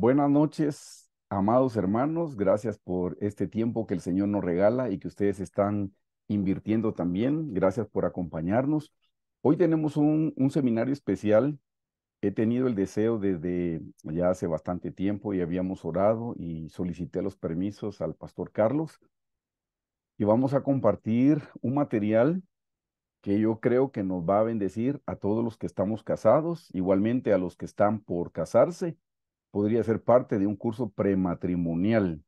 Buenas noches, amados hermanos. Gracias por este tiempo que el Señor nos regala y que ustedes están invirtiendo también. Gracias por acompañarnos. Hoy tenemos un, seminario especial. He tenido el deseo desde ya hace bastante tiempo y habíamos orado y solicité los permisos al pastor Carlos. Y vamos a compartir un material que yo creo que nos va a bendecir a todos los que estamos casados, igualmente a los que están por casarse podría ser parte de un curso prematrimonial.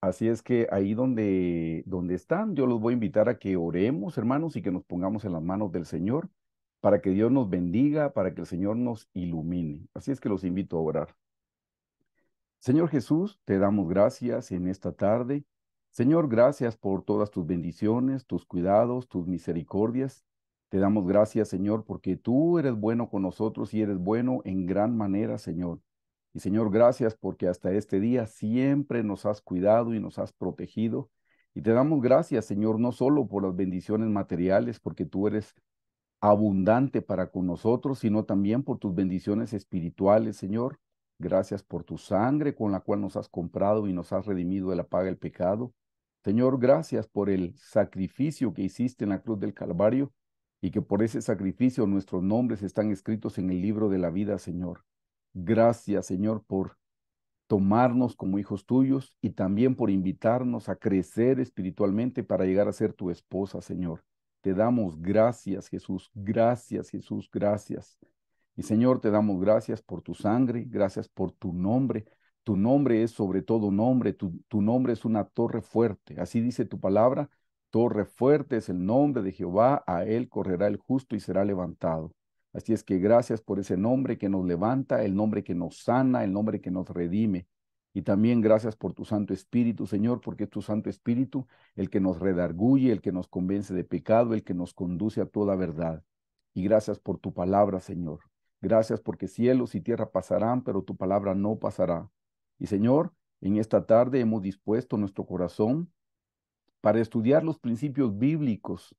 Así es que ahí donde, donde están, yo los voy a invitar a que oremos, hermanos, y que nos pongamos en las manos del Señor para que Dios nos bendiga, para que el Señor nos ilumine. Así es que los invito a orar. Señor Jesús, te damos gracias en esta tarde. Señor, gracias por todas tus bendiciones, tus cuidados, tus misericordias. Te damos gracias, Señor, porque tú eres bueno con nosotros y eres bueno en gran manera, Señor. Y Señor, gracias porque hasta este día siempre nos has cuidado y nos has protegido. Y te damos gracias, Señor, no solo por las bendiciones materiales, porque tú eres abundante para con nosotros, sino también por tus bendiciones espirituales, Señor. Gracias por tu sangre con la cual nos has comprado y nos has redimido de la paga del pecado. Señor, gracias por el sacrificio que hiciste en la cruz del Calvario y que por ese sacrificio nuestros nombres están escritos en el libro de la vida, Señor. Gracias, Señor, por tomarnos como hijos tuyos y también por invitarnos a crecer espiritualmente para llegar a ser tu esposa, Señor. Te damos gracias, Jesús. Gracias, Jesús. Gracias. Y Señor, te damos gracias por tu sangre, gracias por tu nombre. Tu nombre es sobre todo nombre, tu, tu nombre es una torre fuerte. Así dice tu palabra, torre fuerte es el nombre de Jehová, a él correrá el justo y será levantado. Así es que gracias por ese nombre que nos levanta, el nombre que nos sana, el nombre que nos redime. Y también gracias por tu Santo Espíritu, Señor, porque es tu Santo Espíritu el que nos redarguye, el que nos convence de pecado, el que nos conduce a toda verdad. Y gracias por tu palabra, Señor. Gracias porque cielos y tierra pasarán, pero tu palabra no pasará. Y Señor, en esta tarde hemos dispuesto nuestro corazón para estudiar los principios bíblicos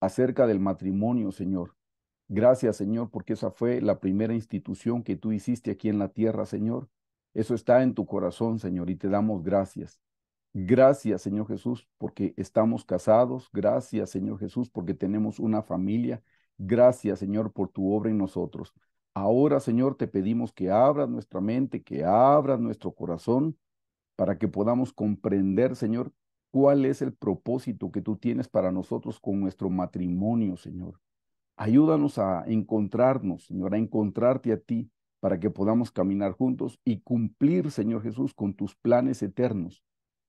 acerca del matrimonio, Señor. Gracias, Señor, porque esa fue la primera institución que tú hiciste aquí en la tierra, Señor. Eso está en tu corazón, Señor, y te damos gracias. Gracias, Señor Jesús, porque estamos casados. Gracias, Señor Jesús, porque tenemos una familia. Gracias, Señor, por tu obra en nosotros. Ahora, Señor, te pedimos que abras nuestra mente, que abras nuestro corazón, para que podamos comprender, Señor, cuál es el propósito que tú tienes para nosotros con nuestro matrimonio, Señor. Ayúdanos a encontrarnos, Señor, a encontrarte a ti para que podamos caminar juntos y cumplir, Señor Jesús, con tus planes eternos,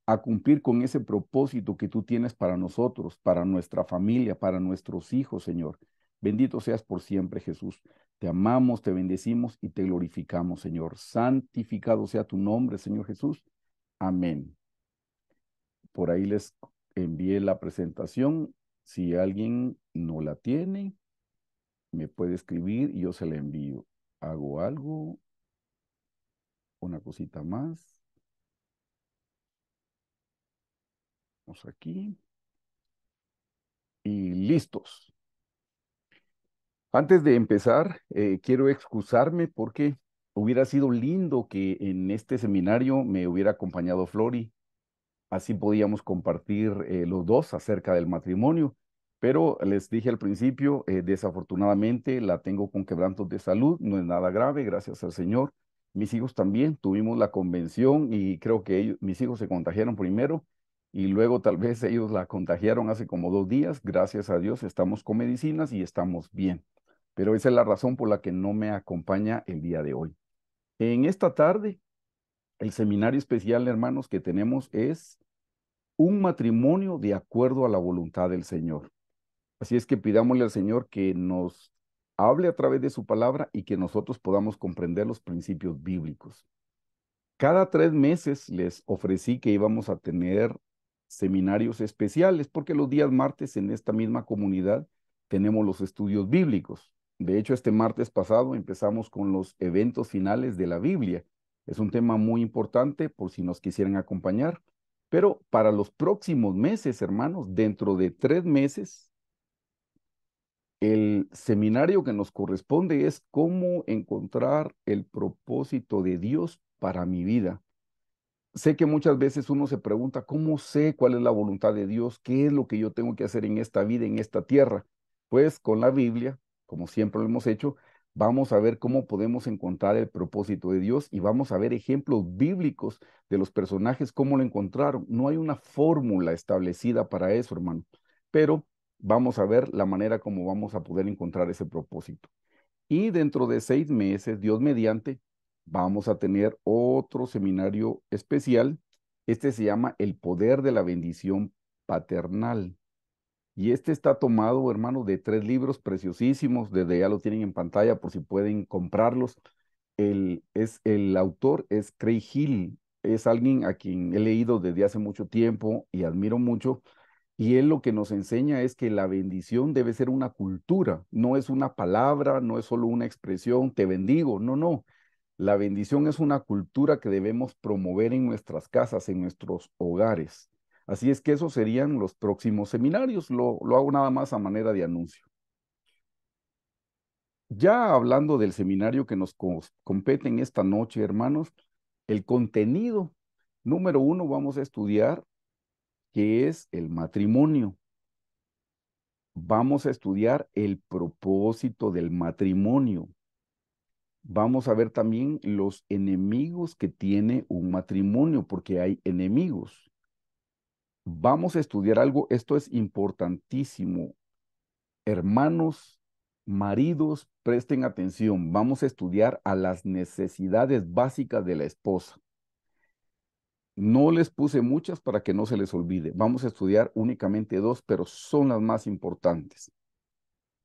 a cumplir con ese propósito que tú tienes para nosotros, para nuestra familia, para nuestros hijos, Señor. Bendito seas por siempre, Jesús. Te amamos, te bendecimos y te glorificamos, Señor. Santificado sea tu nombre, Señor Jesús. Amén. Por ahí les envié la presentación. Si alguien no la tiene, me puede escribir y yo se la envío. Hago algo, una cosita más. Vamos aquí. Y listos. Antes de empezar, eh, quiero excusarme porque hubiera sido lindo que en este seminario me hubiera acompañado Flori. Así podíamos compartir eh, los dos acerca del matrimonio pero les dije al principio, eh, desafortunadamente la tengo con quebrantos de salud, no es nada grave, gracias al Señor. Mis hijos también, tuvimos la convención y creo que mis hijos se contagiaron primero y luego tal vez ellos la contagiaron hace como dos días. Gracias a Dios estamos con medicinas y estamos bien. Pero esa es la razón por la que no me acompaña el día de hoy. En esta tarde, el seminario especial, hermanos, que tenemos es un matrimonio de acuerdo a la voluntad del Señor. Así es que pidámosle al Señor que nos hable a través de su palabra y que nosotros podamos comprender los principios bíblicos. Cada tres meses les ofrecí que íbamos a tener seminarios especiales, porque los días martes en esta misma comunidad tenemos los estudios bíblicos. De hecho, este martes pasado empezamos con los eventos finales de la Biblia. Es un tema muy importante por si nos quisieran acompañar. Pero para los próximos meses, hermanos, dentro de tres meses el seminario que nos corresponde es cómo encontrar el propósito de Dios para mi vida. Sé que muchas veces uno se pregunta, ¿cómo sé cuál es la voluntad de Dios? ¿Qué es lo que yo tengo que hacer en esta vida, en esta tierra? Pues con la Biblia, como siempre lo hemos hecho, vamos a ver cómo podemos encontrar el propósito de Dios y vamos a ver ejemplos bíblicos de los personajes, cómo lo encontraron. No hay una fórmula establecida para eso, hermano, pero vamos a ver la manera como vamos a poder encontrar ese propósito. Y dentro de seis meses, Dios mediante, vamos a tener otro seminario especial. Este se llama El Poder de la Bendición Paternal. Y este está tomado, hermano, de tres libros preciosísimos. Desde ya lo tienen en pantalla por si pueden comprarlos. El, es, el autor es Craig Hill. Es alguien a quien he leído desde hace mucho tiempo y admiro mucho y él lo que nos enseña es que la bendición debe ser una cultura, no es una palabra, no es solo una expresión, te bendigo, no, no. La bendición es una cultura que debemos promover en nuestras casas, en nuestros hogares. Así es que esos serían los próximos seminarios, lo, lo hago nada más a manera de anuncio. Ya hablando del seminario que nos compete en esta noche, hermanos, el contenido número uno vamos a estudiar que es el matrimonio. Vamos a estudiar el propósito del matrimonio. Vamos a ver también los enemigos que tiene un matrimonio, porque hay enemigos. Vamos a estudiar algo, esto es importantísimo. Hermanos, maridos, presten atención, vamos a estudiar a las necesidades básicas de la esposa. No les puse muchas para que no se les olvide. Vamos a estudiar únicamente dos, pero son las más importantes.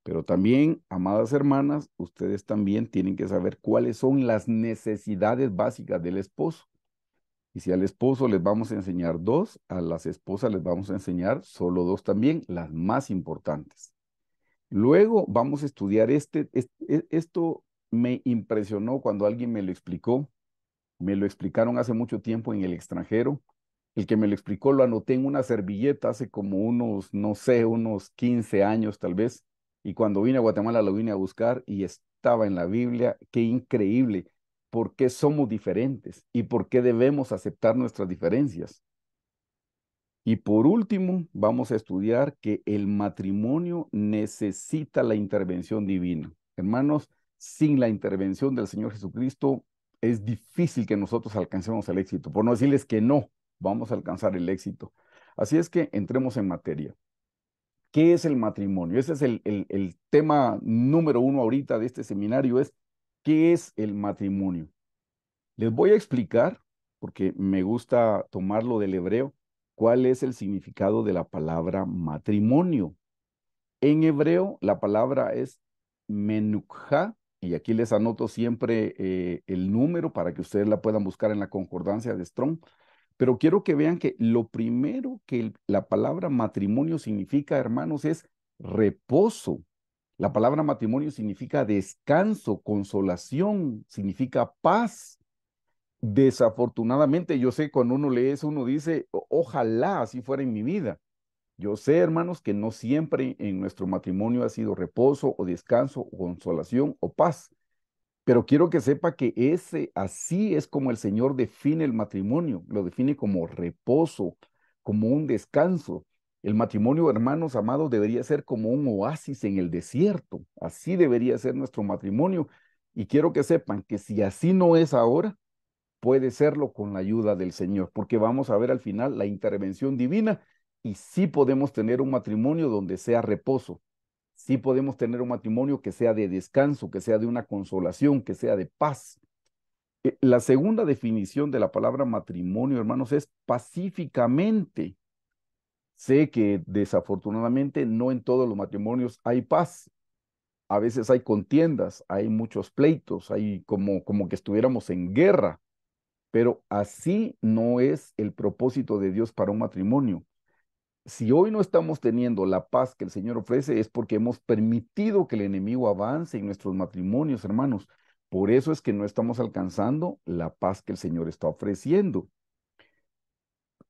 Pero también, amadas hermanas, ustedes también tienen que saber cuáles son las necesidades básicas del esposo. Y si al esposo les vamos a enseñar dos, a las esposas les vamos a enseñar solo dos también, las más importantes. Luego vamos a estudiar este, este e, esto me impresionó cuando alguien me lo explicó me lo explicaron hace mucho tiempo en el extranjero. El que me lo explicó lo anoté en una servilleta hace como unos, no sé, unos 15 años tal vez. Y cuando vine a Guatemala lo vine a buscar y estaba en la Biblia. Qué increíble. ¿Por qué somos diferentes? ¿Y por qué debemos aceptar nuestras diferencias? Y por último, vamos a estudiar que el matrimonio necesita la intervención divina. Hermanos, sin la intervención del Señor Jesucristo, es difícil que nosotros alcancemos el éxito, por no decirles que no vamos a alcanzar el éxito. Así es que entremos en materia. ¿Qué es el matrimonio? Ese es el, tema número uno ahorita de este seminario, es ¿qué es el matrimonio? Les voy a explicar, porque me gusta tomarlo del hebreo, cuál es el significado de la palabra matrimonio. En hebreo, la palabra es menukha, y aquí les anoto siempre eh, el número para que ustedes la puedan buscar en la concordancia de Strong, pero quiero que vean que lo primero que la palabra matrimonio significa, hermanos, es reposo. La palabra matrimonio significa descanso, consolación, significa paz. Desafortunadamente, yo sé, cuando uno lee eso, uno dice, ojalá así fuera en mi vida. Yo sé, hermanos, que no siempre en nuestro matrimonio ha sido reposo o descanso o consolación o paz, pero quiero que sepa que ese así es como el Señor define el matrimonio, lo define como reposo, como un descanso. El matrimonio, hermanos amados, debería ser como un oasis en el desierto. Así debería ser nuestro matrimonio. Y quiero que sepan que si así no es ahora, puede serlo con la ayuda del Señor, porque vamos a ver al final la intervención divina y sí podemos tener un matrimonio donde sea reposo, sí podemos tener un matrimonio que sea de descanso, que sea de una consolación, que sea de paz. Eh, la segunda definición de la palabra matrimonio, hermanos, es pacíficamente. Sé que desafortunadamente no en todos los matrimonios hay paz. A veces hay contiendas, hay muchos pleitos, hay como, como que estuviéramos en guerra. Pero así no es el propósito de Dios para un matrimonio si hoy no estamos teniendo la paz que el Señor ofrece es porque hemos permitido que el enemigo avance en nuestros matrimonios, hermanos. Por eso es que no estamos alcanzando la paz que el Señor está ofreciendo.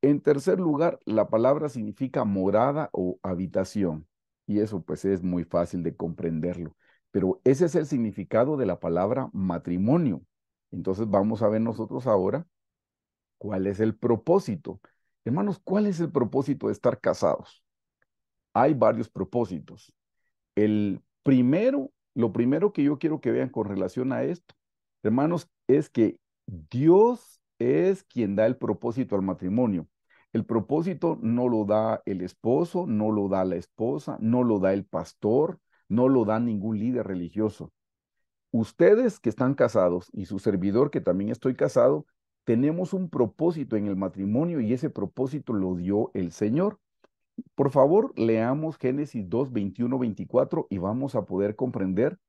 En tercer lugar, la palabra significa morada o habitación. Y eso pues es muy fácil de comprenderlo. Pero ese es el significado de la palabra matrimonio. Entonces vamos a ver nosotros ahora cuál es el propósito Hermanos, ¿cuál es el propósito de estar casados? Hay varios propósitos. El primero, lo primero que yo quiero que vean con relación a esto, hermanos, es que Dios es quien da el propósito al matrimonio. El propósito no lo da el esposo, no lo da la esposa, no lo da el pastor, no lo da ningún líder religioso. Ustedes que están casados y su servidor que también estoy casado, tenemos un propósito en el matrimonio y ese propósito lo dio el Señor. Por favor, leamos Génesis 2, 21, 24 y vamos a poder comprender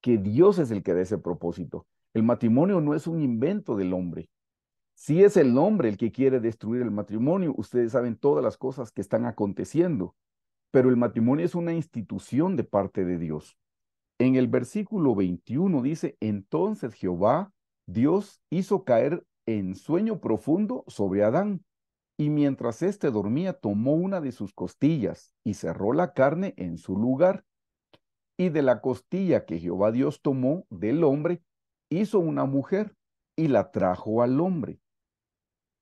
que Dios es el que da ese propósito. El matrimonio no es un invento del hombre. Si es el hombre el que quiere destruir el matrimonio, ustedes saben todas las cosas que están aconteciendo, pero el matrimonio es una institución de parte de Dios. En el versículo 21 dice, entonces Jehová, Dios, hizo caer en sueño profundo sobre Adán, y mientras éste dormía tomó una de sus costillas y cerró la carne en su lugar, y de la costilla que Jehová Dios tomó del hombre, hizo una mujer y la trajo al hombre.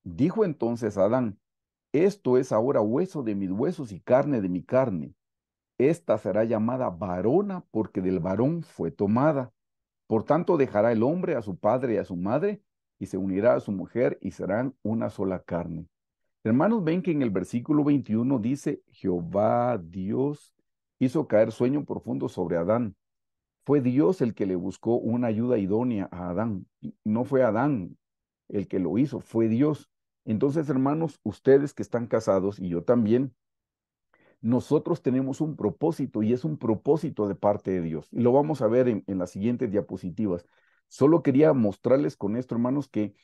Dijo entonces Adán, esto es ahora hueso de mis huesos y carne de mi carne. Esta será llamada varona porque del varón fue tomada. Por tanto dejará el hombre a su padre y a su madre y se unirá a su mujer y serán una sola carne. Hermanos, ven que en el versículo 21 dice, Jehová Dios hizo caer sueño profundo sobre Adán. Fue Dios el que le buscó una ayuda idónea a Adán. No fue Adán el que lo hizo, fue Dios. Entonces, hermanos, ustedes que están casados y yo también, nosotros tenemos un propósito y es un propósito de parte de Dios. Y lo vamos a ver en, en las siguientes diapositivas. Solo quería mostrarles con esto, hermanos, que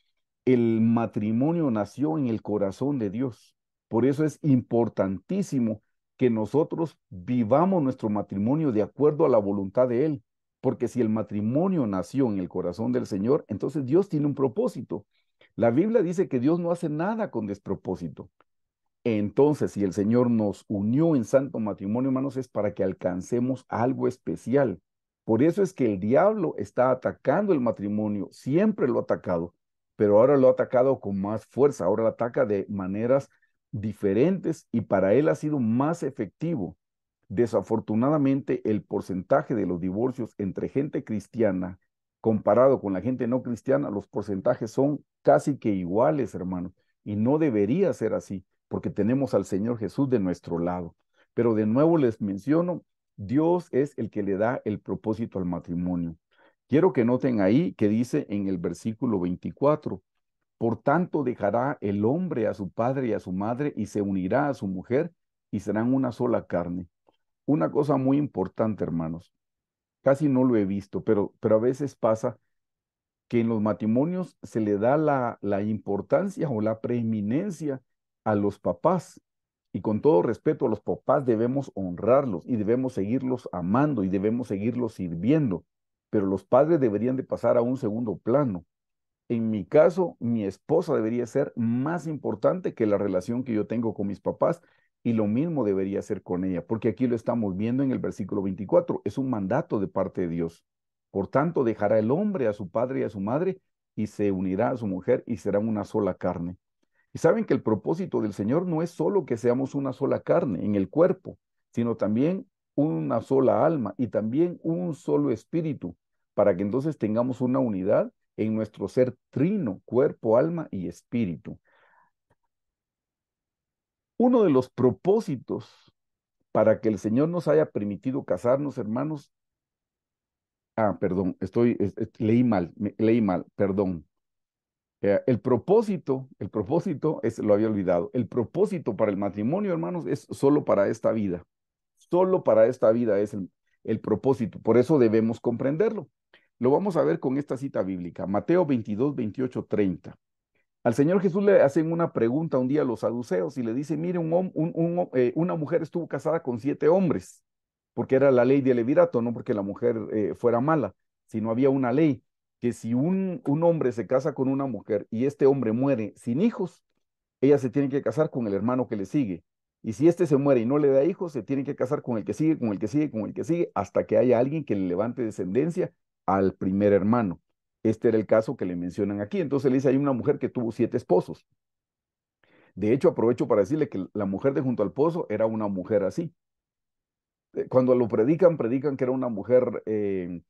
el matrimonio nació en el corazón de Dios. Por eso es importantísimo que nosotros vivamos nuestro matrimonio de acuerdo a la voluntad de Él. Porque si el matrimonio nació en el corazón del Señor, entonces Dios tiene un propósito. La Biblia dice que Dios no hace nada con despropósito. Entonces, si el Señor nos unió en santo matrimonio, hermanos, es para que alcancemos algo especial. Por eso es que el diablo está atacando el matrimonio, siempre lo ha atacado, pero ahora lo ha atacado con más fuerza, ahora lo ataca de maneras diferentes y para él ha sido más efectivo. Desafortunadamente, el porcentaje de los divorcios entre gente cristiana comparado con la gente no cristiana, los porcentajes son casi que iguales, hermano, y no debería ser así, porque tenemos al Señor Jesús de nuestro lado. Pero de nuevo les menciono Dios es el que le da el propósito al matrimonio. Quiero que noten ahí que dice en el versículo 24, por tanto dejará el hombre a su padre y a su madre y se unirá a su mujer y serán una sola carne. Una cosa muy importante, hermanos, casi no lo he visto, pero, pero a veces pasa que en los matrimonios se le da la, la importancia o la preeminencia a los papás y con todo respeto a los papás debemos honrarlos y debemos seguirlos amando y debemos seguirlos sirviendo, pero los padres deberían de pasar a un segundo plano. En mi caso, mi esposa debería ser más importante que la relación que yo tengo con mis papás y lo mismo debería ser con ella, porque aquí lo estamos viendo en el versículo 24, es un mandato de parte de Dios. Por tanto, dejará el hombre a su padre y a su madre y se unirá a su mujer y serán una sola carne. Y saben que el propósito del Señor no es solo que seamos una sola carne en el cuerpo, sino también una sola alma y también un solo espíritu, para que entonces tengamos una unidad en nuestro ser trino, cuerpo, alma y espíritu. Uno de los propósitos para que el Señor nos haya permitido casarnos, hermanos. Ah, perdón, estoy, leí mal, leí mal, perdón. Eh, el propósito, el propósito es, lo había olvidado, el propósito para el matrimonio, hermanos, es solo para esta vida. Solo para esta vida es el, propósito. Por eso debemos comprenderlo. Lo vamos a ver con esta cita bíblica, Mateo 22, 28, 30. Al Señor Jesús le hacen una pregunta un día a los saduceos y le dicen, mire, un, eh, una mujer estuvo casada con siete hombres, porque era la ley de levirato, no porque la mujer eh, fuera mala, sino había una ley que si un, hombre se casa con una mujer y este hombre muere sin hijos, ella se tiene que casar con el hermano que le sigue. Y si este se muere y no le da hijos, se tiene que casar con el que sigue, con el que sigue, con el que sigue, hasta que haya alguien que le levante descendencia al primer hermano. Este era el caso que le mencionan aquí. Entonces le dice, hay una mujer que tuvo siete esposos. De hecho, aprovecho para decirle que la mujer de junto al pozo era una mujer así. Eh, cuando lo predican, predican que era una mujer eh,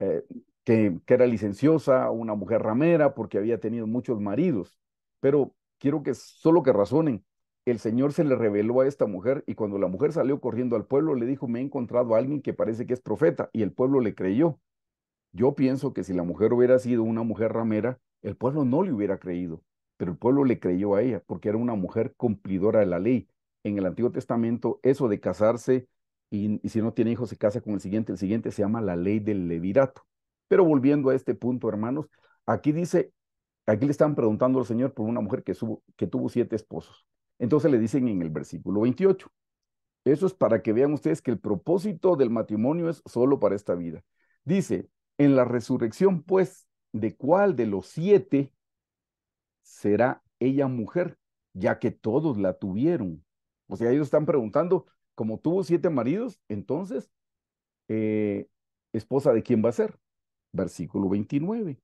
eh, que, que, era licenciosa, una mujer ramera, porque había tenido muchos maridos. Pero quiero que solo que razonen. El Señor se le reveló a esta mujer y cuando la mujer salió corriendo al pueblo le dijo, me he encontrado a alguien que parece que es profeta y el pueblo le creyó. Yo pienso que si la mujer hubiera sido una mujer ramera, el pueblo no le hubiera creído, pero el pueblo le creyó a ella porque era una mujer cumplidora de la ley. En el Antiguo Testamento eso de casarse y, si no tiene hijos se casa con el siguiente, el siguiente se llama la ley del levirato. Pero volviendo a este punto, hermanos, aquí dice, aquí le están preguntando al Señor por una mujer que, que tuvo siete esposos. Entonces le dicen en el versículo 28, eso es para que vean ustedes que el propósito del matrimonio es solo para esta vida. Dice, en la resurrección, pues, ¿de cuál de los siete será ella mujer? Ya que todos la tuvieron. O sea, ellos están preguntando como tuvo siete maridos, entonces, eh, esposa de quién va a ser? Versículo 29.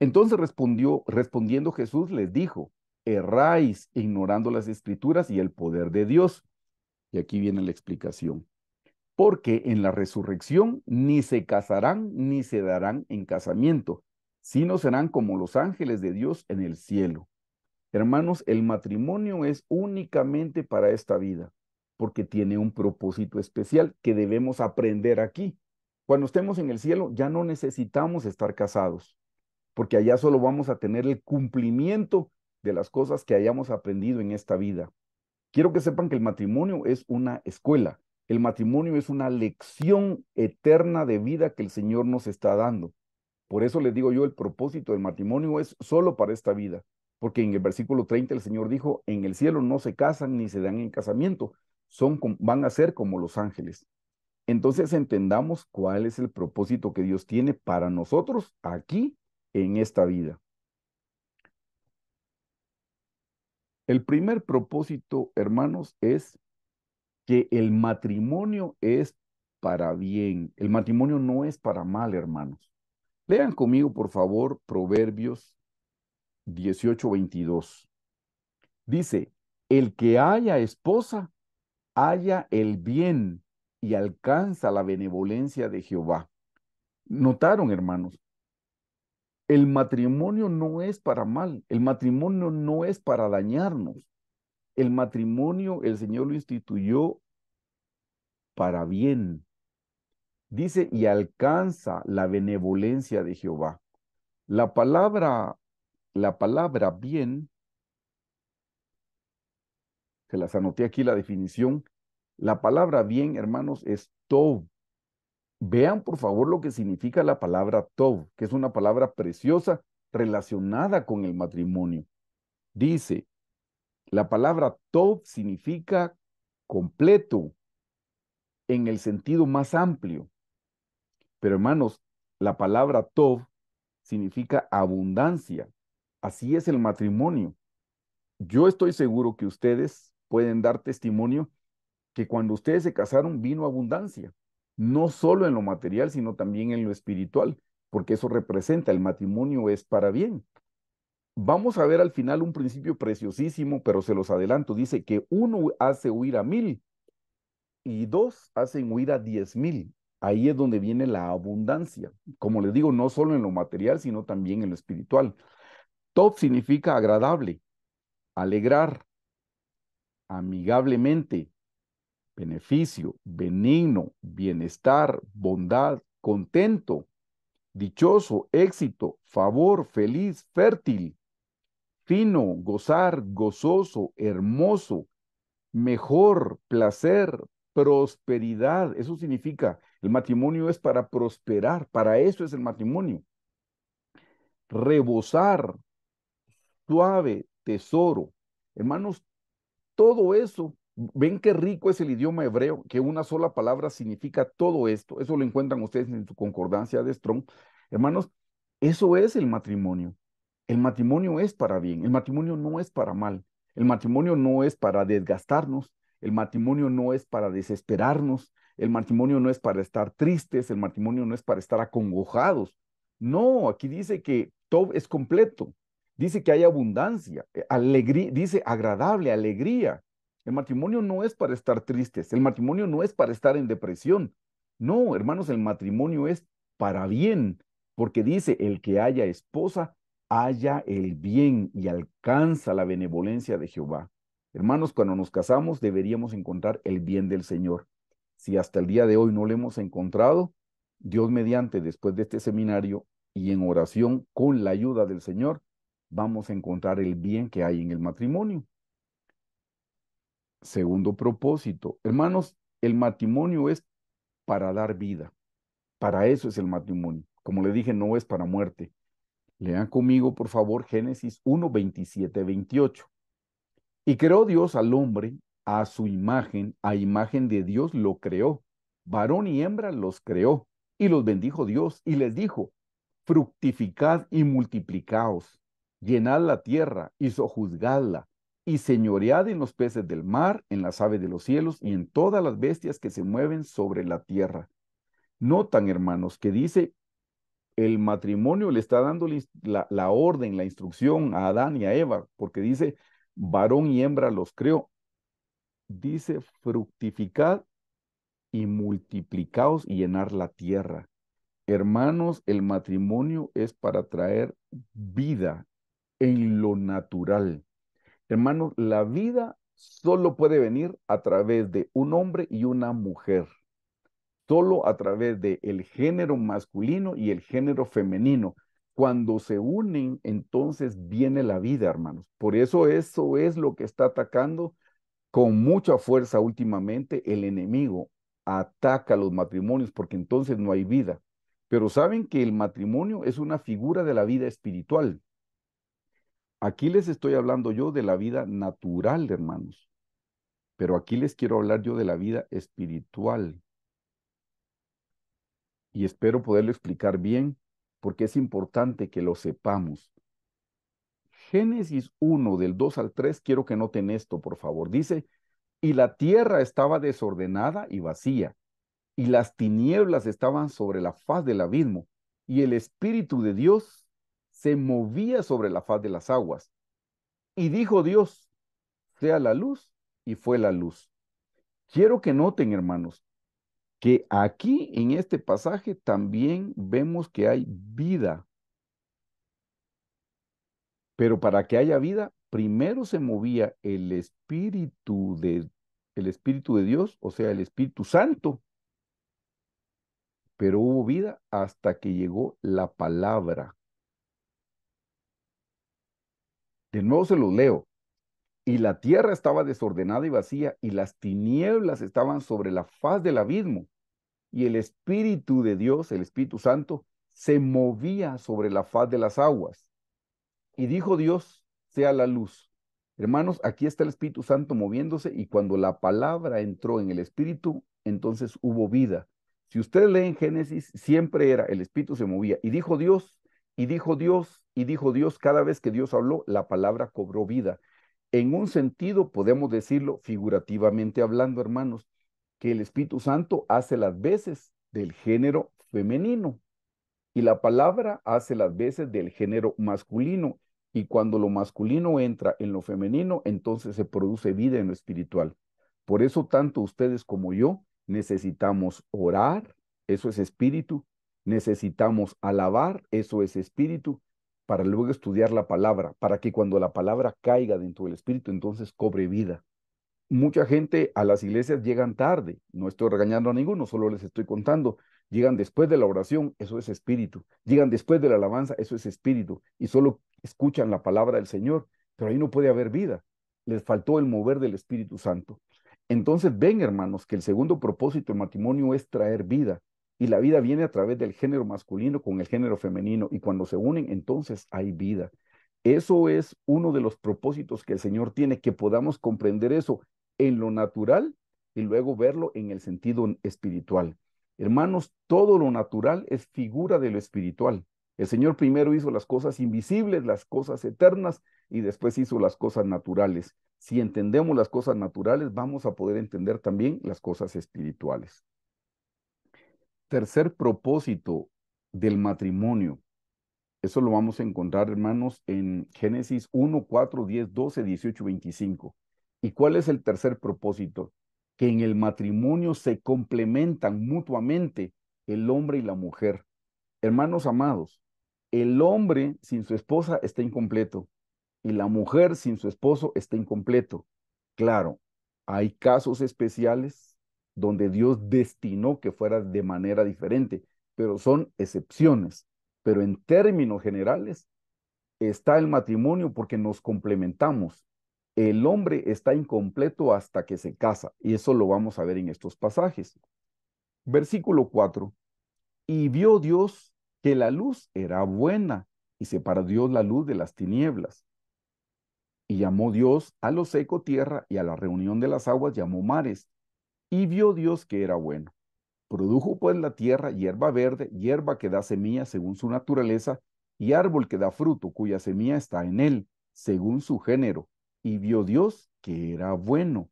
Entonces respondió, respondiendo Jesús, les dijo, erráis ignorando las escrituras y el poder de Dios. Y aquí viene la explicación. Porque en la resurrección ni se casarán ni se darán en casamiento, sino serán como los ángeles de Dios en el cielo. Hermanos, el matrimonio es únicamente para esta vida porque tiene un propósito especial que debemos aprender aquí. Cuando estemos en el cielo ya no necesitamos estar casados, porque allá solo vamos a tener el cumplimiento de las cosas que hayamos aprendido en esta vida. Quiero que sepan que el matrimonio es una escuela, el matrimonio es una lección eterna de vida que el Señor nos está dando. Por eso les digo yo, el propósito del matrimonio es solo para esta vida, porque en el versículo 30 el Señor dijo, en el cielo no se casan ni se dan en casamiento, son, van a ser como los ángeles. Entonces entendamos cuál es el propósito que Dios tiene para nosotros aquí en esta vida. El primer propósito, hermanos, es que el matrimonio es para bien. El matrimonio no es para mal, hermanos. Lean conmigo, por favor, Proverbios 18, Dice, el que haya esposa haya el bien y alcanza la benevolencia de Jehová. Notaron, hermanos, el matrimonio no es para mal, el matrimonio no es para dañarnos. El matrimonio el Señor lo instituyó para bien. Dice, y alcanza la benevolencia de Jehová. La palabra, la palabra bien se las anoté aquí la definición. La palabra bien, hermanos, es Tov. Vean por favor lo que significa la palabra Tov, que es una palabra preciosa relacionada con el matrimonio. Dice, la palabra Tov significa completo en el sentido más amplio. Pero hermanos, la palabra Tov significa abundancia. Así es el matrimonio. Yo estoy seguro que ustedes pueden dar testimonio que cuando ustedes se casaron vino abundancia, no solo en lo material, sino también en lo espiritual, porque eso representa, el matrimonio es para bien. Vamos a ver al final un principio preciosísimo, pero se los adelanto, dice que uno hace huir a mil y dos hacen huir a diez mil. Ahí es donde viene la abundancia, como les digo, no solo en lo material, sino también en lo espiritual. Top significa agradable, alegrar, amigablemente, beneficio, benigno, bienestar, bondad, contento, dichoso, éxito, favor, feliz, fértil, fino, gozar, gozoso, hermoso, mejor, placer, prosperidad. Eso significa, el matrimonio es para prosperar, para eso es el matrimonio. Rebosar, suave, tesoro. Hermanos, todo eso, ven qué rico es el idioma hebreo, que una sola palabra significa todo esto. Eso lo encuentran ustedes en su concordancia de Strong. Hermanos, eso es el matrimonio. El matrimonio es para bien, el matrimonio no es para mal, el matrimonio no es para desgastarnos, el matrimonio no es para desesperarnos, el matrimonio no es para estar tristes, el matrimonio no es para estar acongojados. No, aquí dice que todo es completo, Dice que hay abundancia, eh, alegría, dice agradable, alegría. El matrimonio no es para estar tristes, el matrimonio no es para estar en depresión. No, hermanos, el matrimonio es para bien, porque dice, el que haya esposa, haya el bien y alcanza la benevolencia de Jehová. Hermanos, cuando nos casamos deberíamos encontrar el bien del Señor. Si hasta el día de hoy no lo hemos encontrado, Dios mediante, después de este seminario y en oración con la ayuda del Señor, vamos a encontrar el bien que hay en el matrimonio. Segundo propósito, hermanos, el matrimonio es para dar vida. Para eso es el matrimonio. Como le dije, no es para muerte. Lean conmigo, por favor, Génesis 1, 27, 28. Y creó Dios al hombre a su imagen, a imagen de Dios lo creó. Varón y hembra los creó. Y los bendijo Dios y les dijo, fructificad y multiplicaos, llenad la tierra y sojuzgadla, y señoread en los peces del mar, en las aves de los cielos y en todas las bestias que se mueven sobre la tierra. Notan, hermanos, que dice, el matrimonio le está dando la, orden, la instrucción a Adán y a Eva, porque dice, varón y hembra los creó. Dice, fructificad y multiplicaos y llenar la tierra. Hermanos, el matrimonio es para traer vida en lo natural. Hermanos, la vida solo puede venir a través de un hombre y una mujer. Solo a través de el género masculino y el género femenino. Cuando se unen, entonces viene la vida, hermanos. Por eso eso es lo que está atacando con mucha fuerza últimamente el enemigo. Ataca los matrimonios porque entonces no hay vida. Pero saben que el matrimonio es una figura de la vida espiritual. Aquí les estoy hablando yo de la vida natural, hermanos, pero aquí les quiero hablar yo de la vida espiritual. Y espero poderlo explicar bien, porque es importante que lo sepamos. Génesis 1, del 2 al 3, quiero que noten esto, por favor. Dice, y la tierra estaba desordenada y vacía, y las tinieblas estaban sobre la faz del abismo, y el Espíritu de Dios se movía sobre la faz de las aguas. Y dijo Dios, sea la luz, y fue la luz. Quiero que noten, hermanos, que aquí en este pasaje también vemos que hay vida. Pero para que haya vida, primero se movía el espíritu de el espíritu de Dios, o sea, el Espíritu Santo. Pero hubo vida hasta que llegó la palabra. De nuevo se los leo. Y la tierra estaba desordenada y vacía, y las tinieblas estaban sobre la faz del abismo. Y el Espíritu de Dios, el Espíritu Santo, se movía sobre la faz de las aguas. Y dijo Dios, sea la luz. Hermanos, aquí está el Espíritu Santo moviéndose y cuando la palabra entró en el Espíritu, entonces hubo vida. Si ustedes leen Génesis, siempre era, el Espíritu se movía. Y dijo Dios, y dijo Dios, y dijo Dios, cada vez que Dios habló, la palabra cobró vida. En un sentido, podemos decirlo figurativamente hablando, hermanos, que el Espíritu Santo hace las veces del género femenino y la palabra hace las veces del género masculino. Y cuando lo masculino entra en lo femenino, entonces se produce vida en lo espiritual. Por eso tanto ustedes como yo necesitamos orar, eso es espíritu, necesitamos alabar, eso es espíritu, para luego estudiar la palabra, para que cuando la palabra caiga dentro del espíritu, entonces cobre vida. Mucha gente a las iglesias llegan tarde, no estoy regañando a ninguno, solo les estoy contando. Llegan después de la oración, eso es espíritu. Llegan después de la alabanza, eso es espíritu. Y solo escuchan la palabra del Señor, pero ahí no puede haber vida. Les faltó el mover del Espíritu Santo. Entonces ven, hermanos, que el segundo propósito del matrimonio es traer vida. Y la vida viene a través del género masculino con el género femenino. Y cuando se unen, entonces hay vida. Eso es uno de los propósitos que el Señor tiene, que podamos comprender eso en lo natural y luego verlo en el sentido espiritual. Hermanos, todo lo natural es figura de lo espiritual. El Señor primero hizo las cosas invisibles, las cosas eternas, y después hizo las cosas naturales. Si entendemos las cosas naturales, vamos a poder entender también las cosas espirituales tercer propósito del matrimonio. Eso lo vamos a encontrar, hermanos, en Génesis 1, 4, 10, 12, 18, 25. ¿Y cuál es el tercer propósito? Que en el matrimonio se complementan mutuamente el hombre y la mujer. Hermanos amados, el hombre sin su esposa está incompleto y la mujer sin su esposo está incompleto. Claro, hay casos especiales donde Dios destinó que fuera de manera diferente, pero son excepciones. Pero en términos generales está el matrimonio porque nos complementamos. El hombre está incompleto hasta que se casa, y eso lo vamos a ver en estos pasajes. Versículo 4. Y vio Dios que la luz era buena, y separó Dios la luz de las tinieblas. Y llamó Dios a lo seco tierra y a la reunión de las aguas llamó mares. Y vio Dios que era bueno. Produjo pues la tierra hierba verde, hierba que da semilla según su naturaleza, y árbol que da fruto, cuya semilla está en él, según su género. Y vio Dios que era bueno.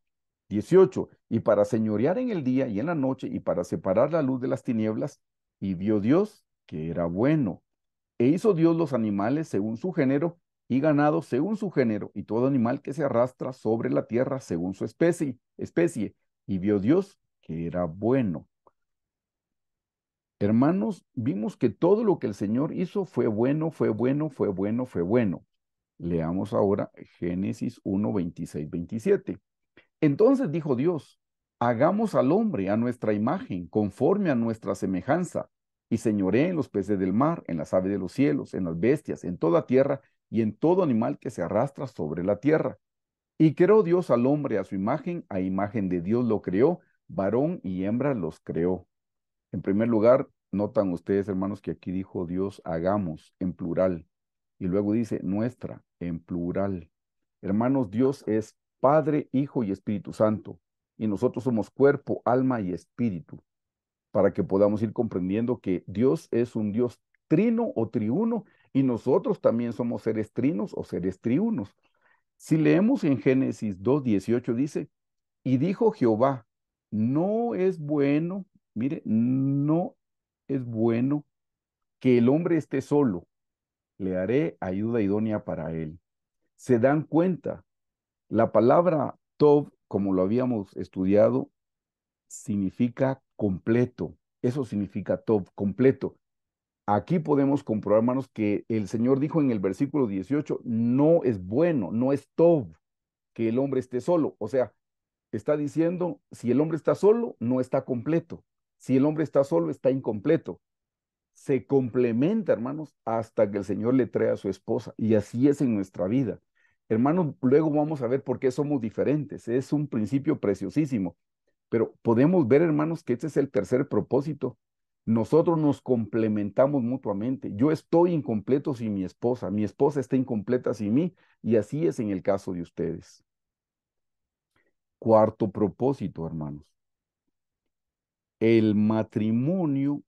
18. Y para señorear en el día y en la noche, y para separar la luz de las tinieblas, y vio Dios que era bueno. E hizo Dios los animales según su género, y ganado según su género, y todo animal que se arrastra sobre la tierra según su especie, especie y vio Dios que era bueno. Hermanos, vimos que todo lo que el Señor hizo fue bueno, fue bueno, fue bueno, fue bueno. Leamos ahora Génesis 1, 26, 27. Entonces dijo Dios, hagamos al hombre a nuestra imagen, conforme a nuestra semejanza, y señoré en los peces del mar, en las aves de los cielos, en las bestias, en toda tierra y en todo animal que se arrastra sobre la tierra. Y creó Dios al hombre a su imagen, a imagen de Dios lo creó, varón y hembra los creó. En primer lugar, notan ustedes, hermanos, que aquí dijo Dios, hagamos en plural. Y luego dice nuestra en plural. Hermanos, Dios es Padre, Hijo y Espíritu Santo. Y nosotros somos cuerpo, alma y espíritu. Para que podamos ir comprendiendo que Dios es un Dios trino o triuno y nosotros también somos seres trinos o seres triunos. Si leemos en Génesis 2.18 dice, y dijo Jehová, no es bueno, mire, no es bueno que el hombre esté solo, le haré ayuda idónea para él. Se dan cuenta, la palabra tov como lo habíamos estudiado, significa completo, eso significa tov completo. Aquí podemos comprobar, hermanos, que el Señor dijo en el versículo 18, no es bueno, no es todo que el hombre esté solo. O sea, está diciendo, si el hombre está solo, no está completo. Si el hombre está solo, está incompleto. Se complementa, hermanos, hasta que el Señor le trae a su esposa. Y así es en nuestra vida. Hermanos, luego vamos a ver por qué somos diferentes. Es un principio preciosísimo. Pero podemos ver, hermanos, que este es el tercer propósito nosotros nos complementamos mutuamente. Yo estoy incompleto sin mi esposa, mi esposa está incompleta sin mí, y así es en el caso de ustedes. Cuarto propósito, hermanos. El matrimonio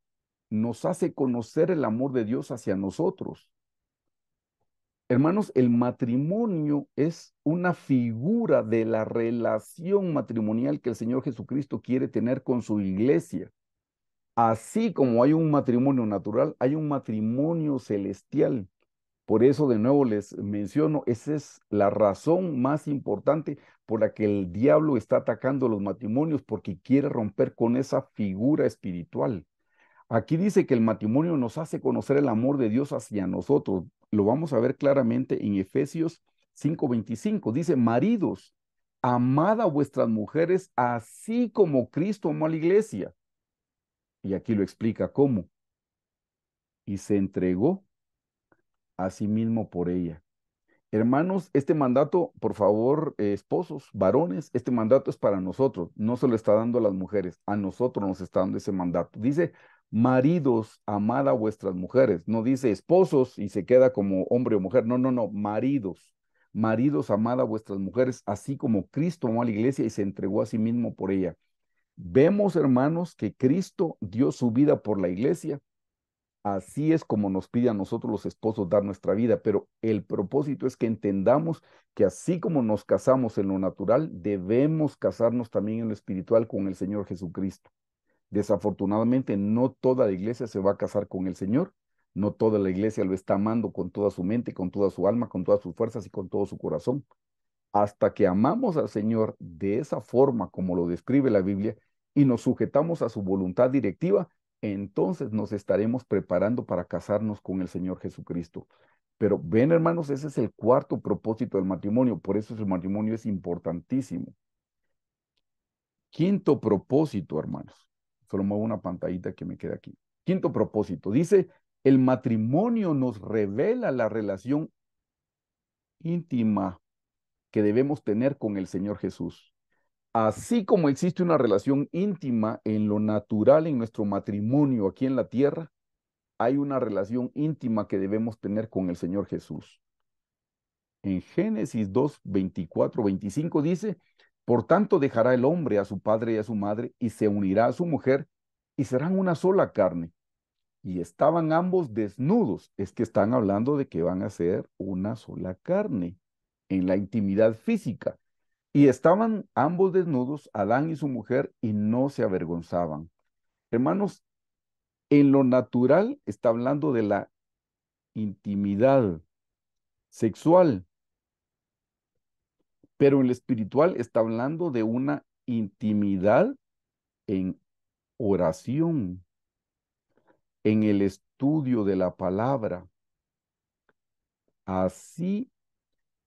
nos hace conocer el amor de Dios hacia nosotros. Hermanos, el matrimonio es una figura de la relación matrimonial que el Señor Jesucristo quiere tener con su iglesia. Así como hay un matrimonio natural, hay un matrimonio celestial. Por eso de nuevo les menciono, esa es la razón más importante por la que el diablo está atacando los matrimonios, porque quiere romper con esa figura espiritual. Aquí dice que el matrimonio nos hace conocer el amor de Dios hacia nosotros. Lo vamos a ver claramente en Efesios 5:25. Dice, maridos, amad a vuestras mujeres así como Cristo amó a la iglesia y aquí lo explica cómo, y se entregó a sí mismo por ella. Hermanos, este mandato, por favor, eh, esposos, varones, este mandato es para nosotros, no se lo está dando a las mujeres, a nosotros nos está dando ese mandato. Dice, maridos, amad a vuestras mujeres, no dice esposos y se queda como hombre o mujer, no, no, no, maridos, maridos, amad a vuestras mujeres, así como Cristo amó a la iglesia y se entregó a sí mismo por ella. Vemos, hermanos, que Cristo dio su vida por la iglesia. Así es como nos pide a nosotros los esposos dar nuestra vida, pero el propósito es que entendamos que así como nos casamos en lo natural, debemos casarnos también en lo espiritual con el Señor Jesucristo. Desafortunadamente, no toda la iglesia se va a casar con el Señor, no toda la iglesia lo está amando con toda su mente, con toda su alma, con todas sus fuerzas y con todo su corazón. Hasta que amamos al Señor de esa forma como lo describe la Biblia, y nos sujetamos a su voluntad directiva, entonces nos estaremos preparando para casarnos con el Señor Jesucristo. Pero ven, hermanos, ese es el cuarto propósito del matrimonio, por eso el matrimonio es importantísimo. Quinto propósito, hermanos. Solo muevo una pantallita que me queda aquí. Quinto propósito, dice, el matrimonio nos revela la relación íntima que debemos tener con el Señor Jesús. Así como existe una relación íntima en lo natural, en nuestro matrimonio aquí en la tierra, hay una relación íntima que debemos tener con el Señor Jesús. En Génesis 2, 24, 25 dice, por tanto dejará el hombre a su padre y a su madre y se unirá a su mujer y serán una sola carne. Y estaban ambos desnudos. Es que están hablando de que van a ser una sola carne en la intimidad física. Y estaban ambos desnudos, Adán y su mujer, y no se avergonzaban. Hermanos, en lo natural está hablando de la intimidad sexual, pero en lo espiritual está hablando de una intimidad en oración, en el estudio de la palabra. Así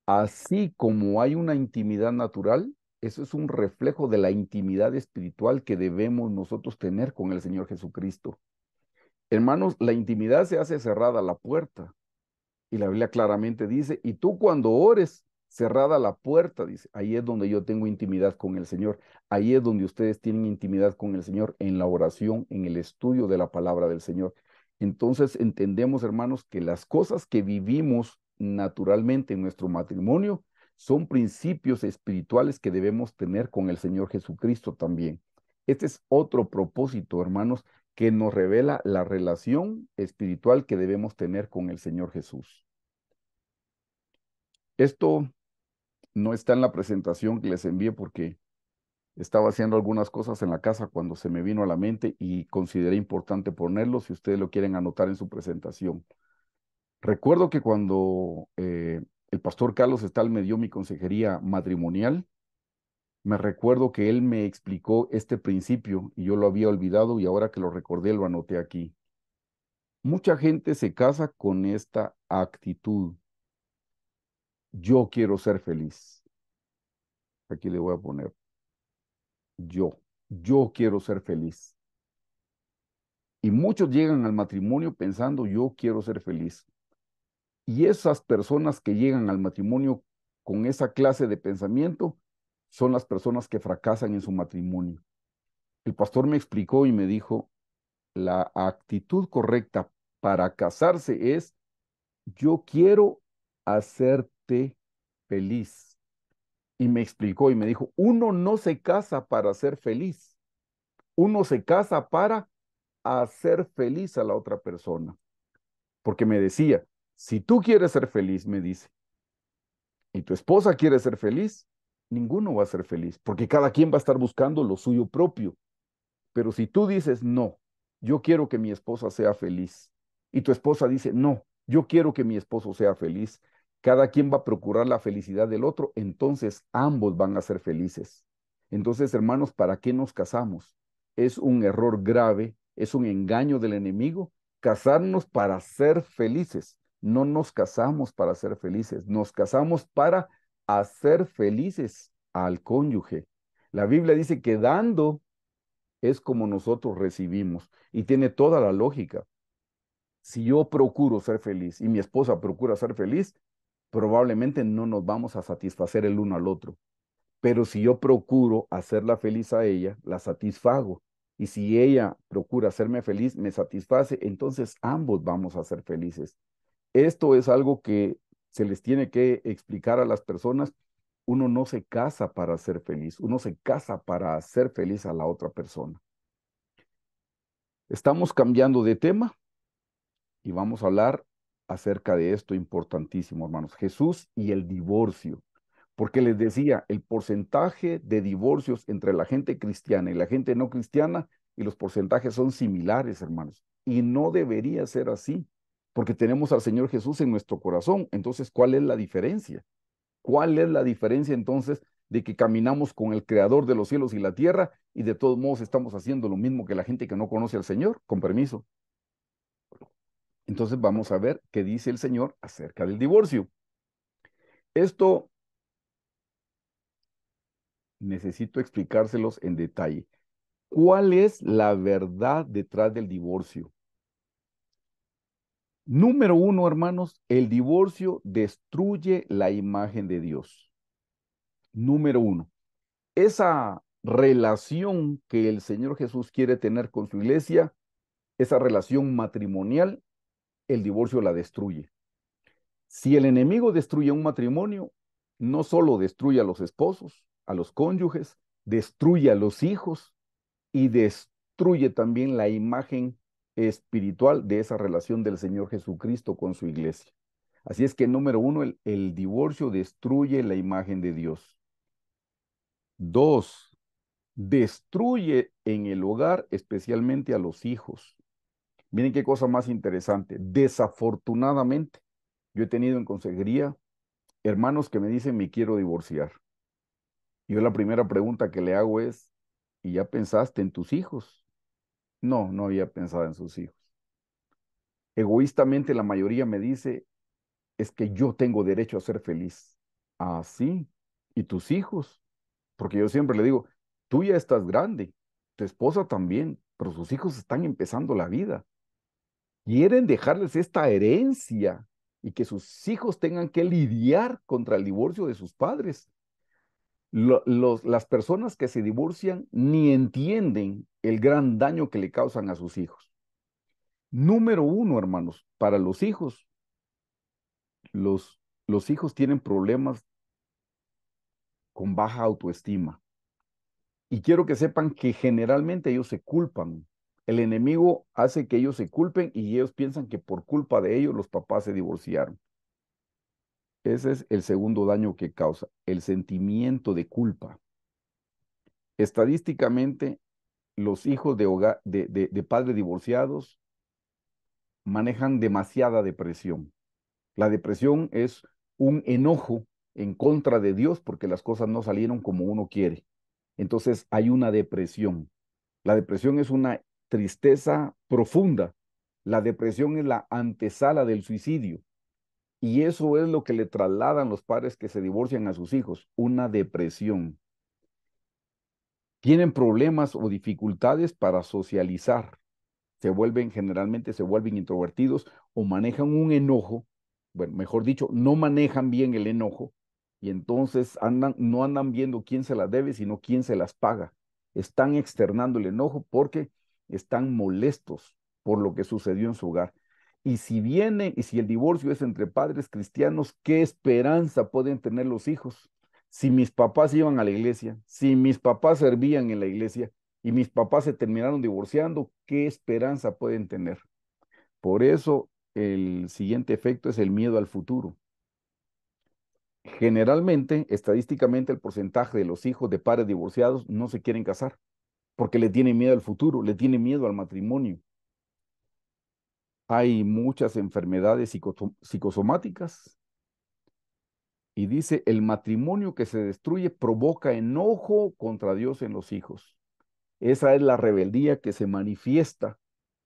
Así como hay una intimidad natural, eso es un reflejo de la intimidad espiritual que debemos nosotros tener con el Señor Jesucristo. Hermanos, la intimidad se hace cerrada la puerta. Y la Biblia claramente dice, y tú cuando ores, cerrada la puerta, dice, ahí es donde yo tengo intimidad con el Señor, ahí es donde ustedes tienen intimidad con el Señor, en la oración, en el estudio de la palabra del Señor. Entonces entendemos, hermanos, que las cosas que vivimos naturalmente en nuestro matrimonio son principios espirituales que debemos tener con el Señor Jesucristo también. Este es otro propósito, hermanos, que nos revela la relación espiritual que debemos tener con el Señor Jesús. Esto no está en la presentación que les envié porque estaba haciendo algunas cosas en la casa cuando se me vino a la mente y consideré importante ponerlo si ustedes lo quieren anotar en su presentación. Recuerdo que cuando eh, el pastor Carlos Estal me dio mi consejería matrimonial, me recuerdo que él me explicó este principio y yo lo había olvidado y ahora que lo recordé lo anoté aquí. Mucha gente se casa con esta actitud. Yo quiero ser feliz. Aquí le voy a poner yo. Yo quiero ser feliz. Y muchos llegan al matrimonio pensando yo quiero ser feliz. Y esas personas que llegan al matrimonio con esa clase de pensamiento son las personas que fracasan en su matrimonio. El pastor me explicó y me dijo, la actitud correcta para casarse es, yo quiero hacerte feliz. Y me explicó y me dijo, uno no se casa para ser feliz, uno se casa para hacer feliz a la otra persona. Porque me decía, si tú quieres ser feliz, me dice, y tu esposa quiere ser feliz, ninguno va a ser feliz, porque cada quien va a estar buscando lo suyo propio. Pero si tú dices, no, yo quiero que mi esposa sea feliz, y tu esposa dice, no, yo quiero que mi esposo sea feliz, cada quien va a procurar la felicidad del otro, entonces ambos van a ser felices. Entonces, hermanos, ¿para qué nos casamos? Es un error grave, es un engaño del enemigo casarnos para ser felices. No nos casamos para ser felices, nos casamos para hacer felices al cónyuge. La Biblia dice que dando es como nosotros recibimos y tiene toda la lógica. Si yo procuro ser feliz y mi esposa procura ser feliz, probablemente no nos vamos a satisfacer el uno al otro. Pero si yo procuro hacerla feliz a ella, la satisfago. Y si ella procura hacerme feliz, me satisface, entonces ambos vamos a ser felices. Esto es algo que se les tiene que explicar a las personas. Uno no se casa para ser feliz, uno se casa para hacer feliz a la otra persona. Estamos cambiando de tema y vamos a hablar acerca de esto importantísimo, hermanos. Jesús y el divorcio. Porque les decía, el porcentaje de divorcios entre la gente cristiana y la gente no cristiana y los porcentajes son similares, hermanos. Y no debería ser así porque tenemos al Señor Jesús en nuestro corazón. Entonces, ¿cuál es la diferencia? ¿Cuál es la diferencia entonces de que caminamos con el Creador de los cielos y la tierra y de todos modos estamos haciendo lo mismo que la gente que no conoce al Señor? Con permiso. Entonces vamos a ver qué dice el Señor acerca del divorcio. Esto necesito explicárselos en detalle. ¿Cuál es la verdad detrás del divorcio? Número uno, hermanos, el divorcio destruye la imagen de Dios. Número uno, esa relación que el Señor Jesús quiere tener con su iglesia, esa relación matrimonial, el divorcio la destruye. Si el enemigo destruye un matrimonio, no solo destruye a los esposos, a los cónyuges, destruye a los hijos y destruye también la imagen espiritual de esa relación del Señor Jesucristo con su iglesia. Así es que número uno, el, divorcio destruye la imagen de Dios. Dos, destruye en el hogar especialmente a los hijos. Miren qué cosa más interesante. Desafortunadamente, yo he tenido en consejería hermanos que me dicen me quiero divorciar. Yo la primera pregunta que le hago es, ¿y ya pensaste en tus hijos? No, no había pensado en sus hijos. Egoístamente la mayoría me dice, es que yo tengo derecho a ser feliz. así ¿Y tus hijos? Porque yo siempre le digo, tú ya estás grande, tu esposa también, pero sus hijos están empezando la vida. Quieren dejarles esta herencia y que sus hijos tengan que lidiar contra el divorcio de sus padres las personas que se divorcian ni entienden el gran daño que le causan a sus hijos. Número uno, hermanos, para los hijos, los, los hijos tienen problemas con baja autoestima. Y quiero que sepan que generalmente ellos se culpan. El enemigo hace que ellos se culpen y ellos piensan que por culpa de ellos los papás se divorciaron. Ese es el segundo daño que causa, el sentimiento de culpa. Estadísticamente, los hijos de, padres divorciados manejan demasiada depresión. La depresión es un enojo en contra de Dios porque las cosas no salieron como uno quiere. Entonces hay una depresión. La depresión es una tristeza profunda. La depresión es la antesala del suicidio. Y eso es lo que le trasladan los padres que se divorcian a sus hijos, una depresión. Tienen problemas o dificultades para socializar. Se vuelven, generalmente se vuelven introvertidos o manejan un enojo, bueno, mejor dicho, no manejan bien el enojo y entonces andan, no andan viendo quién se las debe, sino quién se las paga. Están externando el enojo porque están molestos por lo que sucedió en su hogar y si viene, y si el divorcio es entre padres cristianos, ¿qué esperanza pueden tener los hijos? Si mis papás iban a la iglesia, si mis papás servían en la iglesia y mis papás se terminaron divorciando, ¿qué esperanza pueden tener? Por eso el siguiente efecto es el miedo al futuro. Generalmente, estadísticamente, el porcentaje de los hijos de padres divorciados no se quieren casar porque le tienen miedo al futuro, le tienen miedo al matrimonio hay muchas enfermedades psicosomáticas. Y dice, el matrimonio que se destruye provoca enojo contra Dios en los hijos. Esa es la rebeldía que se manifiesta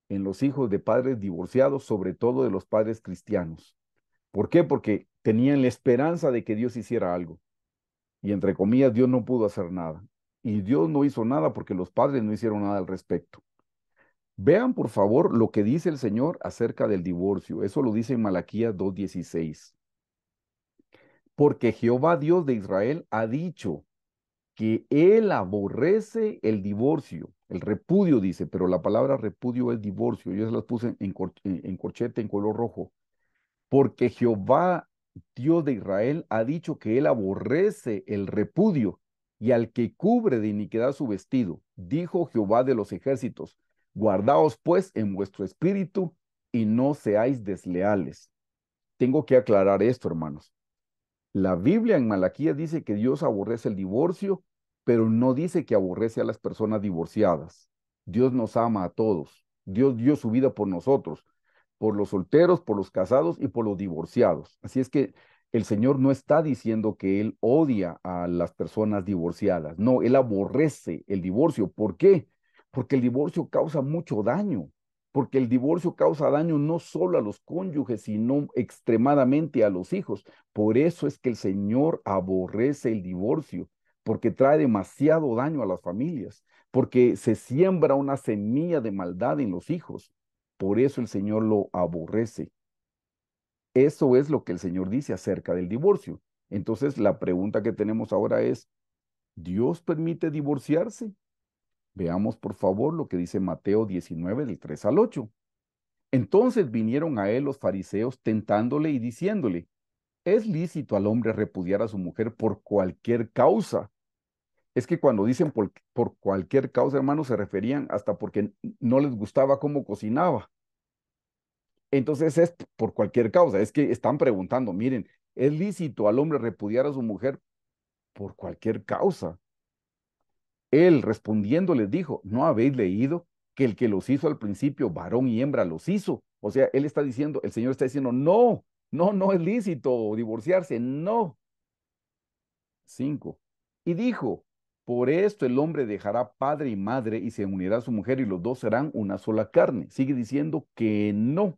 en los hijos de padres divorciados, sobre todo de los padres cristianos. ¿Por qué? Porque tenían la esperanza de que Dios hiciera algo. Y entre comillas, Dios no pudo hacer nada. Y Dios no hizo nada porque los padres no hicieron nada al respecto. Vean por favor lo que dice el Señor acerca del divorcio. Eso lo dice en Malaquías 2.16. Porque Jehová Dios de Israel ha dicho que él aborrece el divorcio, el repudio dice, pero la palabra repudio es divorcio. Yo se las puse en, corchete en color rojo. Porque Jehová Dios de Israel ha dicho que él aborrece el repudio y al que cubre de iniquidad su vestido, dijo Jehová de los ejércitos Guardaos pues en vuestro espíritu y no seáis desleales. Tengo que aclarar esto, hermanos. La Biblia en malaquía dice que Dios aborrece el divorcio, pero no dice que aborrece a las personas divorciadas. Dios nos ama a todos. Dios dio su vida por nosotros, por los solteros, por los casados y por los divorciados. Así es que el Señor no está diciendo que Él odia a las personas divorciadas. No, Él aborrece el divorcio. ¿Por qué? porque el divorcio causa mucho daño, porque el divorcio causa daño no solo a los cónyuges, sino extremadamente a los hijos. Por eso es que el Señor aborrece el divorcio, porque trae demasiado daño a las familias, porque se siembra una semilla de maldad en los hijos. Por eso el Señor lo aborrece. Eso es lo que el Señor dice acerca del divorcio. Entonces la pregunta que tenemos ahora es, ¿Dios permite divorciarse? Veamos por favor lo que dice Mateo 19 del 3 al 8. Entonces vinieron a él los fariseos tentándole y diciéndole, es lícito al hombre repudiar a su mujer por cualquier causa. Es que cuando dicen por, cualquier causa, hermanos, se referían hasta porque no les gustaba cómo cocinaba. Entonces es por cualquier causa. Es que están preguntando, miren, ¿es lícito al hombre repudiar a su mujer por cualquier causa? Él respondiendo les dijo, ¿no habéis leído que el que los hizo al principio, varón y hembra, los hizo? O sea, él está diciendo, el Señor está diciendo, no, no, no es lícito divorciarse, no. Cinco. Y dijo, por esto el hombre dejará padre y madre y se unirá a su mujer y los dos serán una sola carne. Sigue diciendo que no.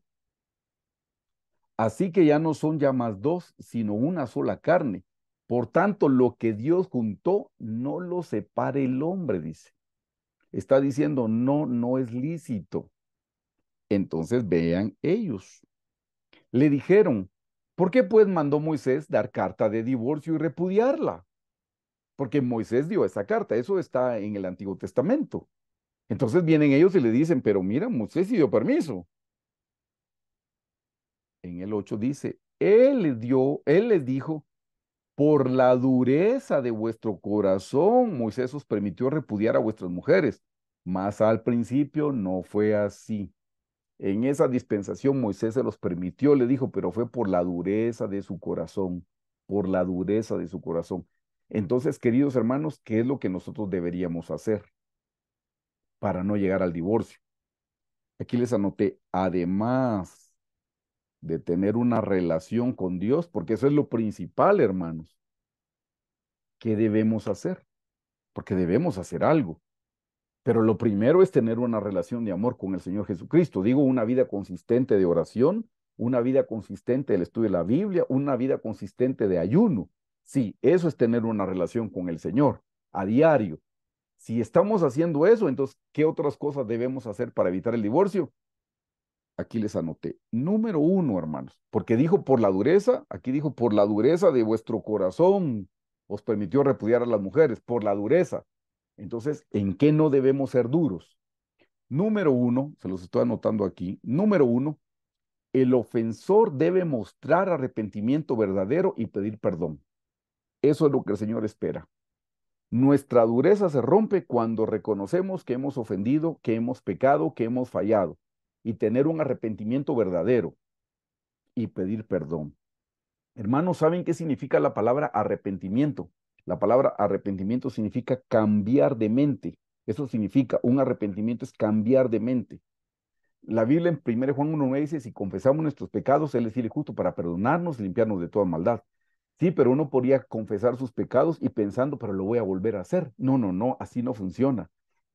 Así que ya no son ya más dos, sino una sola carne. Por tanto, lo que Dios juntó, no lo separe el hombre, dice. Está diciendo, no, no es lícito. Entonces vean ellos. Le dijeron, ¿por qué pues mandó Moisés dar carta de divorcio y repudiarla? Porque Moisés dio esa carta, eso está en el Antiguo Testamento. Entonces vienen ellos y le dicen, pero mira, Moisés dio permiso. En el 8 dice, él dio, él les dijo, por la dureza de vuestro corazón, Moisés os permitió repudiar a vuestras mujeres, mas al principio no fue así. En esa dispensación Moisés se los permitió, le dijo, pero fue por la dureza de su corazón, por la dureza de su corazón. Entonces, queridos hermanos, ¿qué es lo que nosotros deberíamos hacer para no llegar al divorcio? Aquí les anoté, además de tener una relación con Dios, porque eso es lo principal, hermanos. ¿Qué debemos hacer? Porque debemos hacer algo. Pero lo primero es tener una relación de amor con el Señor Jesucristo. Digo, una vida consistente de oración, una vida consistente del estudio de la Biblia, una vida consistente de ayuno. Sí, eso es tener una relación con el Señor a diario. Si estamos haciendo eso, entonces, ¿qué otras cosas debemos hacer para evitar el divorcio? aquí les anoté. Número uno, hermanos, porque dijo por la dureza, aquí dijo por la dureza de vuestro corazón os permitió repudiar a las mujeres, por la dureza. Entonces, ¿en qué no debemos ser duros? Número uno, se los estoy anotando aquí, número uno, el ofensor debe mostrar arrepentimiento verdadero y pedir perdón. Eso es lo que el Señor espera. Nuestra dureza se rompe cuando reconocemos que hemos ofendido, que hemos pecado, que hemos fallado y tener un arrepentimiento verdadero y pedir perdón. Hermanos, ¿saben qué significa la palabra arrepentimiento? La palabra arrepentimiento significa cambiar de mente. Eso significa, un arrepentimiento es cambiar de mente. La Biblia en 1 Juan 1.9 dice, si confesamos nuestros pecados, Él es justo para perdonarnos y limpiarnos de toda maldad. Sí, pero uno podría confesar sus pecados y pensando, pero lo voy a volver a hacer. No, no, no, así no funciona.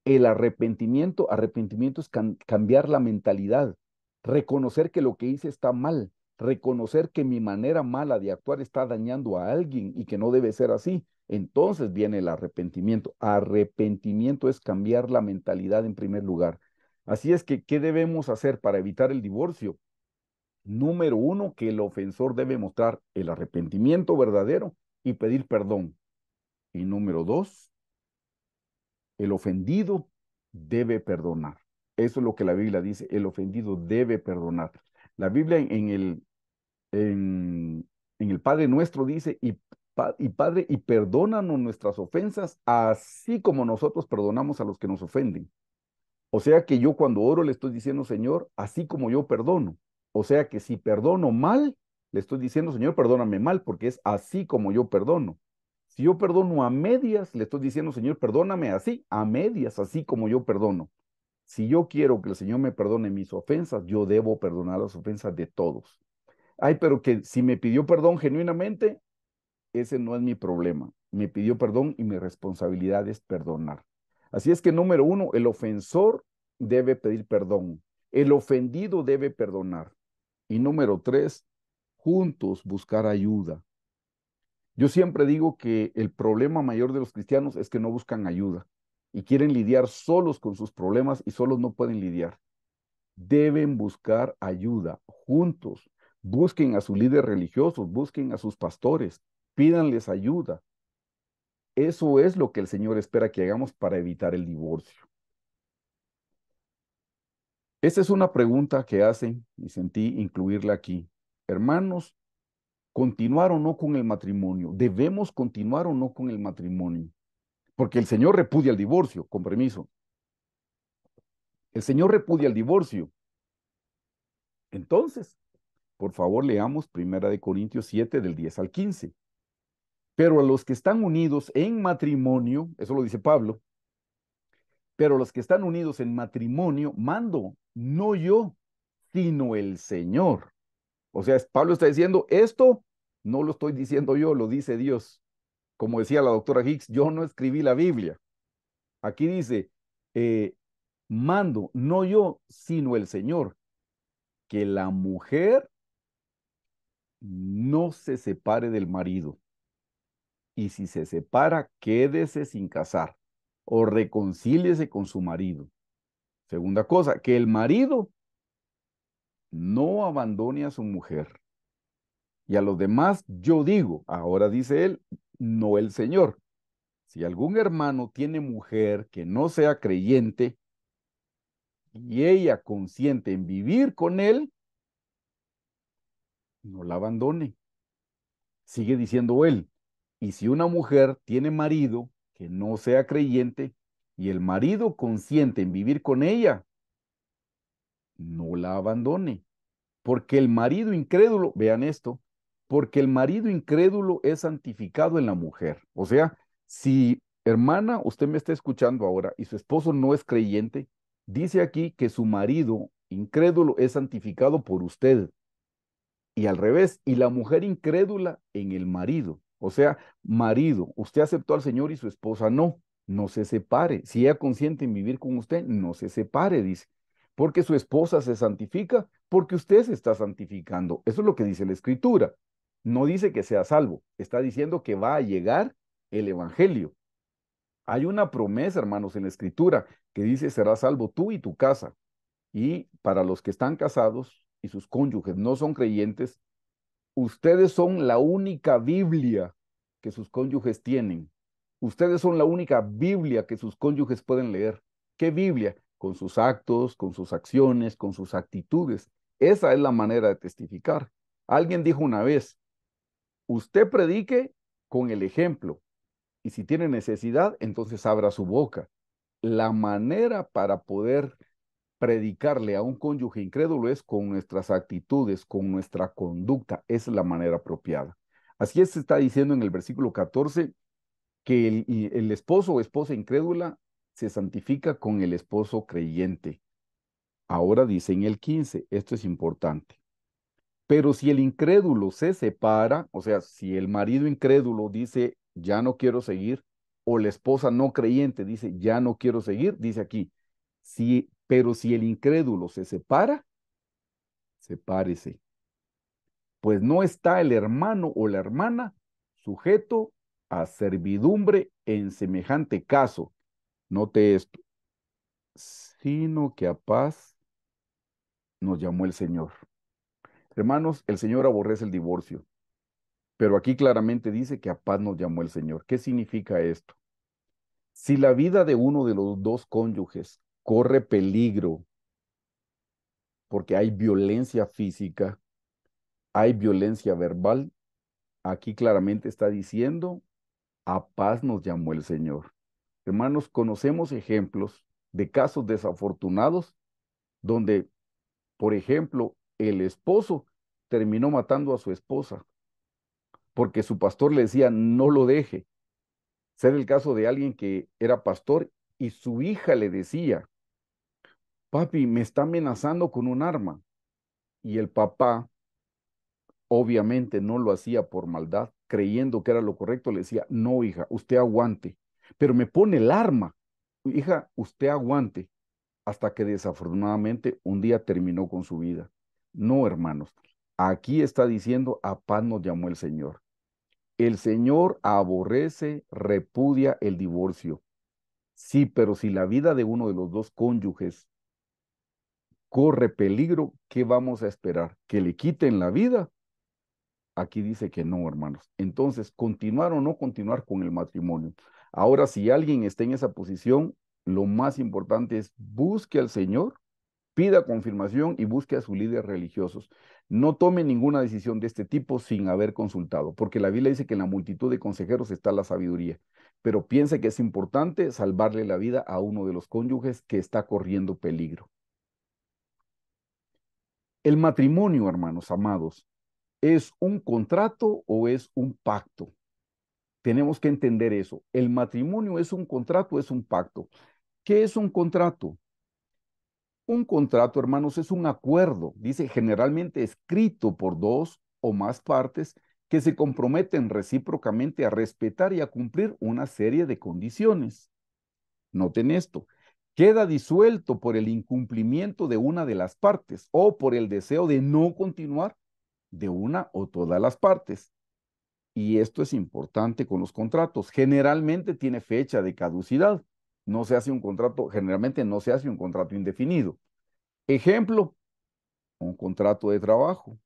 El arrepentimiento, arrepentimiento es cambiar la mentalidad, reconocer que lo que hice está mal, reconocer que mi manera mala de actuar está dañando a alguien y que no debe ser así. Entonces viene el arrepentimiento. Arrepentimiento es cambiar la mentalidad en primer lugar. Así es que, ¿qué debemos hacer para evitar el divorcio? Número uno, que el ofensor debe mostrar el arrepentimiento verdadero y pedir perdón. Y número dos, el ofendido debe perdonar. Eso es lo que la Biblia dice, el ofendido debe perdonar. La Biblia en, el, en, el Padre nuestro dice, y, y Padre, y perdónanos nuestras ofensas, así como nosotros perdonamos a los que nos ofenden. O sea que yo cuando oro le estoy diciendo, Señor, así como yo perdono. O sea que si perdono mal, le estoy diciendo, Señor, perdóname mal, porque es así como yo perdono. Si yo perdono a medias, le estoy diciendo, Señor, perdóname así, a medias, así como yo perdono. Si yo quiero que el Señor me perdone mis ofensas, yo debo perdonar las ofensas de todos. Ay, pero que si me pidió perdón genuinamente, ese no es mi problema. Me pidió perdón y mi responsabilidad es perdonar. Así es que número uno, el ofensor debe pedir perdón. El ofendido debe perdonar. Y número tres, juntos buscar ayuda. Yo siempre digo que el problema mayor de los cristianos es que no buscan ayuda y quieren lidiar solos con sus problemas y solos no pueden lidiar. Deben buscar ayuda juntos. Busquen a sus líderes religiosos, busquen a sus pastores, pídanles ayuda. Eso es lo que el Señor espera que hagamos para evitar el divorcio. Esta es una pregunta que hacen y sentí incluirla aquí. Hermanos, continuar o no con el matrimonio. Debemos continuar o no con el matrimonio. Porque el Señor repudia el divorcio, con permiso. El Señor repudia el divorcio. Entonces, por favor, leamos Primera de Corintios 7 del 10 al 15. Pero a los que están unidos en matrimonio, eso lo dice Pablo, pero a los que están unidos en matrimonio, mando, no yo, sino el Señor. O sea, Pablo está diciendo, esto no lo estoy diciendo yo, lo dice Dios. Como decía la doctora Hicks, yo no escribí la Biblia. Aquí dice, eh, mando, no yo, sino el Señor, que la mujer no se separe del marido. Y si se separa, quédese sin casar o reconcíliese con su marido. Segunda cosa, que el marido no abandone a su mujer. Y a los demás yo digo, ahora dice él, no el Señor. Si algún hermano tiene mujer que no sea creyente y ella consiente en vivir con él, no la abandone. Sigue diciendo él, y si una mujer tiene marido que no sea creyente y el marido consiente en vivir con ella, no la abandone, porque el marido incrédulo, vean esto, porque el marido incrédulo es santificado en la mujer. O sea, si hermana, usted me está escuchando ahora y su esposo no es creyente, dice aquí que su marido incrédulo es santificado por usted. Y al revés, y la mujer incrédula en el marido. O sea, marido, usted aceptó al Señor y su esposa no, no se separe. Si ella consiente en vivir con usted, no se separe, dice porque su esposa se santifica, porque usted se está santificando. Eso es lo que dice la escritura. No dice que sea salvo, está diciendo que va a llegar el Evangelio. Hay una promesa, hermanos, en la escritura que dice, serás salvo tú y tu casa. Y para los que están casados y sus cónyuges no son creyentes, ustedes son la única Biblia que sus cónyuges tienen. Ustedes son la única Biblia que sus cónyuges pueden leer. ¿Qué Biblia? con sus actos, con sus acciones, con sus actitudes. Esa es la manera de testificar. Alguien dijo una vez, usted predique con el ejemplo y si tiene necesidad, entonces abra su boca. La manera para poder predicarle a un cónyuge incrédulo es con nuestras actitudes, con nuestra conducta, es la manera apropiada. Así es, se está diciendo en el versículo 14 que el, el esposo o esposa incrédula se santifica con el esposo creyente. Ahora dice en el 15, esto es importante. Pero si el incrédulo se separa, o sea, si el marido incrédulo dice, ya no quiero seguir, o la esposa no creyente dice, ya no quiero seguir, dice aquí, si, pero si el incrédulo se separa, sepárese. Pues no está el hermano o la hermana sujeto a servidumbre en semejante caso, Note esto, sino que a paz nos llamó el Señor. Hermanos, el Señor aborrece el divorcio, pero aquí claramente dice que a paz nos llamó el Señor. ¿Qué significa esto? Si la vida de uno de los dos cónyuges corre peligro porque hay violencia física, hay violencia verbal, aquí claramente está diciendo, a paz nos llamó el Señor hermanos, conocemos ejemplos de casos desafortunados donde, por ejemplo, el esposo terminó matando a su esposa porque su pastor le decía, no lo deje. Ser el caso de alguien que era pastor y su hija le decía, papi, me está amenazando con un arma. Y el papá, obviamente, no lo hacía por maldad, creyendo que era lo correcto, le decía, no, hija, usted aguante pero me pone el arma. Hija, usted aguante hasta que desafortunadamente un día terminó con su vida. No, hermanos, aquí está diciendo, a paz nos llamó el Señor. El Señor aborrece, repudia el divorcio. Sí, pero si la vida de uno de los dos cónyuges corre peligro, ¿qué vamos a esperar? ¿Que le quiten la vida? Aquí dice que no, hermanos. Entonces, continuar o no continuar con el matrimonio. Ahora, si alguien está en esa posición, lo más importante es busque al Señor, pida confirmación y busque a sus líderes religiosos. No tome ninguna decisión de este tipo sin haber consultado, porque la Biblia dice que en la multitud de consejeros está la sabiduría, pero piense que es importante salvarle la vida a uno de los cónyuges que está corriendo peligro. El matrimonio, hermanos amados, ¿es un contrato o es un pacto? Tenemos que entender eso. El matrimonio es un contrato, es un pacto. ¿Qué es un contrato? Un contrato, hermanos, es un acuerdo, dice generalmente escrito por dos o más partes que se comprometen recíprocamente a respetar y a cumplir una serie de condiciones. Noten esto, queda disuelto por el incumplimiento de una de las partes o por el deseo de no continuar de una o todas las partes y esto es importante con los contratos, generalmente tiene fecha de caducidad. No se hace un contrato, generalmente no se hace un contrato indefinido. Ejemplo, un contrato de trabajo,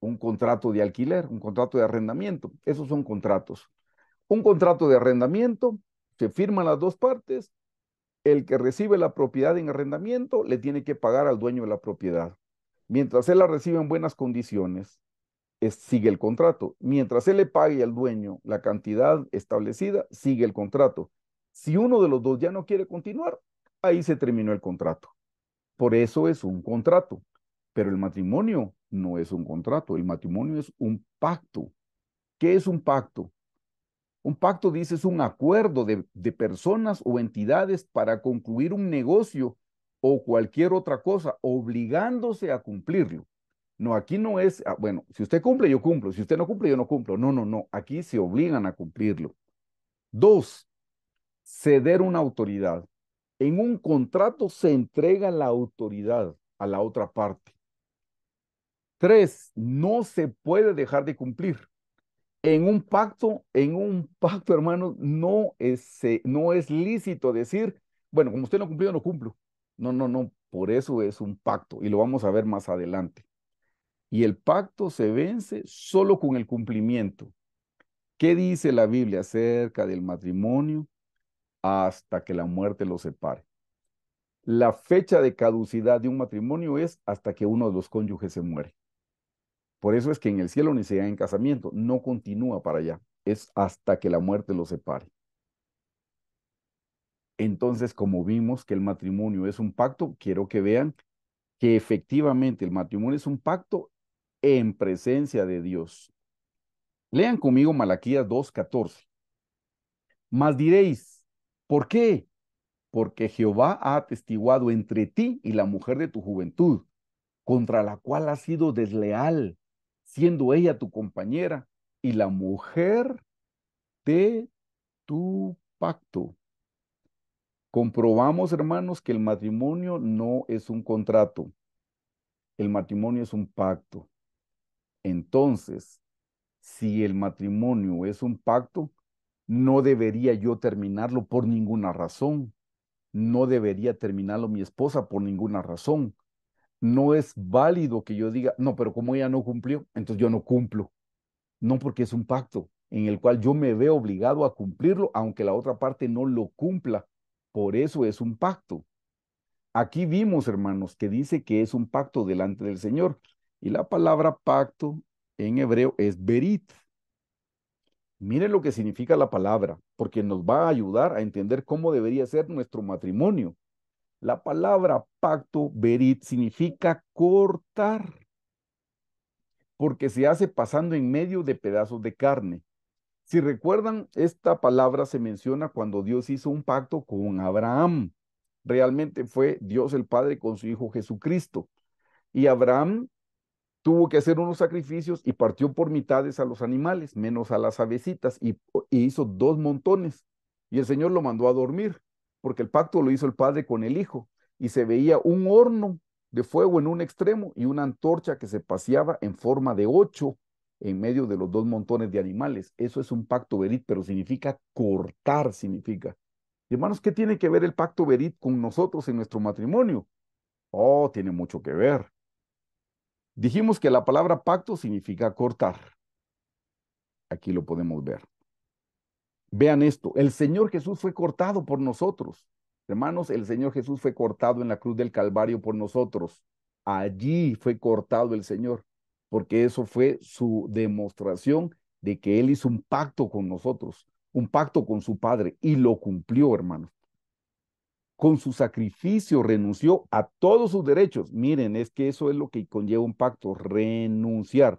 un contrato de alquiler, un contrato de arrendamiento. Esos son contratos. Un contrato de arrendamiento, se firman las dos partes, el que recibe la propiedad en arrendamiento le tiene que pagar al dueño de la propiedad. Mientras él la recibe en buenas condiciones, sigue el contrato. Mientras él le pague al dueño la cantidad establecida, sigue el contrato. Si uno de los dos ya no quiere continuar, ahí se terminó el contrato. Por eso es un contrato. Pero el matrimonio no es un contrato, el matrimonio es un pacto. ¿Qué es un pacto? Un pacto, dice, es un acuerdo de, de personas o entidades para concluir un negocio o cualquier otra cosa, obligándose a cumplirlo. No, aquí no es, ah, bueno, si usted cumple, yo cumplo, si usted no cumple, yo no cumplo. No, no, no, aquí se obligan a cumplirlo. Dos, ceder una autoridad. En un contrato se entrega la autoridad a la otra parte. Tres, no se puede dejar de cumplir. En un pacto, en un pacto, hermano, no es, no es lícito decir, bueno, como usted no cumplió, no cumplo. No, no, no, por eso es un pacto y lo vamos a ver más adelante y el pacto se vence solo con el cumplimiento. ¿Qué dice la Biblia acerca del matrimonio hasta que la muerte lo separe? La fecha de caducidad de un matrimonio es hasta que uno de los cónyuges se muere. Por eso es que en el cielo ni se da en casamiento, no continúa para allá, es hasta que la muerte lo separe. Entonces, como vimos que el matrimonio es un pacto, quiero que vean que efectivamente el matrimonio es un pacto en presencia de Dios. Lean conmigo Malaquías 2.14. Mas diréis, ¿por qué? Porque Jehová ha atestiguado entre ti y la mujer de tu juventud, contra la cual has sido desleal, siendo ella tu compañera y la mujer de tu pacto. Comprobamos, hermanos, que el matrimonio no es un contrato. El matrimonio es un pacto. Entonces, si el matrimonio es un pacto, no debería yo terminarlo por ninguna razón. No debería terminarlo mi esposa por ninguna razón. No es válido que yo diga, no, pero como ella no cumplió, entonces yo no cumplo. No porque es un pacto en el cual yo me veo obligado a cumplirlo, aunque la otra parte no lo cumpla. Por eso es un pacto. Aquí vimos, hermanos, que dice que es un pacto delante del Señor. Y la palabra pacto en hebreo es berit. Miren lo que significa la palabra, porque nos va a ayudar a entender cómo debería ser nuestro matrimonio. La palabra pacto, berit, significa cortar, porque se hace pasando en medio de pedazos de carne. Si recuerdan, esta palabra se menciona cuando Dios hizo un pacto con Abraham. Realmente fue Dios el Padre con su Hijo Jesucristo. Y Abraham tuvo que hacer unos sacrificios y partió por mitades a los animales, menos a las avecitas, y, hizo dos montones. Y el Señor lo mandó a dormir, porque el pacto lo hizo el Padre con el Hijo, y se veía un horno de fuego en un extremo y una antorcha que se paseaba en forma de ocho en medio de los dos montones de animales. Eso es un pacto verit, pero significa cortar, significa. Hermanos, ¿qué tiene que ver el pacto verit con nosotros en nuestro matrimonio? Oh, tiene mucho que ver Dijimos que la palabra pacto significa cortar. Aquí lo podemos ver. Vean esto, el Señor Jesús fue cortado por nosotros. Hermanos, el Señor Jesús fue cortado en la cruz del Calvario por nosotros. Allí fue cortado el Señor, porque eso fue su demostración de que Él hizo un pacto con nosotros, un pacto con su Padre, y lo cumplió, hermanos con su sacrificio renunció a todos sus derechos. Miren, es que eso es lo que conlleva un pacto, renunciar,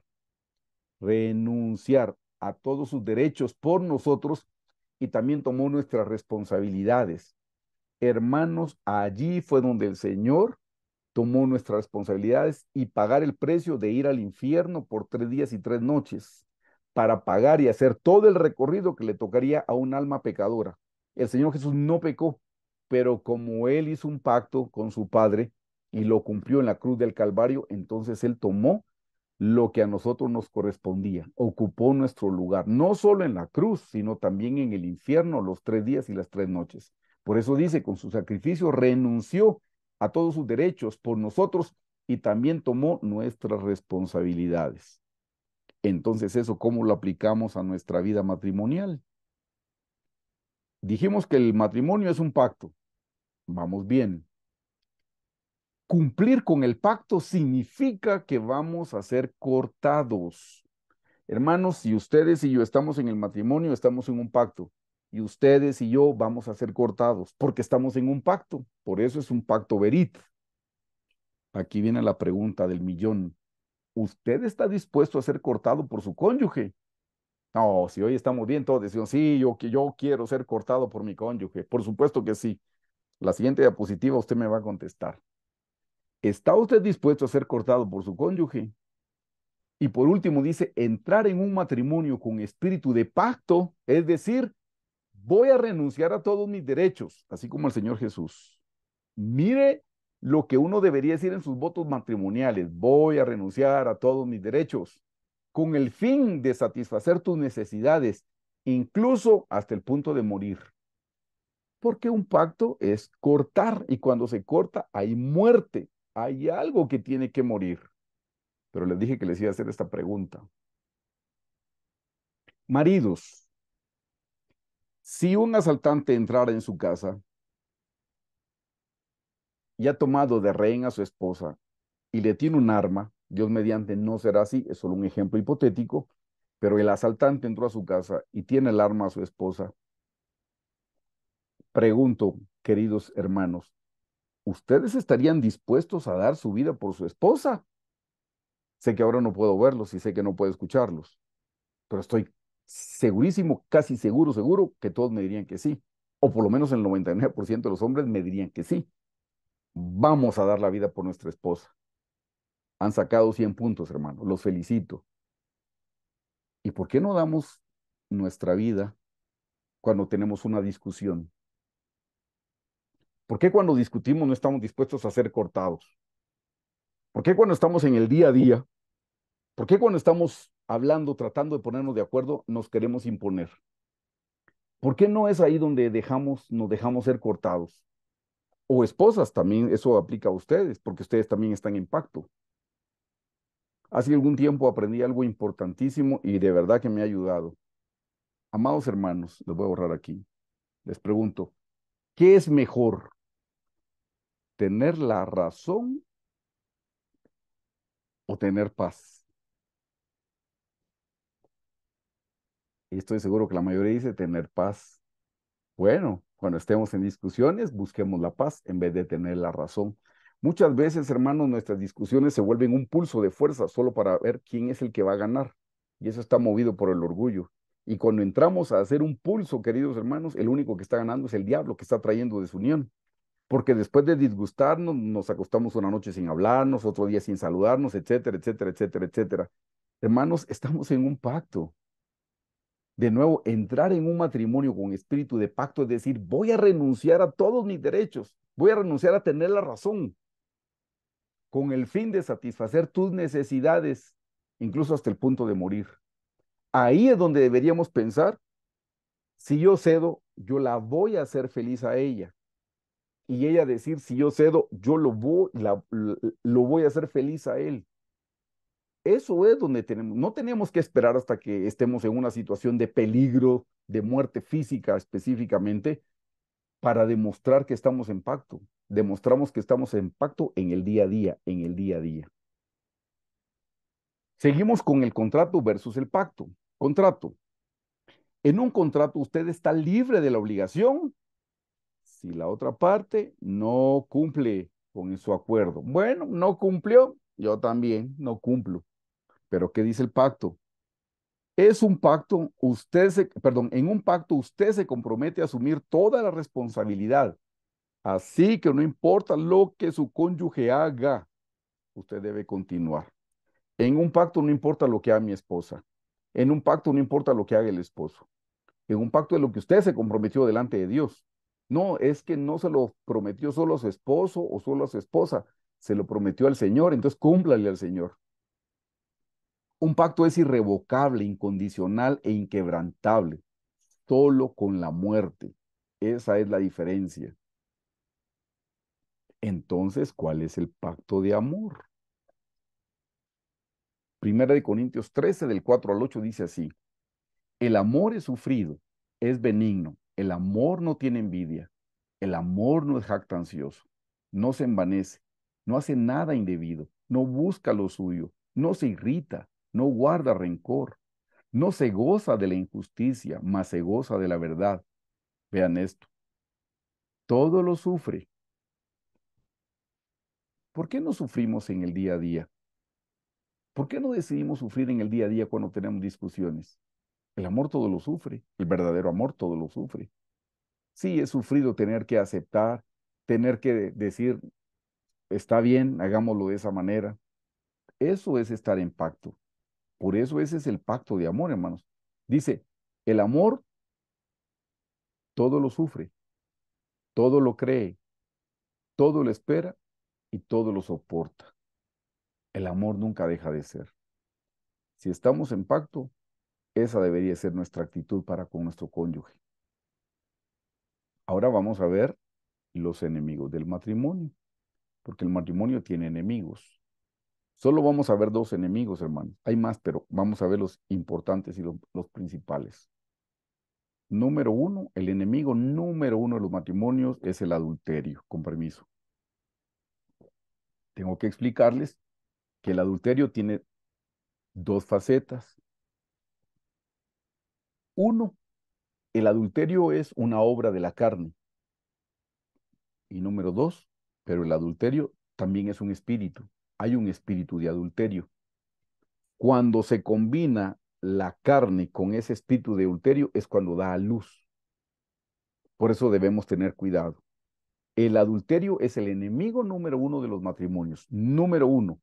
renunciar a todos sus derechos por nosotros y también tomó nuestras responsabilidades. Hermanos, allí fue donde el Señor tomó nuestras responsabilidades y pagar el precio de ir al infierno por tres días y tres noches para pagar y hacer todo el recorrido que le tocaría a un alma pecadora. El Señor Jesús no pecó, pero como él hizo un pacto con su Padre y lo cumplió en la cruz del Calvario, entonces él tomó lo que a nosotros nos correspondía, ocupó nuestro lugar, no solo en la cruz, sino también en el infierno los tres días y las tres noches. Por eso dice, con su sacrificio renunció a todos sus derechos por nosotros y también tomó nuestras responsabilidades. Entonces, ¿eso cómo lo aplicamos a nuestra vida matrimonial? Dijimos que el matrimonio es un pacto, Vamos bien. Cumplir con el pacto significa que vamos a ser cortados. Hermanos, si ustedes y yo estamos en el matrimonio, estamos en un pacto. Y ustedes y yo vamos a ser cortados porque estamos en un pacto. Por eso es un pacto verit. Aquí viene la pregunta del millón. ¿Usted está dispuesto a ser cortado por su cónyuge? No, si hoy estamos bien, todos decimos, sí, yo, yo quiero ser cortado por mi cónyuge. Por supuesto que sí la siguiente diapositiva usted me va a contestar. ¿Está usted dispuesto a ser cortado por su cónyuge? Y por último dice, entrar en un matrimonio con espíritu de pacto, es decir, voy a renunciar a todos mis derechos, así como el Señor Jesús. Mire lo que uno debería decir en sus votos matrimoniales, voy a renunciar a todos mis derechos, con el fin de satisfacer tus necesidades, incluso hasta el punto de morir. Porque un pacto es cortar y cuando se corta hay muerte, hay algo que tiene que morir. Pero les dije que les iba a hacer esta pregunta. Maridos, si un asaltante entrara en su casa y ha tomado de rehén a su esposa y le tiene un arma, Dios mediante no será así, es solo un ejemplo hipotético, pero el asaltante entró a su casa y tiene el arma a su esposa Pregunto, queridos hermanos, ¿ustedes estarían dispuestos a dar su vida por su esposa? Sé que ahora no puedo verlos y sé que no puedo escucharlos, pero estoy segurísimo, casi seguro, seguro que todos me dirían que sí, o por lo menos el 99% de los hombres me dirían que sí. Vamos a dar la vida por nuestra esposa. Han sacado 100 puntos, hermano, los felicito. ¿Y por qué no damos nuestra vida cuando tenemos una discusión? ¿Por qué cuando discutimos no estamos dispuestos a ser cortados? ¿Por qué cuando estamos en el día a día? ¿Por qué cuando estamos hablando, tratando de ponernos de acuerdo, nos queremos imponer? ¿Por qué no es ahí donde dejamos, nos dejamos ser cortados? O esposas, también eso aplica a ustedes, porque ustedes también están en pacto. Hace algún tiempo aprendí algo importantísimo y de verdad que me ha ayudado. Amados hermanos, les voy a borrar aquí. Les pregunto, ¿qué es mejor? tener la razón o tener paz. Y estoy seguro que la mayoría dice tener paz. Bueno, cuando estemos en discusiones, busquemos la paz en vez de tener la razón. Muchas veces, hermanos, nuestras discusiones se vuelven un pulso de fuerza solo para ver quién es el que va a ganar. Y eso está movido por el orgullo. Y cuando entramos a hacer un pulso, queridos hermanos, el único que está ganando es el diablo que está trayendo desunión porque después de disgustarnos nos acostamos una noche sin hablarnos, otro día sin saludarnos, etcétera, etcétera, etcétera, etcétera. Hermanos, estamos en un pacto. De nuevo, entrar en un matrimonio con espíritu de pacto es decir, voy a renunciar a todos mis derechos, voy a renunciar a tener la razón, con el fin de satisfacer tus necesidades, incluso hasta el punto de morir. Ahí es donde deberíamos pensar, si yo cedo, yo la voy a hacer feliz a ella y ella decir, si yo cedo, yo lo voy, a hacer feliz a él. Eso es donde tenemos, no tenemos que esperar hasta que estemos en una situación de peligro, de muerte física específicamente, para demostrar que estamos en pacto. Demostramos que estamos en pacto en el día a día, en el día a día. Seguimos con el contrato versus el pacto. Contrato. En un contrato usted está libre de la obligación si la otra parte no cumple con su acuerdo. Bueno, no cumplió, yo también no cumplo. Pero ¿qué dice el pacto? Es un pacto, usted se, perdón, en un pacto usted se compromete a asumir toda la responsabilidad. Así que no importa lo que su cónyuge haga, usted debe continuar. En un pacto no importa lo que haga mi esposa. En un pacto no importa lo que haga el esposo. En un pacto es lo que usted se comprometió delante de Dios. No, es que no se lo prometió solo a su esposo o solo a su esposa, se lo prometió al Señor, entonces cúmplale al Señor. Un pacto es irrevocable, incondicional e inquebrantable, solo con la muerte. Esa es la diferencia. Entonces, ¿cuál es el pacto de amor? Primera de Corintios 13, del 4 al 8, dice así, el amor es sufrido, es benigno, el amor no tiene envidia, el amor no es jactancioso, no se envanece, no hace nada indebido, no busca lo suyo, no se irrita, no guarda rencor, no se goza de la injusticia, más se goza de la verdad. Vean esto. Todo lo sufre. ¿Por qué no sufrimos en el día a día? ¿Por qué no decidimos sufrir en el día a día cuando tenemos discusiones? El amor todo lo sufre, el verdadero amor todo lo sufre. Sí, he sufrido tener que aceptar, tener que decir, está bien, hagámoslo de esa manera. Eso es estar en pacto. Por eso ese es el pacto de amor, hermanos. Dice, el amor todo lo sufre, todo lo cree, todo lo espera y todo lo soporta. El amor nunca deja de ser. Si estamos en pacto, esa debería ser nuestra actitud para con nuestro cónyuge. Ahora vamos a ver los enemigos del matrimonio, porque el matrimonio tiene enemigos. Solo vamos a ver dos enemigos, hermanos. Hay más, pero vamos a ver los importantes y los, principales. Número uno, el enemigo número uno de los matrimonios es el adulterio, con permiso. Tengo que explicarles que el adulterio tiene dos facetas. Uno, el adulterio es una obra de la carne. Y número dos, pero el adulterio también es un espíritu. Hay un espíritu de adulterio. Cuando se combina la carne con ese espíritu de adulterio es cuando da a luz. Por eso debemos tener cuidado. El adulterio es el enemigo número uno de los matrimonios, número uno.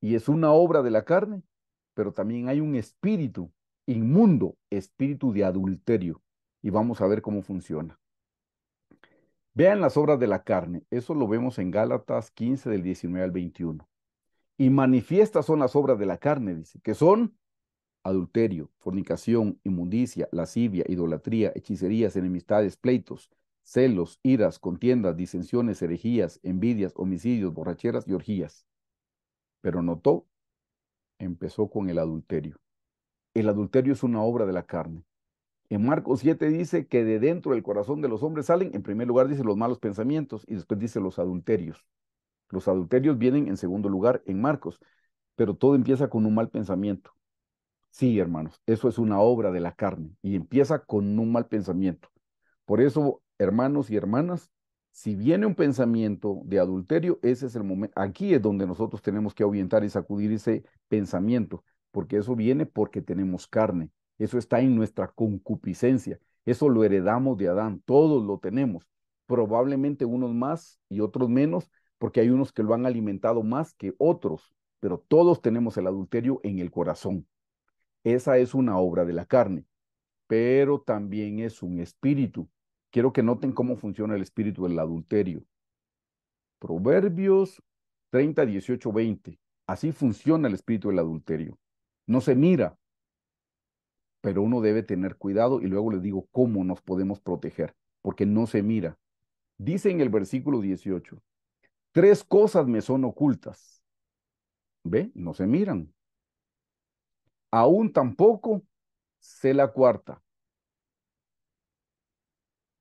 Y es una obra de la carne, pero también hay un espíritu inmundo espíritu de adulterio. Y vamos a ver cómo funciona. Vean las obras de la carne, eso lo vemos en Gálatas 15 del 19 al 21. Y manifiestas son las obras de la carne, dice, que son adulterio, fornicación, inmundicia, lascivia, idolatría, hechicerías, enemistades, pleitos, celos, iras, contiendas, disensiones, herejías, envidias, homicidios, borracheras y orgías. Pero notó, empezó con el adulterio el adulterio es una obra de la carne. En Marcos 7 dice que de dentro del corazón de los hombres salen, en primer lugar dice los malos pensamientos y después dice los adulterios. Los adulterios vienen en segundo lugar en Marcos, pero todo empieza con un mal pensamiento. Sí, hermanos, eso es una obra de la carne y empieza con un mal pensamiento. Por eso, hermanos y hermanas, si viene un pensamiento de adulterio, ese es el momento, aquí es donde nosotros tenemos que ahuyentar y sacudir ese pensamiento porque eso viene porque tenemos carne, eso está en nuestra concupiscencia, eso lo heredamos de Adán, todos lo tenemos, probablemente unos más y otros menos, porque hay unos que lo han alimentado más que otros, pero todos tenemos el adulterio en el corazón. Esa es una obra de la carne, pero también es un espíritu. Quiero que noten cómo funciona el espíritu del adulterio. Proverbios 30, 18, 20. Así funciona el espíritu del adulterio no se mira, pero uno debe tener cuidado y luego les digo cómo nos podemos proteger, porque no se mira. Dice en el versículo 18, tres cosas me son ocultas. ¿Ve? No se miran. Aún tampoco sé la cuarta.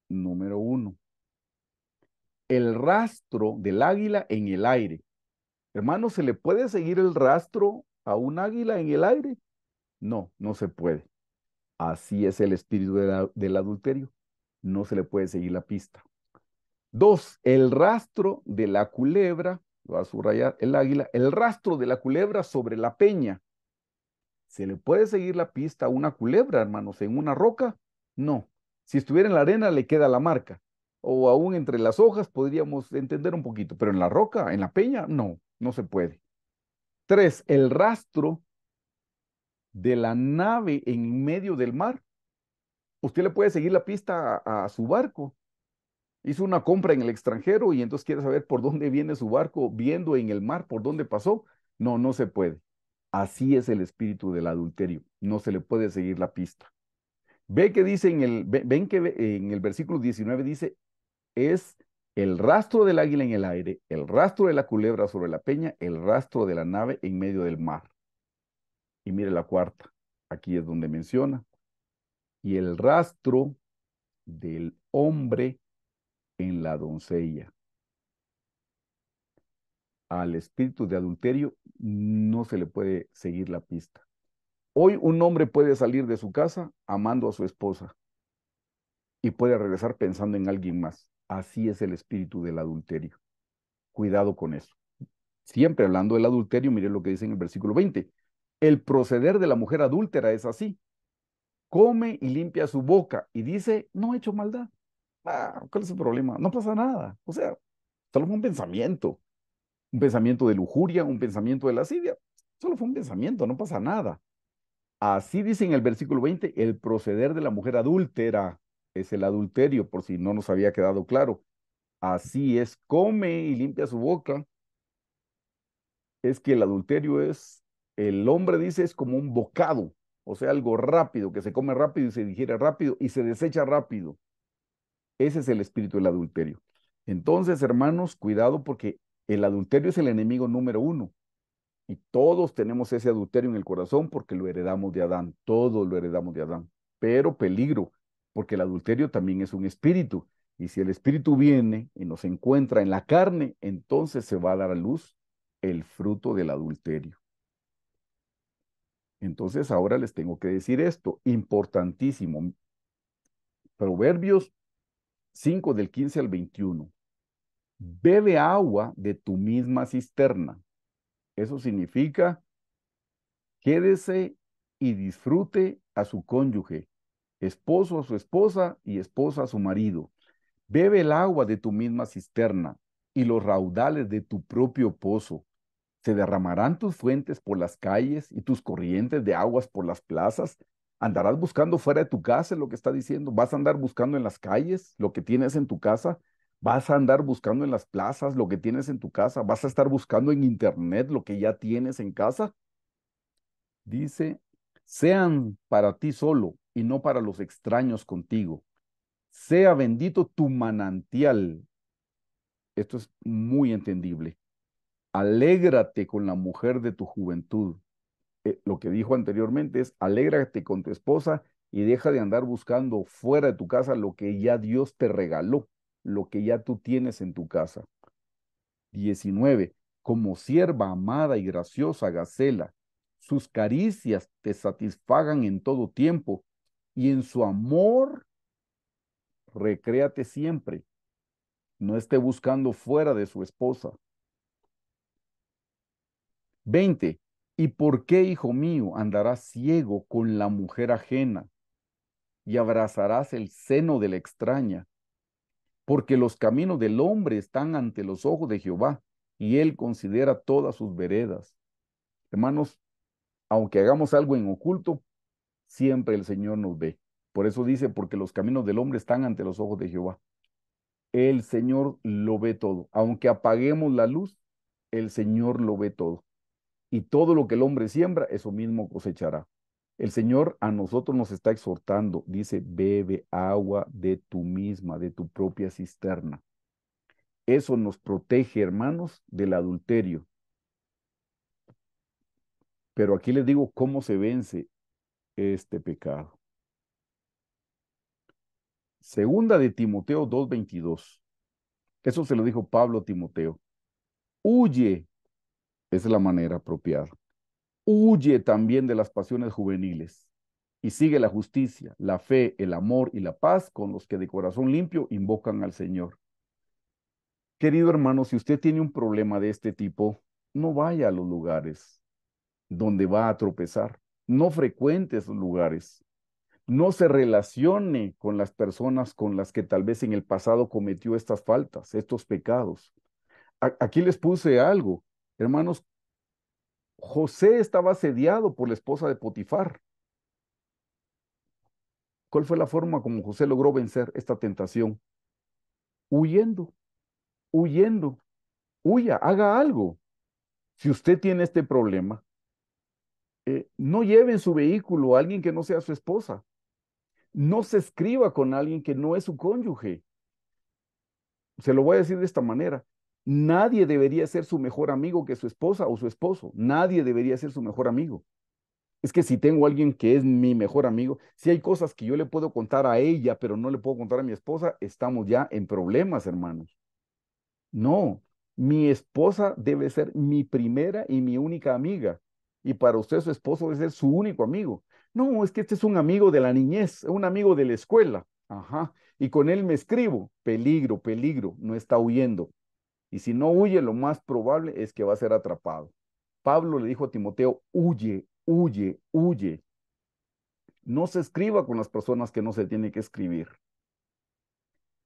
Número uno, el rastro del águila en el aire. Hermano, se le puede seguir el rastro a un águila en el aire? No, no se puede. Así es el espíritu del adulterio. No se le puede seguir la pista. Dos, el rastro de la culebra, lo va a subrayar el águila, el rastro de la culebra sobre la peña. ¿Se le puede seguir la pista a una culebra, hermanos, en una roca? No. Si estuviera en la arena le queda la marca. O aún entre las hojas podríamos entender un poquito, pero en la roca, en la peña, no, no se puede. Tres, el rastro de la nave en medio del mar. Usted le puede seguir la pista a, su barco. Hizo una compra en el extranjero y entonces quiere saber por dónde viene su barco, viendo en el mar por dónde pasó. No, no se puede. Así es el espíritu del adulterio. No se le puede seguir la pista. Ve que dice en el, ven que en el versículo 19 dice, es el rastro del águila en el aire, el rastro de la culebra sobre la peña, el rastro de la nave en medio del mar. Y mire la cuarta, aquí es donde menciona, y el rastro del hombre en la doncella. Al espíritu de adulterio no se le puede seguir la pista. Hoy un hombre puede salir de su casa amando a su esposa y puede regresar pensando en alguien más. Así es el espíritu del adulterio. Cuidado con eso. Siempre hablando del adulterio, mire lo que dice en el versículo 20. El proceder de la mujer adúltera es así. Come y limpia su boca y dice, no he hecho maldad. Ah, ¿Cuál es el problema? No pasa nada. O sea, solo fue un pensamiento. Un pensamiento de lujuria, un pensamiento de lascivia. Solo fue un pensamiento, no pasa nada. Así dice en el versículo 20, el proceder de la mujer adúltera es el adulterio, por si no nos había quedado claro. Así es, come y limpia su boca. Es que el adulterio es, el hombre dice, es como un bocado, o sea, algo rápido, que se come rápido y se digiere rápido y se desecha rápido. Ese es el espíritu del adulterio. Entonces, hermanos, cuidado porque el adulterio es el enemigo número uno. Y todos tenemos ese adulterio en el corazón porque lo heredamos de Adán, Todos lo heredamos de Adán. Pero peligro, porque el adulterio también es un espíritu. Y si el espíritu viene y nos encuentra en la carne, entonces se va a dar a luz el fruto del adulterio. Entonces ahora les tengo que decir esto, importantísimo. Proverbios 5 del 15 al 21. Bebe agua de tu misma cisterna. Eso significa, quédese y disfrute a su cónyuge esposo a su esposa y esposa a su marido. Bebe el agua de tu misma cisterna y los raudales de tu propio pozo. Se derramarán tus fuentes por las calles y tus corrientes de aguas por las plazas. Andarás buscando fuera de tu casa lo que está diciendo. Vas a andar buscando en las calles lo que tienes en tu casa. Vas a andar buscando en las plazas lo que tienes en tu casa. Vas a estar buscando en internet lo que ya tienes en casa. Dice, sean para ti solo y no para los extraños contigo. Sea bendito tu manantial. Esto es muy entendible. Alégrate con la mujer de tu juventud. Eh, lo que dijo anteriormente es, alégrate con tu esposa y deja de andar buscando fuera de tu casa lo que ya Dios te regaló, lo que ya tú tienes en tu casa. 19. Como sierva amada y graciosa Gacela, sus caricias te satisfagan en todo tiempo y en su amor recréate siempre. No esté buscando fuera de su esposa. 20. ¿Y por qué, hijo mío, andarás ciego con la mujer ajena y abrazarás el seno de la extraña? Porque los caminos del hombre están ante los ojos de Jehová y él considera todas sus veredas. Hermanos, aunque hagamos algo en oculto, siempre el Señor nos ve. Por eso dice, porque los caminos del hombre están ante los ojos de Jehová. El Señor lo ve todo. Aunque apaguemos la luz, el Señor lo ve todo. Y todo lo que el hombre siembra, eso mismo cosechará. El Señor a nosotros nos está exhortando. Dice, bebe agua de tu misma, de tu propia cisterna. Eso nos protege, hermanos, del adulterio. Pero aquí les digo cómo se vence este pecado. Segunda de Timoteo 2.22. Eso se lo dijo Pablo a Timoteo. Huye, es la manera apropiada. Huye también de las pasiones juveniles y sigue la justicia, la fe, el amor y la paz con los que de corazón limpio invocan al Señor. Querido hermano, si usted tiene un problema de este tipo, no vaya a los lugares donde va a tropezar no frecuente esos lugares, no se relacione con las personas con las que tal vez en el pasado cometió estas faltas, estos pecados. aquí les puse algo, hermanos, José estaba asediado por la esposa de Potifar. ¿Cuál fue la forma como José logró vencer esta tentación? Huyendo, huyendo. Huya, haga algo. Si usted tiene este problema, eh, no lleve en su vehículo a alguien que no sea su esposa. No se escriba con alguien que no es su cónyuge. Se lo voy a decir de esta manera. Nadie debería ser su mejor amigo que su esposa o su esposo. Nadie debería ser su mejor amigo. Es que si tengo a alguien que es mi mejor amigo, si hay cosas que yo le puedo contar a ella, pero no le puedo contar a mi esposa, estamos ya en problemas, hermanos. No, mi esposa debe ser mi primera y mi única amiga y para usted su esposo debe ser su único amigo. No, es que este es un amigo de la niñez, un amigo de la escuela. Ajá. Y con él me escribo. Peligro, peligro, no está huyendo. Y si no huye, lo más probable es que va a ser atrapado. Pablo le dijo a Timoteo, huye, huye, huye. No se escriba con las personas que no se tiene que escribir.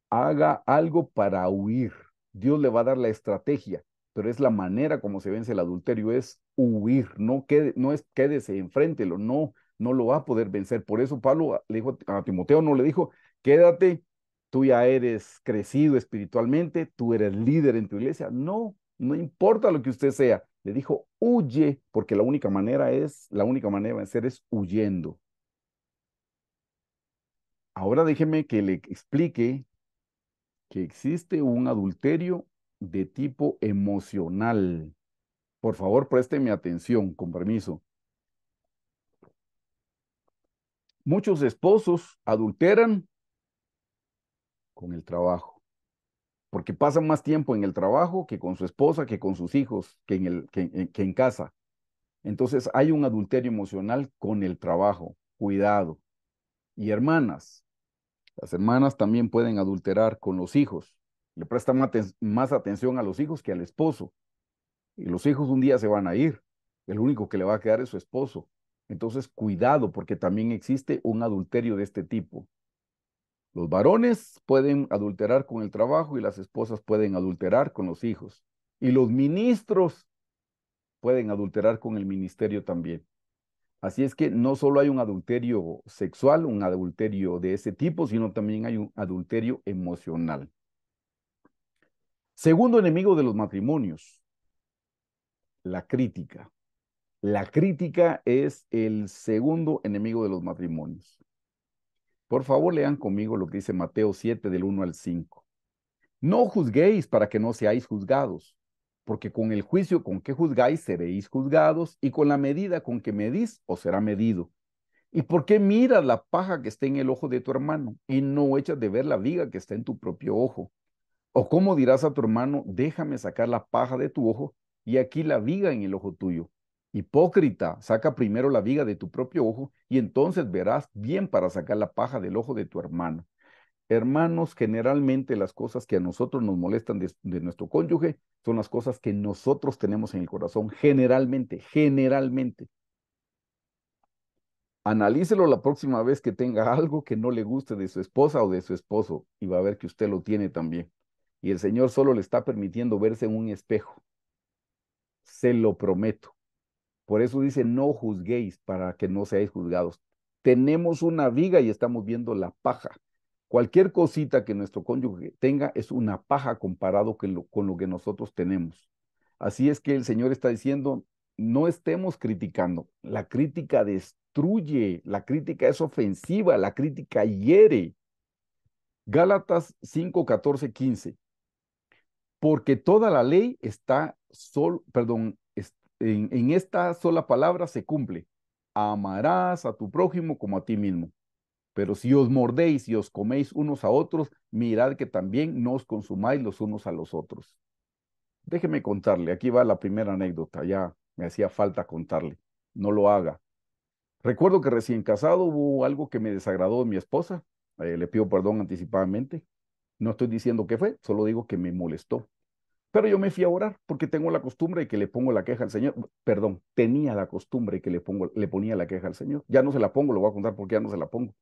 Haga algo para huir. Dios le va a dar la estrategia, pero es la manera como se vence el adulterio, es huir, no, quede, no es quédese, enfréntelo, no, no lo va a poder vencer. Por eso Pablo le dijo a Timoteo, no le dijo, quédate, tú ya eres crecido espiritualmente, tú eres líder en tu iglesia. No, no importa lo que usted sea. Le dijo, huye, porque la única manera es, la única manera de vencer es huyendo. Ahora déjeme que le explique que existe un adulterio de tipo emocional. Por favor, mi atención, con permiso. Muchos esposos adulteran con el trabajo, porque pasan más tiempo en el trabajo que con su esposa, que con sus hijos, que en, el, que eh, en casa. Entonces hay un adulterio emocional con el trabajo, cuidado. Y hermanas, las hermanas también pueden adulterar con los hijos. Le prestan más atención a los hijos que al esposo. Y los hijos un día se van a ir. El único que le va a quedar es su esposo. Entonces, cuidado, porque también existe un adulterio de este tipo. Los varones pueden adulterar con el trabajo y las esposas pueden adulterar con los hijos. Y los ministros pueden adulterar con el ministerio también. Así es que no solo hay un adulterio sexual, un adulterio de ese tipo, sino también hay un adulterio emocional. Segundo enemigo de los matrimonios, la crítica. La crítica es el segundo enemigo de los matrimonios. Por favor, lean conmigo lo que dice Mateo 7 del 1 al 5. No juzguéis para que no seáis juzgados, porque con el juicio con que juzgáis seréis juzgados, y con la medida con que medís os será medido. ¿Y por qué miras la paja que está en el ojo de tu hermano y no echas de ver la viga que está en tu propio ojo? ¿O cómo dirás a tu hermano, déjame sacar la paja de tu ojo y aquí la viga en el ojo tuyo. Hipócrita, saca primero la viga de tu propio ojo y entonces verás bien para sacar la paja del ojo de tu hermano. Hermanos, generalmente las cosas que a nosotros nos molestan de, nuestro cónyuge son las cosas que nosotros tenemos en el corazón, generalmente, generalmente. Analícelo la próxima vez que tenga algo que no le guste de su esposa o de su esposo y va a ver que usted lo tiene también. Y el Señor solo le está permitiendo verse en un espejo se lo prometo. Por eso dice, no juzguéis para que no seáis juzgados. Tenemos una viga y estamos viendo la paja. Cualquier cosita que nuestro cónyuge tenga es una paja comparado con lo, que nosotros tenemos. Así es que el Señor está diciendo, no estemos criticando. La crítica destruye, la crítica es ofensiva, la crítica hiere. Gálatas 5, 14, 15 porque toda la ley está, sol, perdón, en, esta sola palabra se cumple. Amarás a tu prójimo como a ti mismo. Pero si os mordéis y os coméis unos a otros, mirad que también no os consumáis los unos a los otros. Déjeme contarle, aquí va la primera anécdota, ya me hacía falta contarle, no lo haga. Recuerdo que recién casado hubo algo que me desagradó de mi esposa, eh, le pido perdón anticipadamente, no estoy diciendo qué fue, solo digo que me molestó. Pero yo me fui a orar porque tengo la costumbre de que le pongo la queja al Señor. Perdón, tenía la costumbre de que le, pongo, le ponía la queja al Señor. Ya no se la pongo, lo voy a contar porque ya no se la pongo.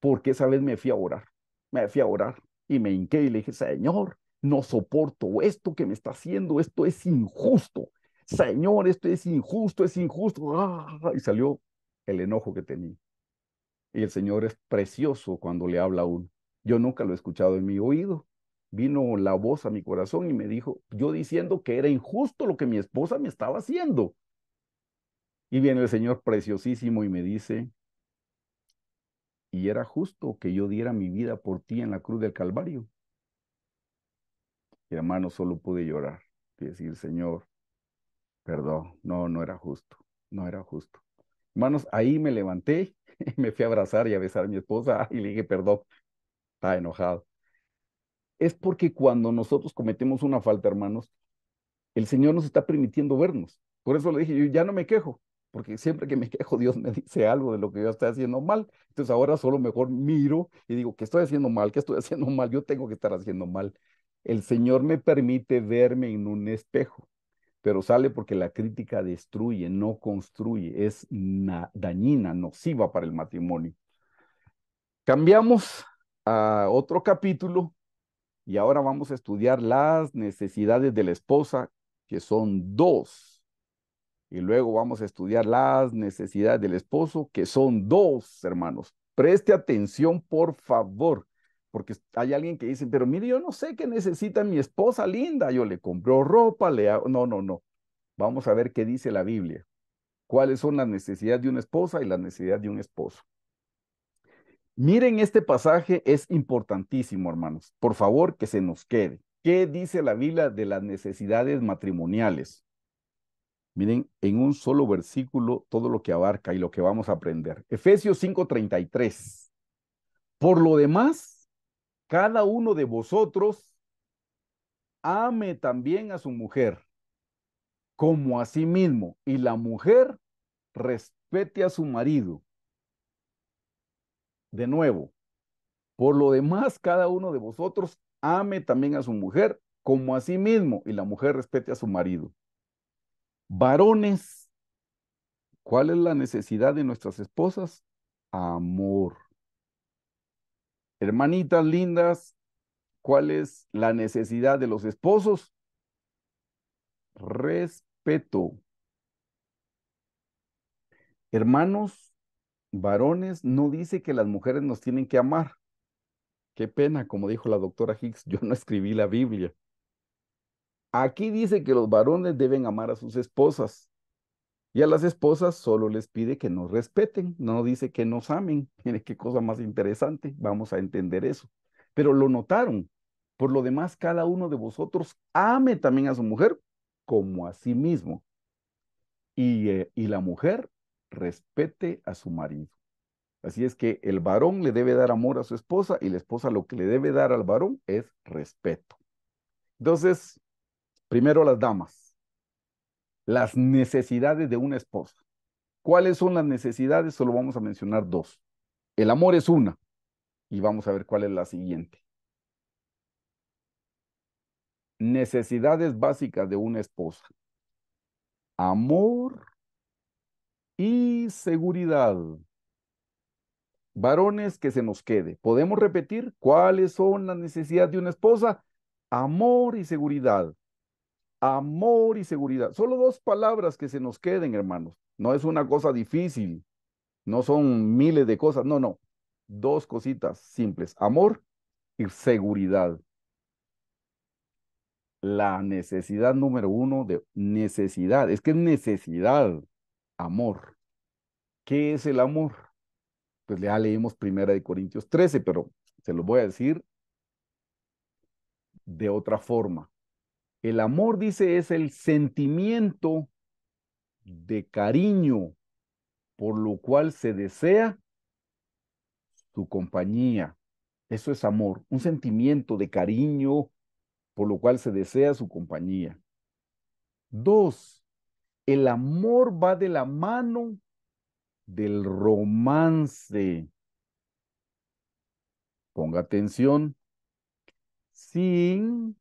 Porque esa vez me fui a orar. Me fui a orar y me hinqué y le dije, Señor, no soporto esto que me está haciendo, esto es injusto. Señor, esto es injusto, es injusto. ¡Ah! Y salió el enojo que tenía. Y el Señor es precioso cuando le habla a uno. Yo nunca lo he escuchado en mi oído. Vino la voz a mi corazón y me dijo, yo diciendo que era injusto lo que mi esposa me estaba haciendo. Y viene el Señor preciosísimo y me dice, y era justo que yo diera mi vida por ti en la cruz del Calvario. Y hermano, solo pude llorar y decir, Señor, perdón, no, no era justo, no era justo. Hermanos, ahí me levanté, me fui a abrazar y a besar a mi esposa y le dije, perdón, está enojado. Es porque cuando nosotros cometemos una falta, hermanos, el Señor nos está permitiendo vernos. Por eso le dije, yo ya no me quejo, porque siempre que me quejo Dios me dice algo de lo que yo estoy haciendo mal. Entonces ahora solo mejor miro y digo, ¿qué estoy haciendo mal? ¿Qué estoy haciendo mal? Yo tengo que estar haciendo mal. El Señor me permite verme en un espejo, pero sale porque la crítica destruye, no construye, es dañina, nociva para el matrimonio. Cambiamos otro capítulo y ahora vamos a estudiar las necesidades de la esposa, que son dos. Y luego vamos a estudiar las necesidades del esposo, que son dos, hermanos. Preste atención, por favor, porque hay alguien que dice, pero mire, yo no sé qué necesita mi esposa linda. Yo le compro ropa, le hago... No, no, no. Vamos a ver qué dice la Biblia. ¿Cuáles son las necesidades de una esposa y las necesidades de un esposo? Miren, este pasaje es importantísimo, hermanos. Por favor, que se nos quede. ¿Qué dice la Biblia de las necesidades matrimoniales? Miren, en un solo versículo todo lo que abarca y lo que vamos a aprender. Efesios 5:33. Por lo demás, cada uno de vosotros ame también a su mujer como a sí mismo y la mujer respete a su marido de nuevo, por lo demás, cada uno de vosotros ame también a su mujer como a sí mismo y la mujer respete a su marido. Varones, ¿cuál es la necesidad de nuestras esposas? Amor. Hermanitas lindas, ¿cuál es la necesidad de los esposos? Respeto. Hermanos, varones no dice que las mujeres nos tienen que amar. Qué pena, como dijo la doctora Hicks, yo no escribí la Biblia. Aquí dice que los varones deben amar a sus esposas y a las esposas solo les pide que nos respeten, no dice que nos amen. Mire qué cosa más interesante, vamos a entender eso. Pero lo notaron. Por lo demás, cada uno de vosotros ame también a su mujer como a sí mismo. Y, eh, y la mujer respete a su marido. Así es que el varón le debe dar amor a su esposa y la esposa lo que le debe dar al varón es respeto. Entonces, primero las damas, las necesidades de una esposa. ¿Cuáles son las necesidades? Solo vamos a mencionar dos. El amor es una y vamos a ver cuál es la siguiente. Necesidades básicas de una esposa. Amor y seguridad. Varones, que se nos quede. ¿Podemos repetir cuáles son las necesidades de una esposa? Amor y seguridad. Amor y seguridad. Solo dos palabras que se nos queden, hermanos. No es una cosa difícil. No son miles de cosas. No, no. Dos cositas simples. Amor y seguridad la necesidad número uno de necesidad, es que es necesidad amor. ¿Qué es el amor? Pues ya leímos primera de Corintios 13, pero se lo voy a decir de otra forma. El amor, dice, es el sentimiento de cariño por lo cual se desea su compañía. Eso es amor, un sentimiento de cariño por lo cual se desea su compañía. Dos, el amor va de la mano del romance. Ponga atención. Sin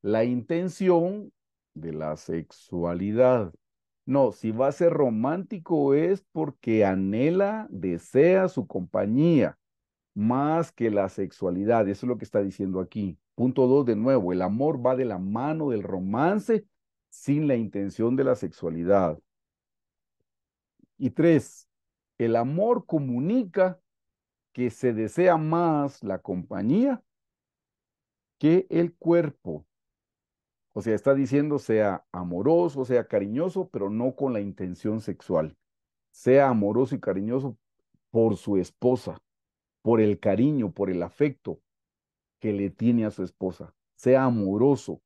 la intención de la sexualidad. No, si va a ser romántico es porque anhela, desea su compañía, más que la sexualidad. Eso es lo que está diciendo aquí. Punto dos, de nuevo, el amor va de la mano del romance sin la intención de la sexualidad. Y tres, el amor comunica que se desea más la compañía que el cuerpo. O sea, está diciendo sea amoroso, sea cariñoso, pero no con la intención sexual. Sea amoroso y cariñoso por su esposa, por el cariño, por el afecto que le tiene a su esposa. Sea amoroso,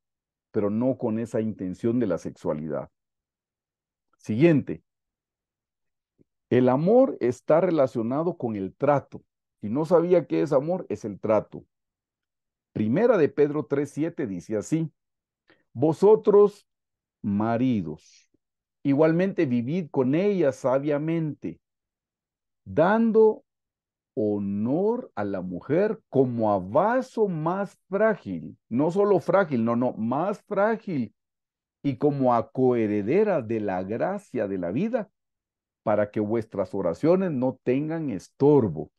pero no con esa intención de la sexualidad. Siguiente. El amor está relacionado con el trato. y no sabía qué es amor, es el trato. Primera de Pedro 3.7 dice así. Vosotros, maridos, igualmente vivid con ella sabiamente, dando honor a la mujer como a vaso más frágil, no solo frágil, no, no, más frágil y como a coheredera de la gracia de la vida, para que vuestras oraciones no tengan estorbo.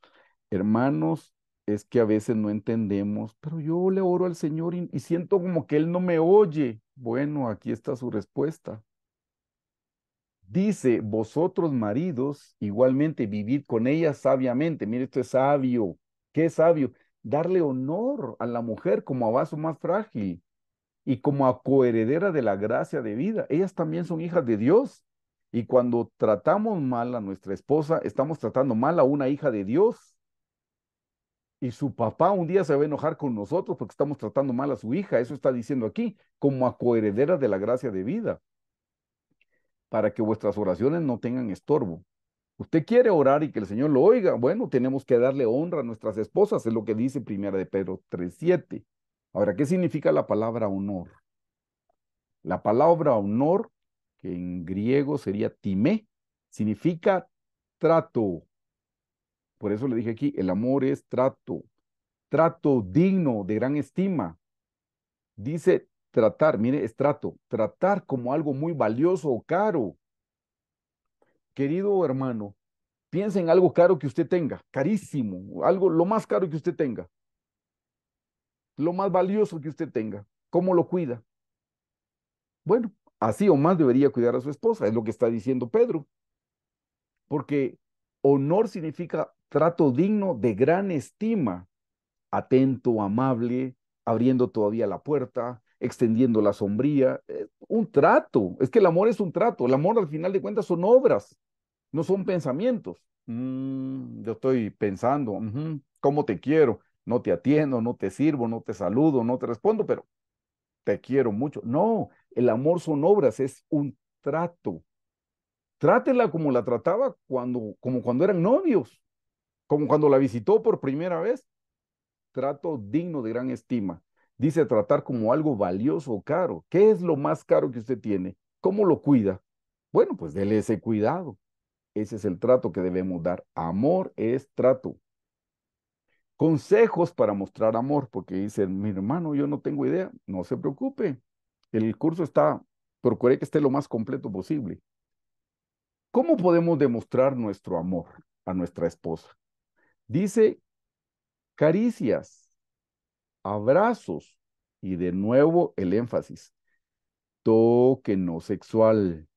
Hermanos, es que a veces no entendemos, pero yo le oro al Señor y, y siento como que Él no me oye. Bueno, aquí está su respuesta. Dice, vosotros maridos, igualmente vivid con ella sabiamente. Mire, esto es sabio. ¿Qué sabio? Darle honor a la mujer como a vaso más frágil y como a coheredera de la gracia de vida. Ellas también son hijas de Dios. Y cuando tratamos mal a nuestra esposa, estamos tratando mal a una hija de Dios. Y su papá un día se va a enojar con nosotros porque estamos tratando mal a su hija. Eso está diciendo aquí, como a coheredera de la gracia de vida para que vuestras oraciones no tengan estorbo. Usted quiere orar y que el Señor lo oiga. Bueno, tenemos que darle honra a nuestras esposas, es lo que dice Primera de Pedro 3.7. Ahora, ¿qué significa la palabra honor? La palabra honor, que en griego sería timé, significa trato. Por eso le dije aquí, el amor es trato, trato digno, de gran estima. Dice tratar, mire, es trato, tratar como algo muy valioso o caro. Querido hermano, piensa en algo caro que usted tenga, carísimo, algo lo más caro que usted tenga, lo más valioso que usted tenga, ¿cómo lo cuida? Bueno, así o más debería cuidar a su esposa, es lo que está diciendo Pedro, porque honor significa trato digno de gran estima, atento, amable, abriendo todavía la puerta, extendiendo la sombría. Eh, un trato, es que el amor es un trato, el amor al final de cuentas son obras, no son pensamientos. Mm, yo estoy pensando, ¿cómo te quiero? No te atiendo, no te sirvo, no te saludo, no te respondo, pero te quiero mucho. No, el amor son obras, es un trato. Trátela como la trataba cuando, como cuando eran novios, como cuando la visitó por primera vez. Trato digno de gran estima. Dice tratar como algo valioso o caro. ¿Qué es lo más caro que usted tiene? ¿Cómo lo cuida? Bueno, pues déle ese cuidado. Ese es el trato que debemos dar. Amor es trato. Consejos para mostrar amor, porque dicen, mi hermano, yo no tengo idea. No se preocupe. El curso está, procuré que esté lo más completo posible. ¿Cómo podemos demostrar nuestro amor a nuestra esposa? Dice, caricias, abrazos y de nuevo el énfasis, toque no sexual.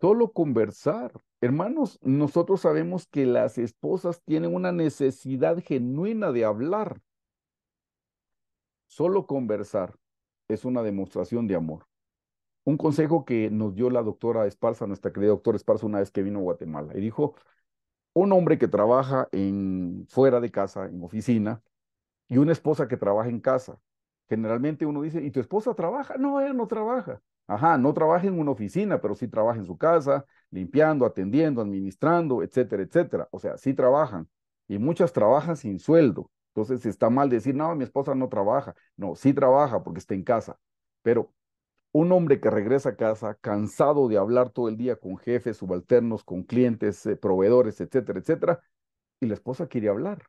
Solo conversar. Hermanos, nosotros sabemos que las esposas tienen una necesidad genuina de hablar. Solo conversar es una demostración de amor. Un consejo que nos dio la doctora Esparza, nuestra querida doctora Esparza, una vez que vino a Guatemala, y dijo, un hombre que trabaja en, fuera de casa, en oficina, y una esposa que trabaja en casa. Generalmente uno dice, ¿y tu esposa trabaja? No, ella no trabaja. Ajá, no trabaja en una oficina, pero sí trabaja en su casa, limpiando, atendiendo, administrando, etcétera, etcétera. O sea, sí trabajan. Y muchas trabajan sin sueldo. Entonces está mal decir, no, mi esposa no trabaja. No, sí trabaja porque está en casa. Pero un hombre que regresa a casa cansado de hablar todo el día con jefes, subalternos, con clientes, eh, proveedores, etcétera, etcétera, y la esposa quiere hablar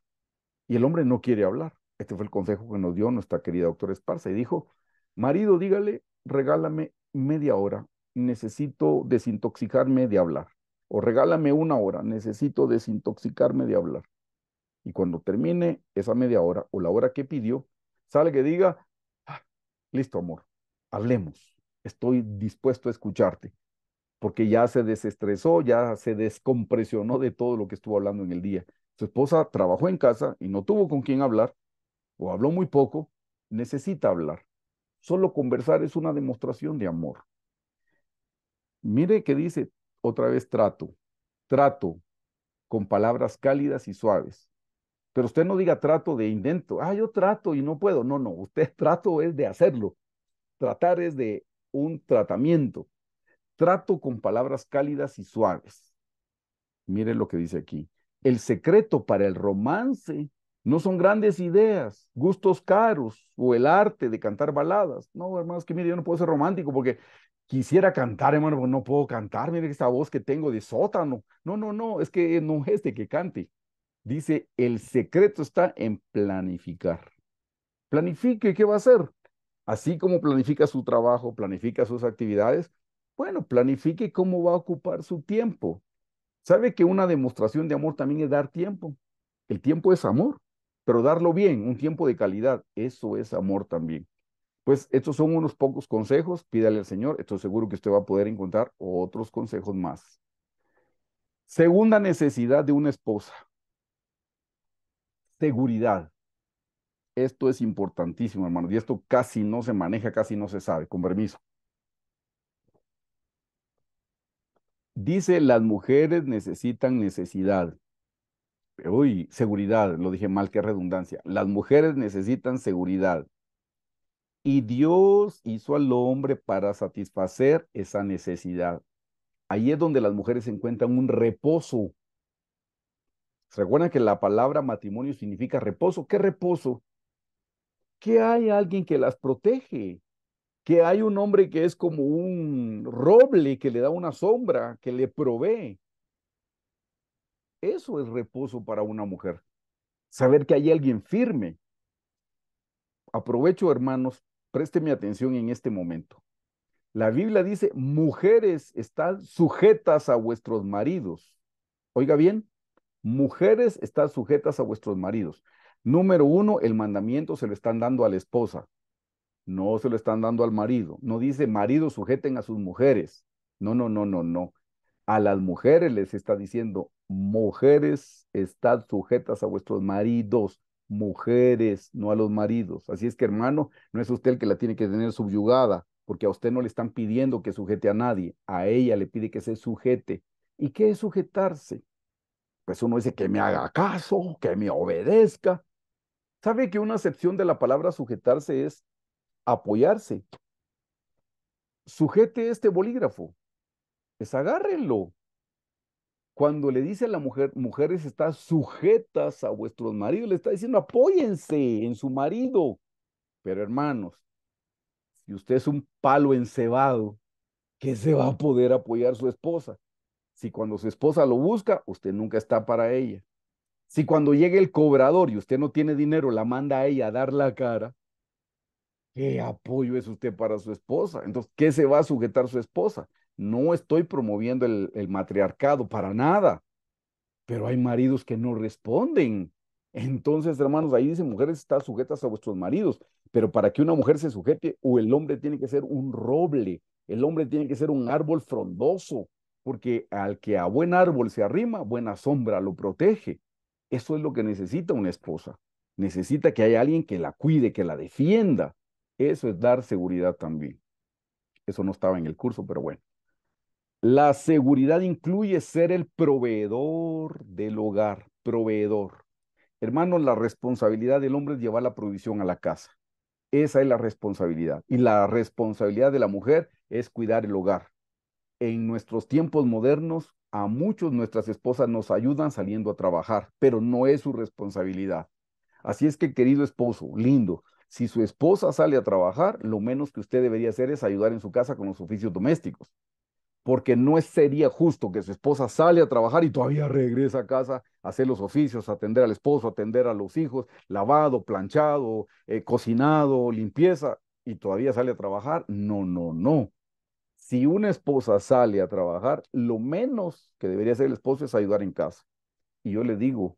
y el hombre no quiere hablar. Este fue el consejo que nos dio nuestra querida doctora Esparza y dijo, marido, dígale, regálame media hora, necesito desintoxicarme de hablar, o regálame una hora, necesito desintoxicarme de hablar. Y cuando termine esa media hora o la hora que pidió, sale que diga, ah, listo amor, hablemos, estoy dispuesto a escucharte, porque ya se desestresó, ya se descompresionó de todo lo que estuvo hablando en el día. Su esposa trabajó en casa y no tuvo con quién hablar, o habló muy poco, necesita hablar. Solo conversar es una demostración de amor. Mire que dice otra vez trato, trato con palabras cálidas y suaves. Pero usted no diga trato de intento, ah, yo trato y no puedo. No, no, usted trato es de hacerlo, Tratar es de un tratamiento. Trato con palabras cálidas y suaves. Miren lo que dice aquí. El secreto para el romance no son grandes ideas, gustos caros o el arte de cantar baladas. No, hermanos, que mire, yo no puedo ser romántico porque quisiera cantar, hermano, pero no puedo cantar. Mire esta voz que tengo de sótano. No, no, no, es que no es de que cante. Dice, el secreto está en planificar. Planifique qué va a hacer. Así como planifica su trabajo, planifica sus actividades, bueno, planifique cómo va a ocupar su tiempo. ¿Sabe que una demostración de amor también es dar tiempo? El tiempo es amor, pero darlo bien, un tiempo de calidad, eso es amor también. Pues estos son unos pocos consejos, pídale al Señor, estoy seguro que usted va a poder encontrar otros consejos más. Segunda necesidad de una esposa, seguridad. Esto es importantísimo, hermano y esto casi no se maneja, casi no se sabe, con permiso. Dice, las mujeres necesitan necesidad. Uy, seguridad, lo dije mal, qué redundancia. Las mujeres necesitan seguridad. Y Dios hizo al hombre para satisfacer esa necesidad. Ahí es donde las mujeres encuentran un reposo. ¿Se recuerdan que la palabra matrimonio significa reposo? ¿Qué reposo? que hay alguien que las protege, que hay un hombre que es como un roble que le da una sombra, que le provee. Eso es reposo para una mujer. Saber que hay alguien firme. Aprovecho, hermanos, mi atención en este momento. La Biblia dice, mujeres están sujetas a vuestros maridos. Oiga bien, mujeres están sujetas a vuestros maridos. Número uno, el mandamiento se lo están dando a la esposa, no se lo están dando al marido. No dice, marido, sujeten a sus mujeres. No, no, no, no, no. A las mujeres les está diciendo, mujeres, estad sujetas a vuestros maridos, mujeres, no a los maridos. Así es que, hermano, no es usted el que la tiene que tener subyugada, porque a usted no le están pidiendo que sujete a nadie, a ella le pide que se sujete. ¿Y qué es sujetarse? Pues uno dice que me haga caso, que me obedezca. ¿Sabe que una acepción de la palabra sujetarse es apoyarse? Sujete este bolígrafo, es pues agárrenlo. Cuando le dice a la mujer, mujeres está sujetas a vuestros maridos, le está diciendo apóyense en su marido. Pero hermanos, si usted es un palo encebado, ¿qué se va a poder apoyar su esposa? Si cuando su esposa lo busca, usted nunca está para ella. Si cuando llegue el cobrador y usted no tiene dinero, la manda a ella a dar la cara, ¿qué apoyo es usted para su esposa? Entonces, ¿qué se va a sujetar su esposa? No estoy promoviendo el, matriarcado para nada, pero hay maridos que no responden. Entonces, hermanos, ahí dice, mujeres están sujetas a vuestros maridos, pero para que una mujer se sujete, o el hombre tiene que ser un roble, el hombre tiene que ser un árbol frondoso, porque al que a buen árbol se arrima, buena sombra lo protege. Eso es lo que necesita una esposa. Necesita que haya alguien que la cuide, que la defienda. Eso es dar seguridad también. Eso no estaba en el curso, pero bueno. La seguridad incluye ser el proveedor del hogar, proveedor. Hermanos, la responsabilidad del hombre es llevar la provisión a la casa. Esa es la responsabilidad. Y la responsabilidad de la mujer es cuidar el hogar. En nuestros tiempos modernos, a muchos nuestras esposas nos ayudan saliendo a trabajar, pero no es su responsabilidad. Así es que, querido esposo, lindo, si su esposa sale a trabajar, lo menos que usted debería hacer es ayudar en su casa con los oficios domésticos, porque no sería justo que su esposa sale a trabajar y todavía regrese a casa a hacer los oficios, atender al esposo, atender a los hijos, lavado, planchado, eh, cocinado, limpieza, y todavía sale a trabajar. No, no, no si una esposa sale a trabajar, lo menos que debería hacer el esposo es ayudar en casa. Y yo le digo,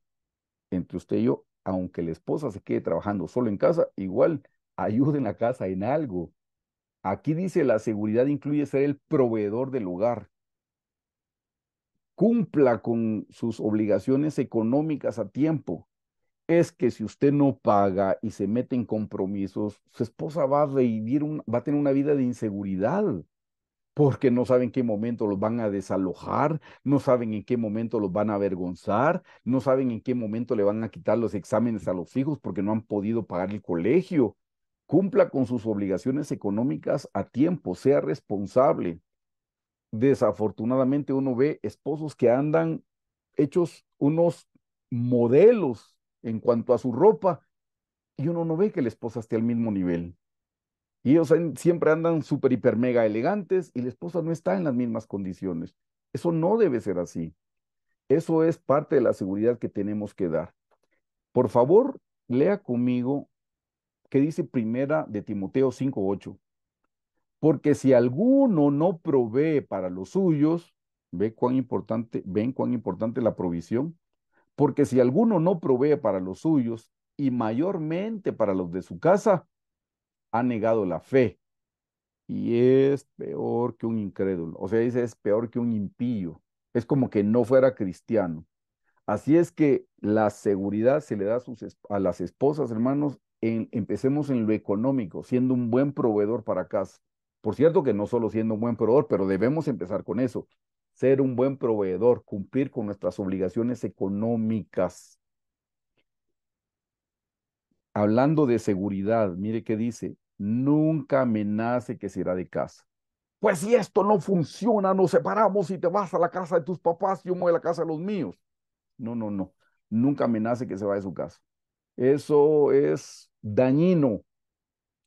entre usted y yo, aunque la esposa se quede trabajando solo en casa, igual ayude en la casa en algo. Aquí dice, la seguridad incluye ser el proveedor del hogar. Cumpla con sus obligaciones económicas a tiempo. Es que si usted no paga y se mete en compromisos, su esposa va a vivir un, va a tener una vida de inseguridad porque no saben qué momento los van a desalojar, no saben en qué momento los van a avergonzar, no saben en qué momento le van a quitar los exámenes a los hijos porque no han podido pagar el colegio. Cumpla con sus obligaciones económicas a tiempo, sea responsable. Desafortunadamente uno ve esposos que andan hechos unos modelos en cuanto a su ropa y uno no ve que la esposa esté al mismo nivel. Y ellos siempre andan súper, hiper, mega elegantes y la esposa no está en las mismas condiciones. Eso no debe ser así. Eso es parte de la seguridad que tenemos que dar. Por favor, lea conmigo que dice primera de Timoteo 5.8. Porque si alguno no provee para los suyos, ve cuán importante, ven cuán importante la provisión. Porque si alguno no provee para los suyos y mayormente para los de su casa, ha negado la fe y es peor que un incrédulo. O sea, dice, es peor que un impío. Es como que no fuera cristiano. Así es que la seguridad se le da a, las esposas, hermanos, empecemos en lo económico, siendo un buen proveedor para casa. Por cierto que no solo siendo un buen proveedor, pero debemos empezar con eso, ser un buen proveedor, cumplir con nuestras obligaciones económicas. Hablando de seguridad, mire qué dice, nunca amenace que se irá de casa. Pues si esto no funciona, nos separamos y te vas a la casa de tus papás, yo me voy a la casa de los míos. No, no, no. Nunca amenace que se va de su casa. Eso es dañino.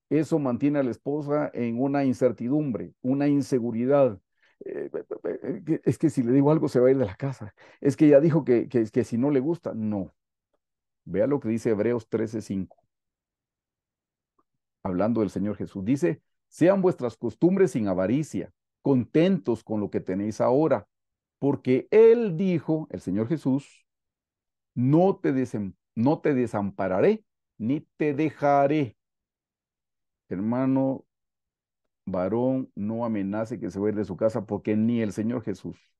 Eso mantiene a la esposa en una incertidumbre, una inseguridad. Eh, eh, eh, es que si le digo algo se va a ir de la casa. Es que ya dijo que, que si no le gusta. No. Vea lo que dice Hebreos 13:5 hablando del Señor Jesús, dice, sean vuestras costumbres sin avaricia, contentos con lo que tenéis ahora, porque Él dijo, el Señor Jesús, no te, no te desampararé ni te dejaré. Hermano varón, no amenace que se vaya de su casa porque ni el Señor Jesús.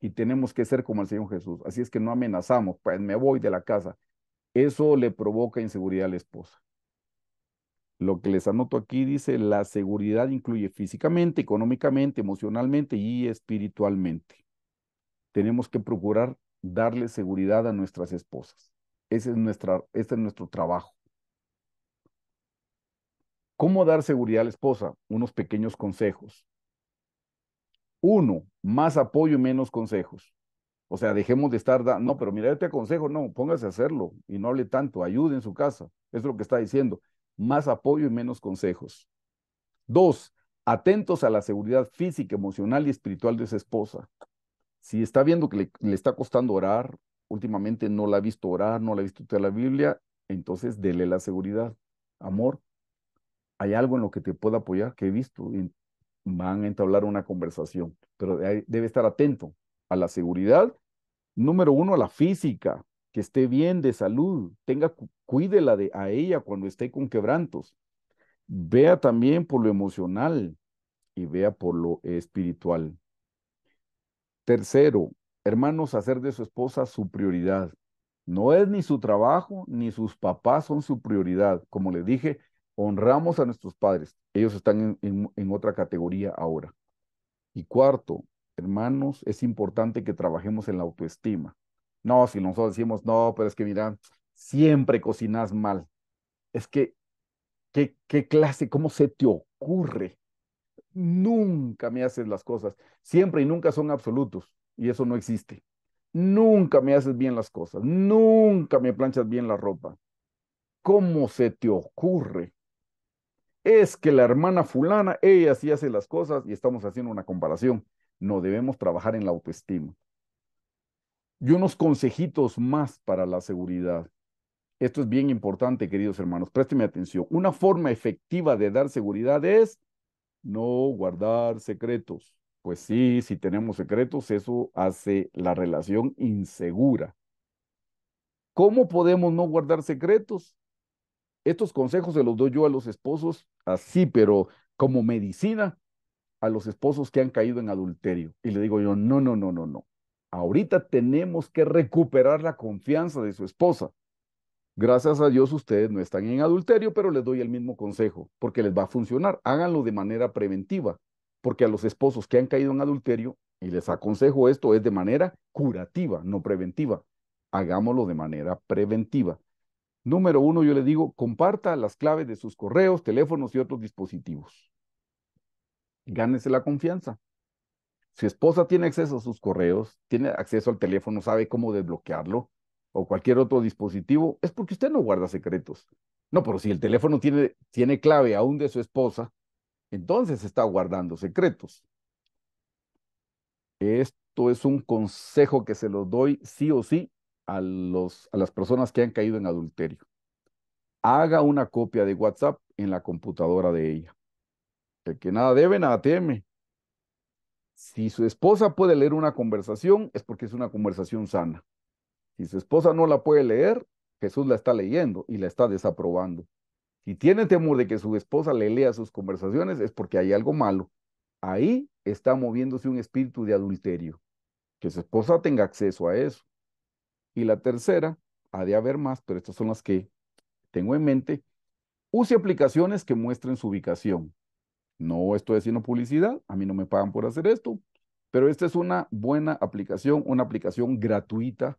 Y tenemos que ser como el Señor Jesús. Así es que no amenazamos, pues me voy de la casa. Eso le provoca inseguridad a la esposa. Lo que les anoto aquí dice, la seguridad incluye físicamente, económicamente, emocionalmente y espiritualmente. Tenemos que procurar darle seguridad a nuestras esposas. Ese es, este es nuestro trabajo. ¿Cómo dar seguridad a la esposa? Unos pequeños consejos. Uno, más apoyo y menos consejos. O sea, dejemos de estar, da no, pero mira, yo te aconsejo, no, póngase a hacerlo y no hable tanto, ayude en su casa. Es lo que está diciendo más apoyo y menos consejos. Dos, atentos a la seguridad física, emocional y espiritual de su esposa. Si está viendo que le, está costando orar, últimamente no la ha visto orar, no la ha visto usted la Biblia, entonces dele la seguridad. Amor, hay algo en lo que te pueda apoyar que he visto. van a entablar una conversación, pero debe estar atento a la seguridad. Número uno, a la física que esté bien de salud, tenga, cuídela de, a ella cuando esté con quebrantos. Vea también por lo emocional y vea por lo espiritual. Tercero, hermanos, hacer de su esposa su prioridad. No es ni su trabajo ni sus papás son su prioridad. Como le dije, honramos a nuestros padres. Ellos están en otra categoría ahora. Y cuarto, hermanos, es importante que trabajemos en la autoestima. No, si nosotros decimos, no, pero es que mira, siempre cocinas mal. Es que, ¿qué, qué clase, cómo se te ocurre? Nunca me haces las cosas. Siempre y nunca son absolutos y eso no existe. Nunca me haces bien las cosas. Nunca me planchas bien la ropa. ¿Cómo se te ocurre? Es que la hermana fulana, ella sí hace las cosas y estamos haciendo una comparación. No debemos trabajar en la autoestima. Y unos consejitos más para la seguridad. Esto es bien importante, queridos hermanos. Présteme atención. Una forma efectiva de dar seguridad es no guardar secretos. Pues sí, si tenemos secretos, eso hace la relación insegura. ¿Cómo podemos no guardar secretos? Estos consejos se los doy yo a los esposos, así, pero como medicina, a los esposos que han caído en adulterio. Y le digo yo, no, no, no, no, no ahorita tenemos que recuperar la confianza de su esposa. Gracias a Dios ustedes no están en adulterio, pero les doy el mismo consejo, porque les va a funcionar. Háganlo de manera preventiva, porque a los esposos que han caído en adulterio, y les aconsejo esto, es de manera curativa, no preventiva. Hagámoslo de manera preventiva. Número uno, yo le digo, comparta las claves de sus correos, teléfonos y otros dispositivos. Gánese la confianza su esposa tiene acceso a sus correos, tiene acceso al teléfono, sabe cómo desbloquearlo o cualquier otro dispositivo, es porque usted no guarda secretos. No, pero si el teléfono tiene, tiene clave aún de su esposa, entonces está guardando secretos. Esto es un consejo que se lo doy sí o sí a, los, a las personas que han caído en adulterio. Haga una copia de WhatsApp en la computadora de ella. El que nada debe, nada teme. Si su esposa puede leer una conversación, es porque es una conversación sana. Si su esposa no la puede leer, Jesús la está leyendo y la está desaprobando. Si tiene temor de que su esposa le lea sus conversaciones, es porque hay algo malo. Ahí está moviéndose un espíritu de adulterio. Que su esposa tenga acceso a eso. Y la tercera, ha de haber más, pero estas son las que tengo en mente. Use aplicaciones que muestren su ubicación. No estoy haciendo publicidad, a mí no me pagan por hacer esto, pero esta es una buena aplicación, una aplicación gratuita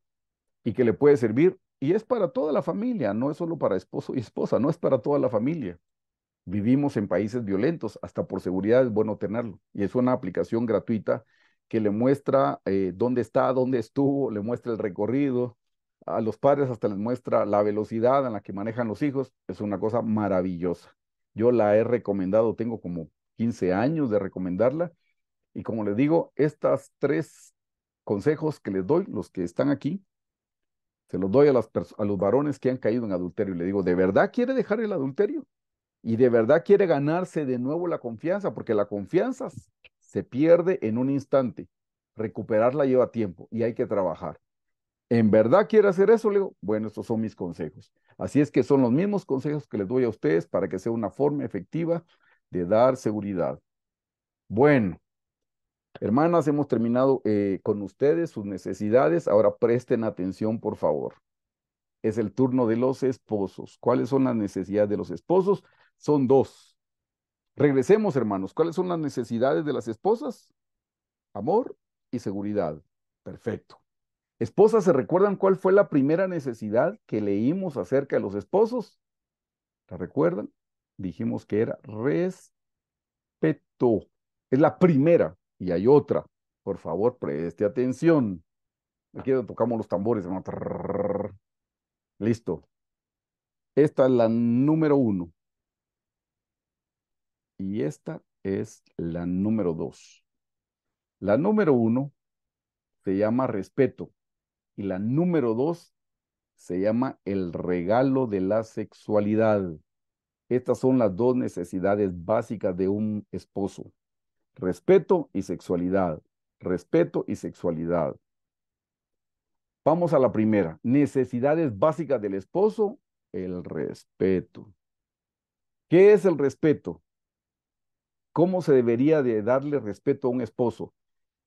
y que le puede servir y es para toda la familia, no es solo para esposo y esposa, no es para toda la familia. Vivimos en países violentos, hasta por seguridad es bueno tenerlo. Y es una aplicación gratuita que le muestra eh, dónde está, dónde estuvo, le muestra el recorrido. A los padres hasta les muestra la velocidad en la que manejan los hijos. Es una cosa maravillosa. Yo la he recomendado, tengo como 15 años de recomendarla. Y como les digo, estos tres consejos que les doy, los que están aquí, se los doy a, las a los varones que han caído en adulterio. Y le digo, ¿de verdad quiere dejar el adulterio? Y de verdad quiere ganarse de nuevo la confianza, porque la confianza se pierde en un instante. Recuperarla lleva tiempo y hay que trabajar. ¿En verdad quiere hacer eso? Le digo, bueno, estos son mis consejos. Así es que son los mismos consejos que les doy a ustedes para que sea una forma efectiva de dar seguridad. Bueno, hermanas, hemos terminado eh, con ustedes, sus necesidades. Ahora presten atención, por favor. Es el turno de los esposos. ¿Cuáles son las necesidades de los esposos? Son dos. Regresemos, hermanos. ¿Cuáles son las necesidades de las esposas? Amor y seguridad. Perfecto. Esposas, ¿se recuerdan cuál fue la primera necesidad que leímos acerca de los esposos? ¿La recuerdan? dijimos que era respeto. Es la primera y hay otra. Por favor, preste atención. Aquí tocamos los tambores, Listo. Esta es la número uno. Y esta es la número dos. La número uno se llama respeto. Y la número dos se llama el regalo de la sexualidad. Estas son las dos necesidades básicas de un esposo. Respeto y sexualidad. Respeto y sexualidad. Vamos a la primera. Necesidades básicas del esposo, el respeto. ¿Qué es el respeto? ¿Cómo se debería de darle respeto a un esposo?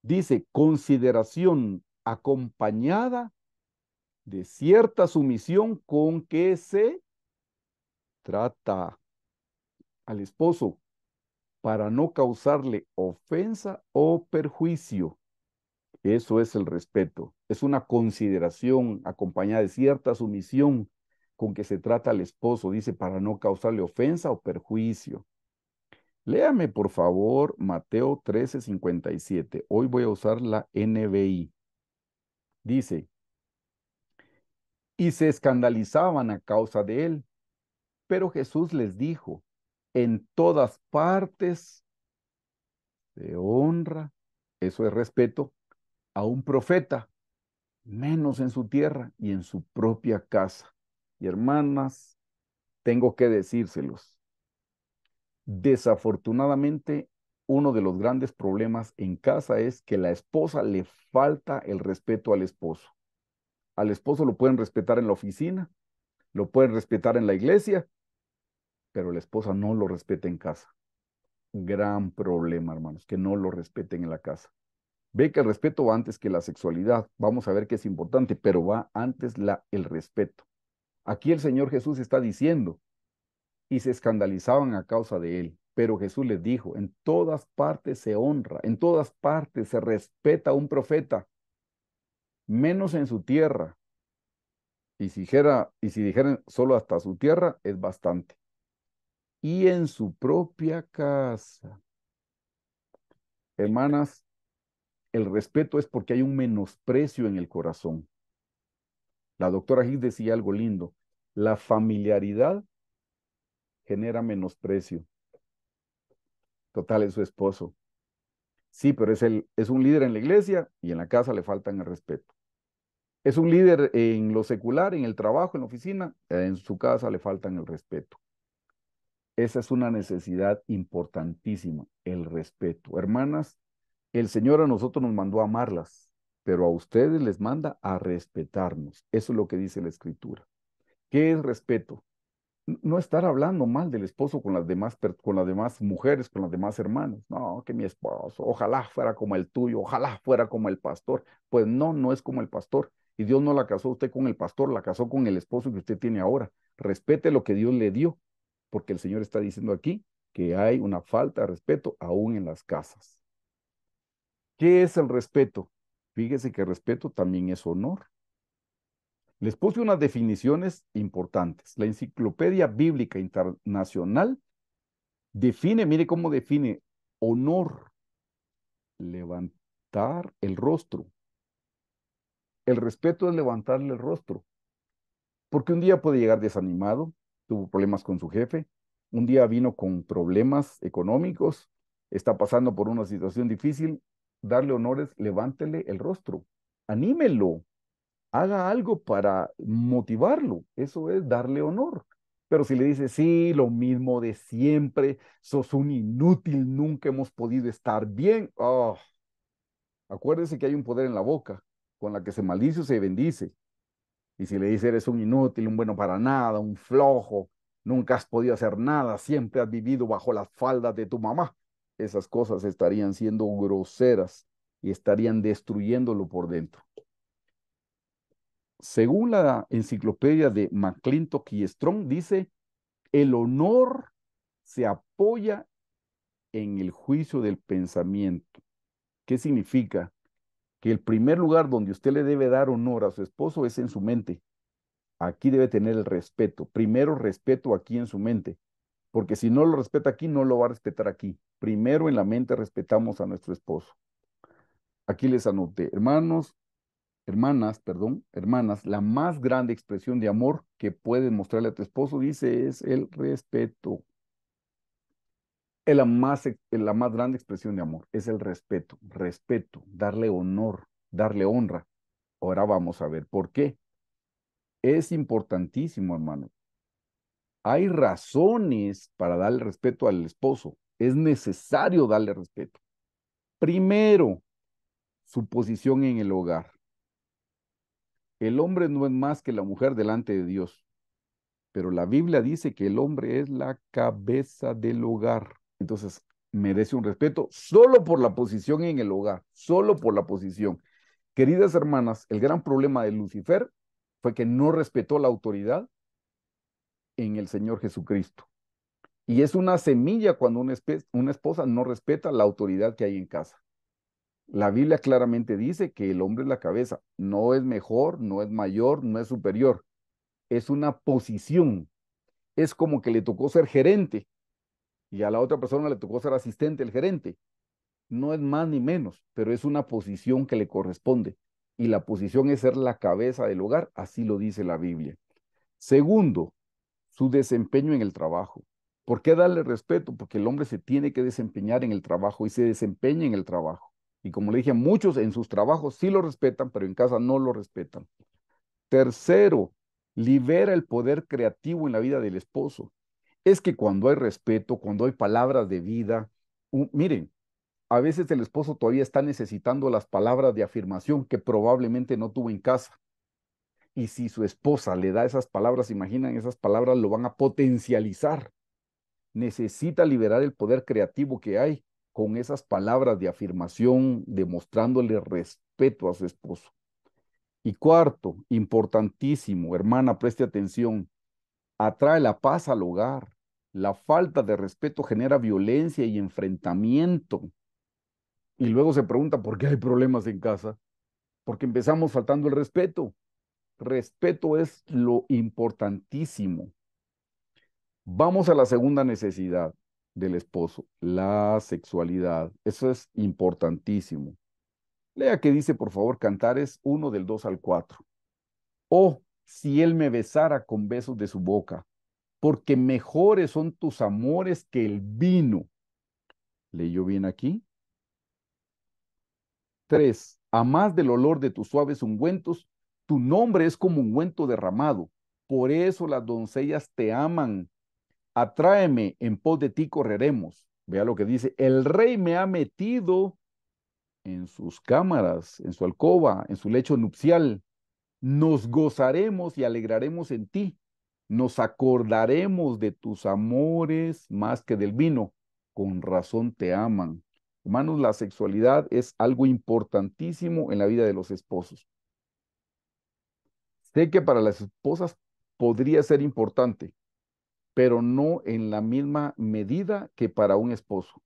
Dice, consideración acompañada de cierta sumisión con que se trata al esposo para no causarle ofensa o perjuicio. Eso es el respeto. Es una consideración acompañada de cierta sumisión con que se trata al esposo, dice, para no causarle ofensa o perjuicio. Léame, por favor, Mateo 13:57. Hoy voy a usar la NBI. Dice, y se escandalizaban a causa de él. Pero Jesús les dijo, en todas partes se honra, eso es respeto, a un profeta, menos en su tierra y en su propia casa. Y hermanas, tengo que decírselos. Desafortunadamente, uno de los grandes problemas en casa es que la esposa le falta el respeto al esposo. Al esposo lo pueden respetar en la oficina, lo pueden respetar en la iglesia, pero la esposa no lo respeta en casa. Gran problema, hermanos, que no lo respeten en la casa. Ve que el respeto va antes que la sexualidad. Vamos a ver que es importante, pero va antes la, el respeto. Aquí el Señor Jesús está diciendo, y se escandalizaban a causa de él, pero Jesús les dijo, en todas partes se honra, en todas partes se respeta a un profeta, menos en su tierra. Y si, dijera, y si dijeran solo hasta su tierra, es bastante y en su propia casa. Hermanas, el respeto es porque hay un menosprecio en el corazón. La doctora Higgs decía algo lindo. La familiaridad genera menosprecio. Total, es su esposo. Sí, pero es, es un líder en la iglesia y en la casa le faltan el respeto. Es un líder en lo secular, en el trabajo, en la oficina, en su casa le faltan el respeto. Esa es una necesidad importantísima, el respeto. Hermanas, el Señor a nosotros nos mandó a amarlas, pero a ustedes les manda a respetarnos. Eso es lo que dice la Escritura. ¿Qué es respeto? No estar hablando mal del esposo con las demás, con las demás mujeres, con las demás hermanas. No, que mi esposo, ojalá fuera como el tuyo, ojalá fuera como el pastor. Pues no, no es como el pastor. Y Dios no la casó usted con el pastor, la casó con el esposo que usted tiene ahora. Respete lo que Dios le dio porque el Señor está diciendo aquí que hay una falta de respeto aún en las casas. ¿Qué es el respeto? Fíjese que respeto también es honor. Les puse unas definiciones importantes. La Enciclopedia Bíblica Internacional define, mire cómo define honor, levantar el rostro. El respeto es levantarle el rostro, porque un día puede llegar desanimado, tuvo problemas con su jefe, un día vino con problemas económicos, está pasando por una situación difícil, darle honores, levántele el rostro, anímelo, haga algo para motivarlo, eso es darle honor. Pero si le dice, sí, lo mismo de siempre, sos un inútil, nunca hemos podido estar bien, oh. acuérdese que hay un poder en la boca, con la que se maldice o se bendice. Y si le dice, eres un inútil, un bueno para nada, un flojo, nunca has podido hacer nada, siempre has vivido bajo las faldas de tu mamá, esas cosas estarían siendo groseras y estarían destruyéndolo por dentro. Según la enciclopedia de McClintock y Strong, dice, el honor se apoya en el juicio del pensamiento. ¿Qué significa? que el primer lugar donde usted le debe dar honor a su esposo es en su mente. Aquí debe tener el respeto. Primero respeto aquí en su mente, porque si no lo respeta aquí, no lo va a respetar aquí. Primero en la mente respetamos a nuestro esposo. Aquí les anoté, hermanos, hermanas, perdón, hermanas, la más grande expresión de amor que puedes mostrarle a tu esposo, dice, es el respeto es la más, la más grande expresión de amor, es el respeto, respeto, darle honor, darle honra. Ahora vamos a ver por qué. Es importantísimo, hermano. Hay razones para darle respeto al esposo. Es necesario darle respeto. Primero, su posición en el hogar. El hombre no es más que la mujer delante de Dios, pero la Biblia dice que el hombre es la cabeza del hogar. Entonces, merece un respeto solo por la posición en el hogar, solo por la posición. Queridas hermanas, el gran problema de Lucifer fue que no respetó la autoridad en el Señor Jesucristo. Y es una semilla cuando una, esposa no respeta la autoridad que hay en casa. La Biblia claramente dice que el hombre es la cabeza, no es mejor, no es mayor, no es superior, es una posición. Es como que le tocó ser gerente y a la otra persona le tocó ser asistente, el gerente. No es más ni menos, pero es una posición que le corresponde. Y la posición es ser la cabeza del hogar, así lo dice la Biblia. Segundo, su desempeño en el trabajo. ¿Por qué darle respeto? Porque el hombre se tiene que desempeñar en el trabajo y se desempeña en el trabajo. Y como le dije, muchos en sus trabajos sí lo respetan, pero en casa no lo respetan. Tercero, libera el poder creativo en la vida del esposo es que cuando hay respeto, cuando hay palabras de vida, miren, a veces el esposo todavía está necesitando las palabras de afirmación que probablemente no tuvo en casa. Y si su esposa le da esas palabras, imaginan, esas palabras lo van a potencializar. Necesita liberar el poder creativo que hay con esas palabras de afirmación, demostrándole respeto a su esposo. Y cuarto, importantísimo, hermana, preste atención, atrae la paz al hogar. La falta de respeto genera violencia y enfrentamiento. Y luego se pregunta por qué hay problemas en casa. Porque empezamos faltando el respeto. Respeto es lo importantísimo. Vamos a la segunda necesidad del esposo, la sexualidad. Eso es importantísimo. Lea que dice, por favor, Cantares uno del dos al cuatro o oh, si él me besara con besos de su boca porque mejores son tus amores que el vino. ¿Leyó bien aquí? Tres, a más del olor de tus suaves ungüentos, tu nombre es como ungüento derramado. Por eso las doncellas te aman. Atráeme, en pos de ti correremos. Vea lo que dice, el rey me ha metido en sus cámaras, en su alcoba, en su lecho nupcial. Nos gozaremos y alegraremos en ti. Nos acordaremos de tus amores más que del vino. Con razón te aman. Humanos, la sexualidad es algo importantísimo en la vida de los esposos. Sé que para las esposas podría ser importante, pero no en la misma medida que para un esposo.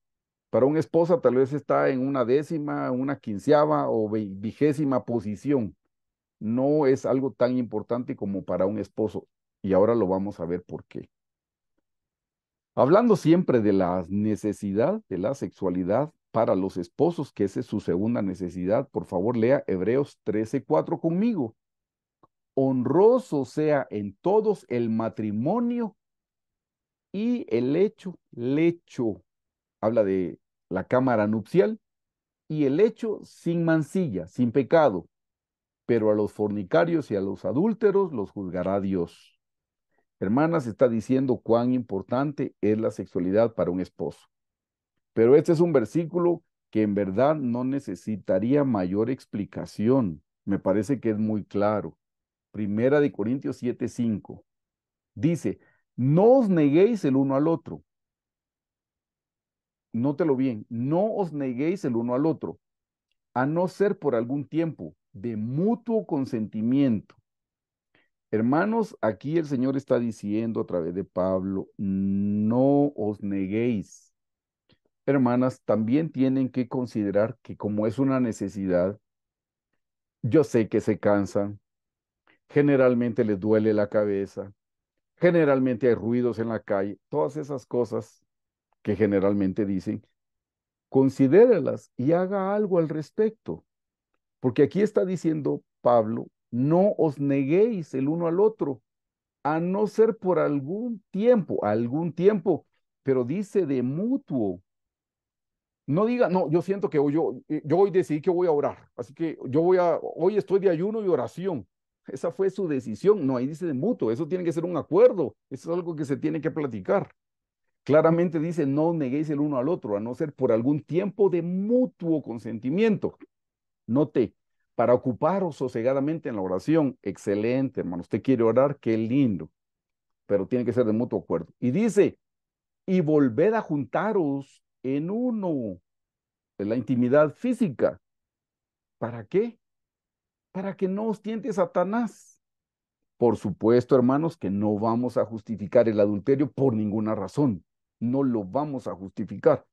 Para una esposa tal vez está en una décima, una quinceava o vigésima posición. No es algo tan importante como para un esposo y ahora lo vamos a ver por qué. Hablando siempre de la necesidad de la sexualidad para los esposos, que esa es su segunda necesidad, por favor lea Hebreos 13:4 conmigo. Honroso sea en todos el matrimonio y el hecho, lecho, habla de la cámara nupcial, y el hecho sin mancilla, sin pecado, pero a los fornicarios y a los adúlteros los juzgará Dios. Hermanas, está diciendo cuán importante es la sexualidad para un esposo. Pero este es un versículo que en verdad no necesitaría mayor explicación. Me parece que es muy claro. Primera de Corintios 7:5. Dice, no os neguéis el uno al otro. Nótelo bien, no os neguéis el uno al otro, a no ser por algún tiempo de mutuo consentimiento Hermanos, aquí el Señor está diciendo a través de Pablo, no os neguéis. Hermanas, también tienen que considerar que como es una necesidad, yo sé que se cansan, generalmente les duele la cabeza, generalmente hay ruidos en la calle, todas esas cosas que generalmente dicen, considéralas y haga algo al respecto. Porque aquí está diciendo Pablo no os neguéis el uno al otro, a no ser por algún tiempo, algún tiempo, pero dice de mutuo. No diga, no, yo siento que hoy, yo, eh, yo hoy decidí que voy a orar, así que yo voy a, hoy estoy de ayuno y oración. Esa fue su decisión, no, ahí dice de mutuo, eso tiene que ser un acuerdo, eso es algo que se tiene que platicar. Claramente dice, no neguéis el uno al otro, a no ser por algún tiempo de mutuo consentimiento. Note, para ocuparos sosegadamente en la oración. Excelente, hermano. Usted quiere orar, qué lindo. Pero tiene que ser de mutuo acuerdo. Y dice, y volved a juntaros en uno, en la intimidad física. ¿Para qué? Para que no os tiente Satanás. Por supuesto, hermanos, que no vamos a justificar el adulterio por ninguna razón. No lo vamos a justificar.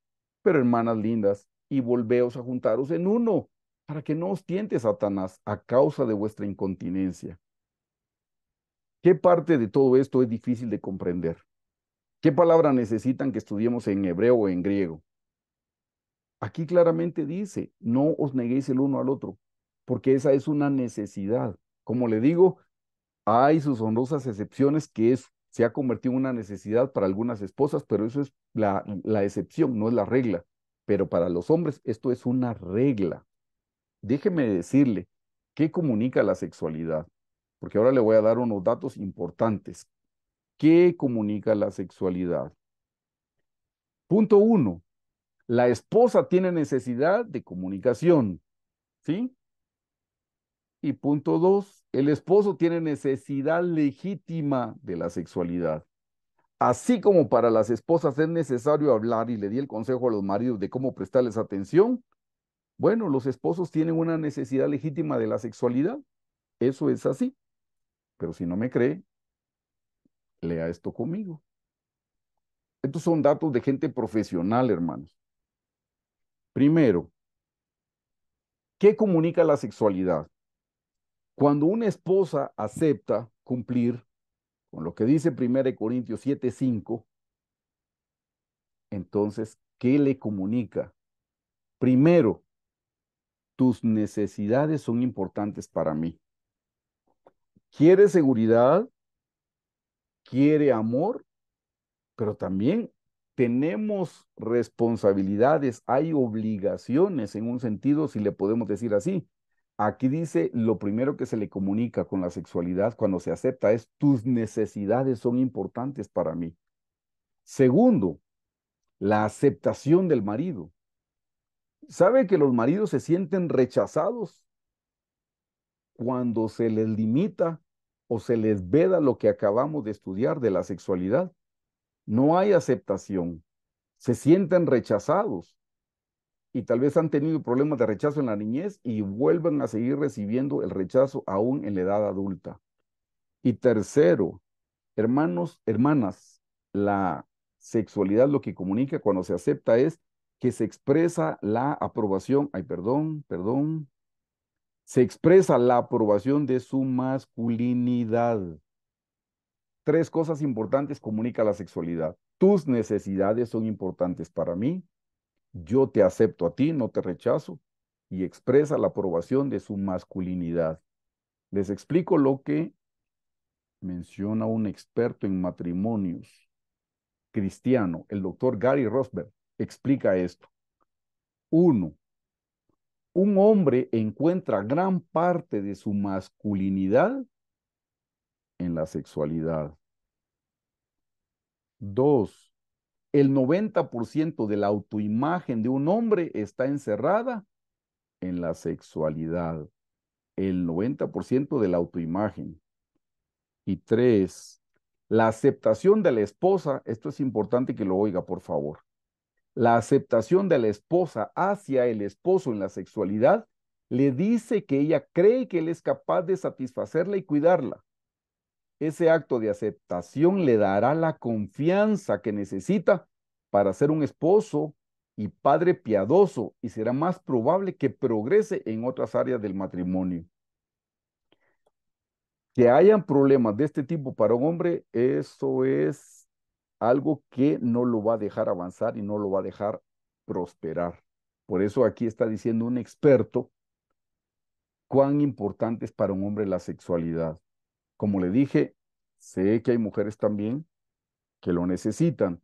Pero, hermanas lindas, y volveos a juntaros en uno, para que no os tiente Satanás a causa de vuestra incontinencia. ¿Qué parte de todo esto es difícil de comprender? ¿Qué palabra necesitan que estudiemos en hebreo o en griego? Aquí claramente dice, no os neguéis el uno al otro, porque esa es una necesidad. Como le digo, hay sus honrosas excepciones que es, se ha convertido en una necesidad para algunas esposas, pero eso es la excepción, no es la regla. Pero para los hombres esto es una regla déjeme decirle, ¿qué comunica la sexualidad? Porque ahora le voy a dar unos datos importantes. ¿Qué comunica la sexualidad? Punto uno, la esposa tiene necesidad de comunicación, ¿sí? Y punto dos, el esposo tiene necesidad legítima de la sexualidad. Así como para las esposas es necesario hablar y le di el consejo a los maridos de cómo prestarles atención, bueno, los esposos tienen una necesidad legítima de la sexualidad, eso es así. Pero si no me cree, lea esto conmigo. Estos son datos de gente profesional, hermanos. Primero, ¿qué comunica la sexualidad? Cuando una esposa acepta cumplir con lo que dice 1 Corintios 7:5, entonces, ¿qué le comunica? Primero, tus necesidades son importantes para mí. Quiere seguridad, quiere amor, pero también tenemos responsabilidades, hay obligaciones en un sentido, si le podemos decir así. Aquí dice, lo primero que se le comunica con la sexualidad cuando se acepta es, tus necesidades son importantes para mí. Segundo, la aceptación del marido. ¿Sabe que los maridos se sienten rechazados cuando se les limita o se les veda lo que acabamos de estudiar de la sexualidad? No hay aceptación. Se sienten rechazados y tal vez han tenido problemas de rechazo en la niñez y vuelvan a seguir recibiendo el rechazo aún en la edad adulta. Y tercero, hermanos, hermanas, la sexualidad lo que comunica cuando se acepta es que se expresa la aprobación, ay, perdón, perdón, se expresa la aprobación de su masculinidad. Tres cosas importantes comunica la sexualidad. Tus necesidades son importantes para mí, yo te acepto a ti, no te rechazo, y expresa la aprobación de su masculinidad. Les explico lo que menciona un experto en matrimonios cristiano, el doctor Gary Rosberg explica esto. Uno, un hombre encuentra gran parte de su masculinidad en la sexualidad. Dos, el 90% de la autoimagen de un hombre está encerrada en la sexualidad. El 90% de la autoimagen. Y tres, la aceptación de la esposa, esto es importante que lo oiga, por favor la aceptación de la esposa hacia el esposo en la sexualidad, le dice que ella cree que él es capaz de satisfacerla y cuidarla. Ese acto de aceptación le dará la confianza que necesita para ser un esposo y padre piadoso y será más probable que progrese en otras áreas del matrimonio. Que hayan problemas de este tipo para un hombre, eso es algo que no lo va a dejar avanzar y no lo va a dejar prosperar. Por eso aquí está diciendo un experto cuán importante es para un hombre la sexualidad. Como le dije, sé que hay mujeres también que lo necesitan,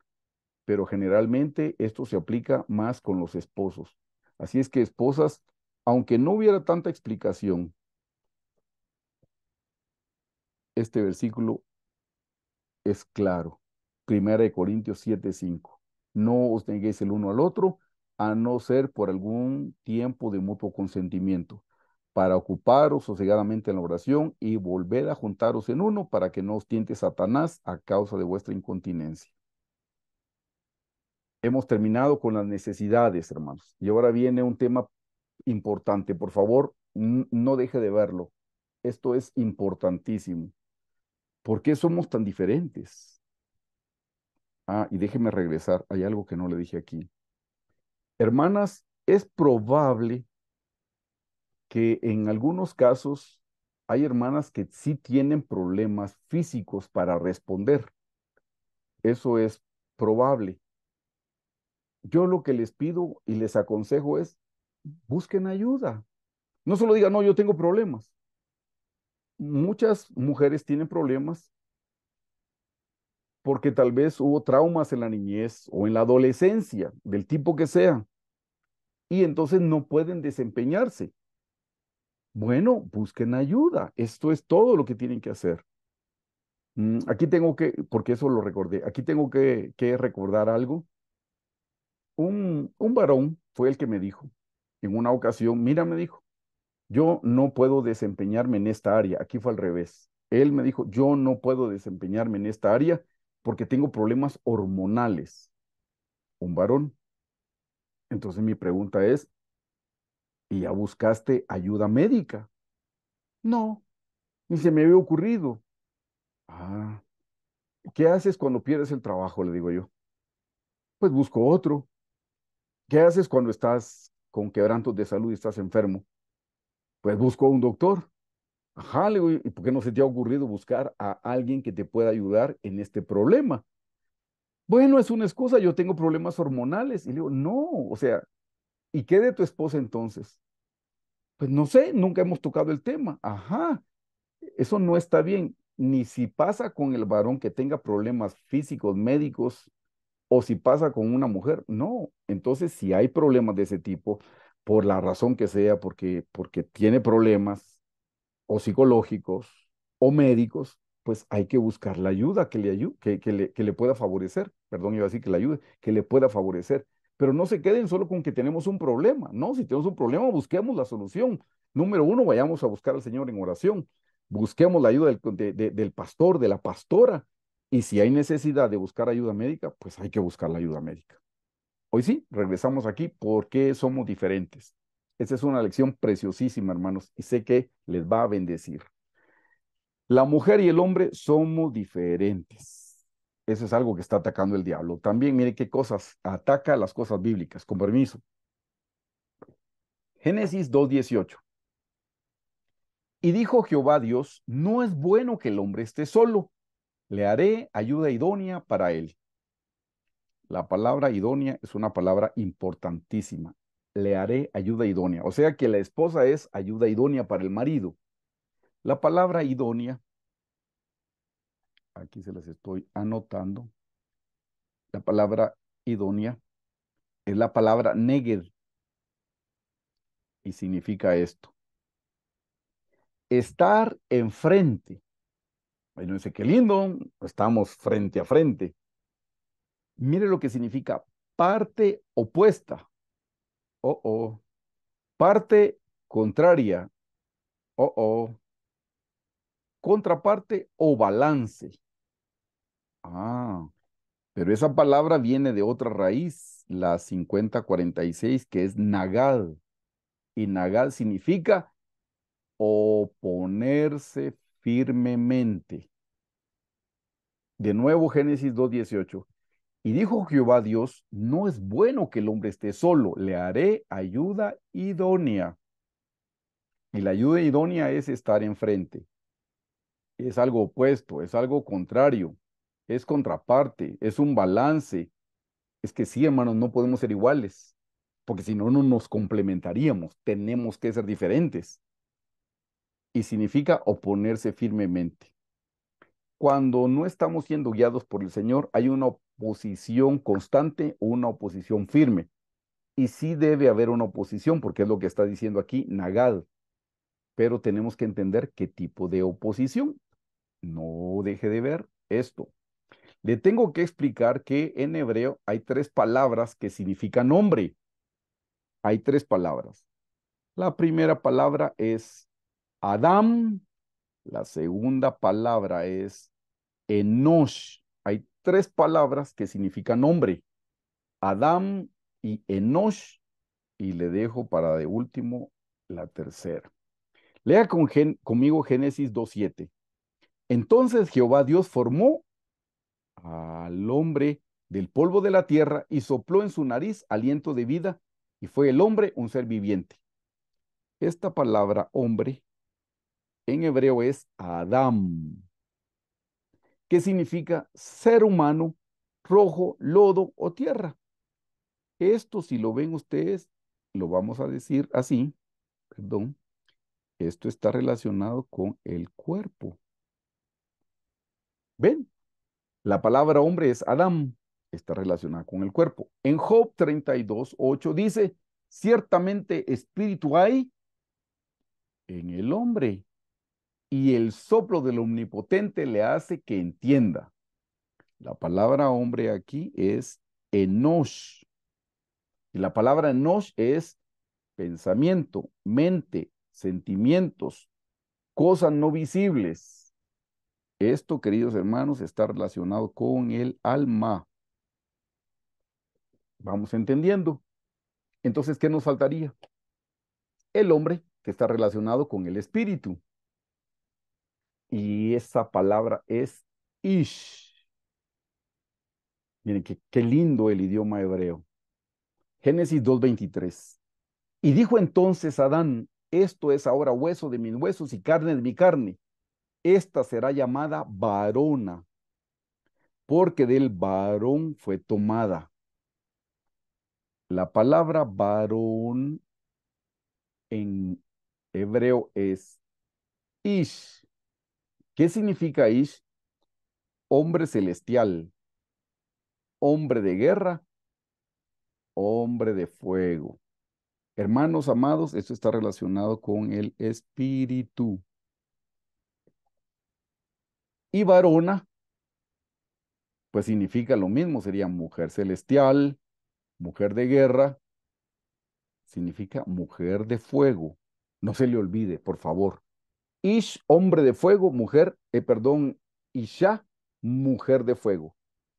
pero generalmente esto se aplica más con los esposos. Así es que esposas, aunque no hubiera tanta explicación, este versículo es claro. Primera de Corintios 7:5. No os tengáis el uno al otro, a no ser por algún tiempo de mutuo consentimiento, para ocuparos sosegadamente en la oración y volver a juntaros en uno para que no os tiente Satanás a causa de vuestra incontinencia. Hemos terminado con las necesidades, hermanos. Y ahora viene un tema importante. Por favor, no deje de verlo. Esto es importantísimo. ¿Por qué somos tan diferentes? Ah, y déjeme regresar, hay algo que no le dije aquí. Hermanas, es probable que en algunos casos hay hermanas que sí tienen problemas físicos para responder. Eso es probable. Yo lo que les pido y les aconsejo es, busquen ayuda. No solo digan, no, yo tengo problemas. Muchas mujeres tienen problemas porque tal vez hubo traumas en la niñez o en la adolescencia, del tipo que sea, y entonces no pueden desempeñarse. Bueno, busquen ayuda. Esto es todo lo que tienen que hacer. Mm, aquí tengo que, porque eso lo recordé, aquí tengo que, que recordar algo. Un, un varón fue el que me dijo, en una ocasión, mira, me dijo, yo no puedo desempeñarme en esta área. Aquí fue al revés. Él me dijo, yo no puedo desempeñarme en esta área porque tengo problemas hormonales. Un varón. Entonces mi pregunta es, ¿y ya buscaste ayuda médica? No, ni se me había ocurrido. Ah, ¿qué haces cuando pierdes el trabajo? Le digo yo. Pues busco otro. ¿Qué haces cuando estás con quebrantos de salud y estás enfermo? Pues busco a un doctor. Ajá, le digo, ¿y por qué no se te ha ocurrido buscar a alguien que te pueda ayudar en este problema? Bueno, es una excusa, yo tengo problemas hormonales. Y le digo, no, o sea, ¿y qué de tu esposa entonces? Pues no sé, nunca hemos tocado el tema. Ajá, eso no está bien, ni si pasa con el varón que tenga problemas físicos, médicos, o si pasa con una mujer. No, entonces si hay problemas de ese tipo, por la razón que sea, porque, porque tiene problemas, o psicológicos o médicos, pues hay que buscar la ayuda que le, ayude, que, le, pueda favorecer, perdón, iba a decir que le ayude, que le pueda favorecer, pero no se queden solo con que tenemos un problema, ¿no? Si tenemos un problema, busquemos la solución. Número uno, vayamos a buscar al Señor en oración, busquemos la ayuda del, del pastor, de la pastora, y si hay necesidad de buscar ayuda médica, pues hay que buscar la ayuda médica. Hoy sí, regresamos aquí porque somos diferentes. Esa es una lección preciosísima, hermanos, y sé que les va a bendecir. La mujer y el hombre somos diferentes. Eso es algo que está atacando el diablo. También mire qué cosas ataca las cosas bíblicas, con permiso. Génesis 2.18. Y dijo Jehová Dios, no es bueno que el hombre esté solo, le haré ayuda idónea para él. La palabra idónea es una palabra importantísima le haré ayuda idónea. O sea que la esposa es ayuda idónea para el marido. La palabra idónea, aquí se las estoy anotando, la palabra idónea es la palabra neger y significa esto. Estar enfrente. no dice, qué lindo, estamos frente a frente. Mire lo que significa parte opuesta o oh, oh. Parte contraria. o oh, oh. Contraparte o balance. Ah, pero esa palabra viene de otra raíz, la 5046, que es nagal Y nagal significa oponerse firmemente. De nuevo, Génesis 2.18. Y dijo Jehová Dios, no es bueno que el hombre esté solo, le haré ayuda idónea. Y la ayuda idónea es estar enfrente. Es algo opuesto, es algo contrario, es contraparte, es un balance. Es que sí, hermanos, no podemos ser iguales, porque si no, no nos complementaríamos, tenemos que ser diferentes. Y significa oponerse firmemente. Cuando no estamos siendo guiados por el Señor, hay una oposición constante o una oposición firme. Y sí debe haber una oposición, porque es lo que está diciendo aquí Nagal. Pero tenemos que entender qué tipo de oposición. No deje de ver esto. Le tengo que explicar que en hebreo hay tres palabras que significan hombre. Hay tres palabras. La primera palabra es Adam. La segunda palabra es Enosh. Hay tres palabras que significan hombre, Adam y Enosh, y le dejo para de último la tercera. Lea con conmigo Génesis 2.7. Entonces Jehová Dios formó al hombre del polvo de la tierra y sopló en su nariz aliento de vida y fue el hombre un ser viviente. Esta palabra hombre en hebreo es Adam. ¿Qué significa ser humano, rojo, lodo o tierra. Esto, si lo ven ustedes, lo vamos a decir así, perdón, esto está relacionado con el cuerpo. ¿Ven? La palabra hombre es Adam, está relacionada con el cuerpo. En Job 32, 8 dice, ciertamente espíritu hay en el hombre, y el soplo del omnipotente le hace que entienda. La palabra hombre aquí es enosh. Y la palabra enosh es pensamiento, mente, sentimientos, cosas no visibles. Esto, queridos hermanos, está relacionado con el alma. Vamos entendiendo. Entonces, ¿qué nos faltaría? El hombre que está relacionado con el espíritu. Y esa palabra es Ish. Miren qué, lindo el idioma hebreo. Génesis 2.23. Y dijo entonces Adán, esto es ahora hueso de mis huesos y carne de mi carne. Esta será llamada varona, porque del varón fue tomada. La palabra varón en hebreo es ish. ¿Qué significa Ish? Hombre celestial, hombre de guerra, hombre de fuego. Hermanos amados, esto está relacionado con el espíritu. Y varona, pues significa lo mismo, sería mujer celestial, mujer de guerra, significa mujer de fuego. No se le olvide, por favor. Ish, hombre de fuego, mujer, eh, perdón, Isha, mujer de fuego.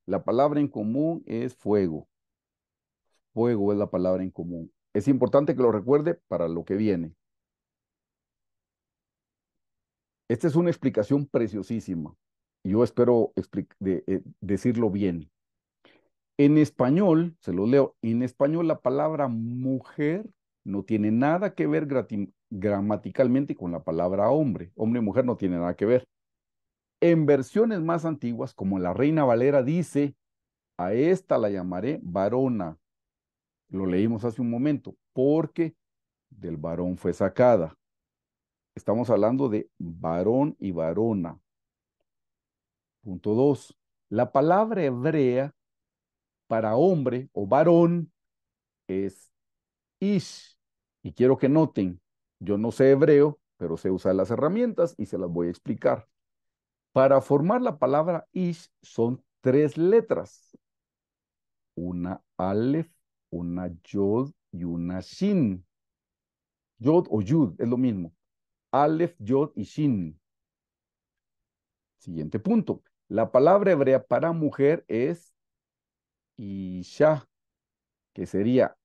La palabra en común es fuego. Fuego es la palabra en común. Es importante que lo recuerde para lo que viene. Esta es una explicación preciosísima. Yo espero eh, decirlo bien. En español, se lo leo, en español la palabra mujer no tiene nada que ver gratis gramaticalmente con la palabra hombre. Hombre y mujer no tiene nada que ver. En versiones más antiguas, como la Reina Valera dice, a esta la llamaré varona. Lo leímos hace un momento, porque del varón fue sacada. Estamos hablando de varón y varona. Punto dos. La palabra hebrea para hombre o varón es ish. Y quiero que noten, yo no sé hebreo, pero sé usar las herramientas y se las voy a explicar. Para formar la palabra ish son tres letras. Una alef, una yod y una shin. Yod o yud es lo mismo. Alef, yod y shin. Siguiente punto. La palabra hebrea para mujer es isha, que sería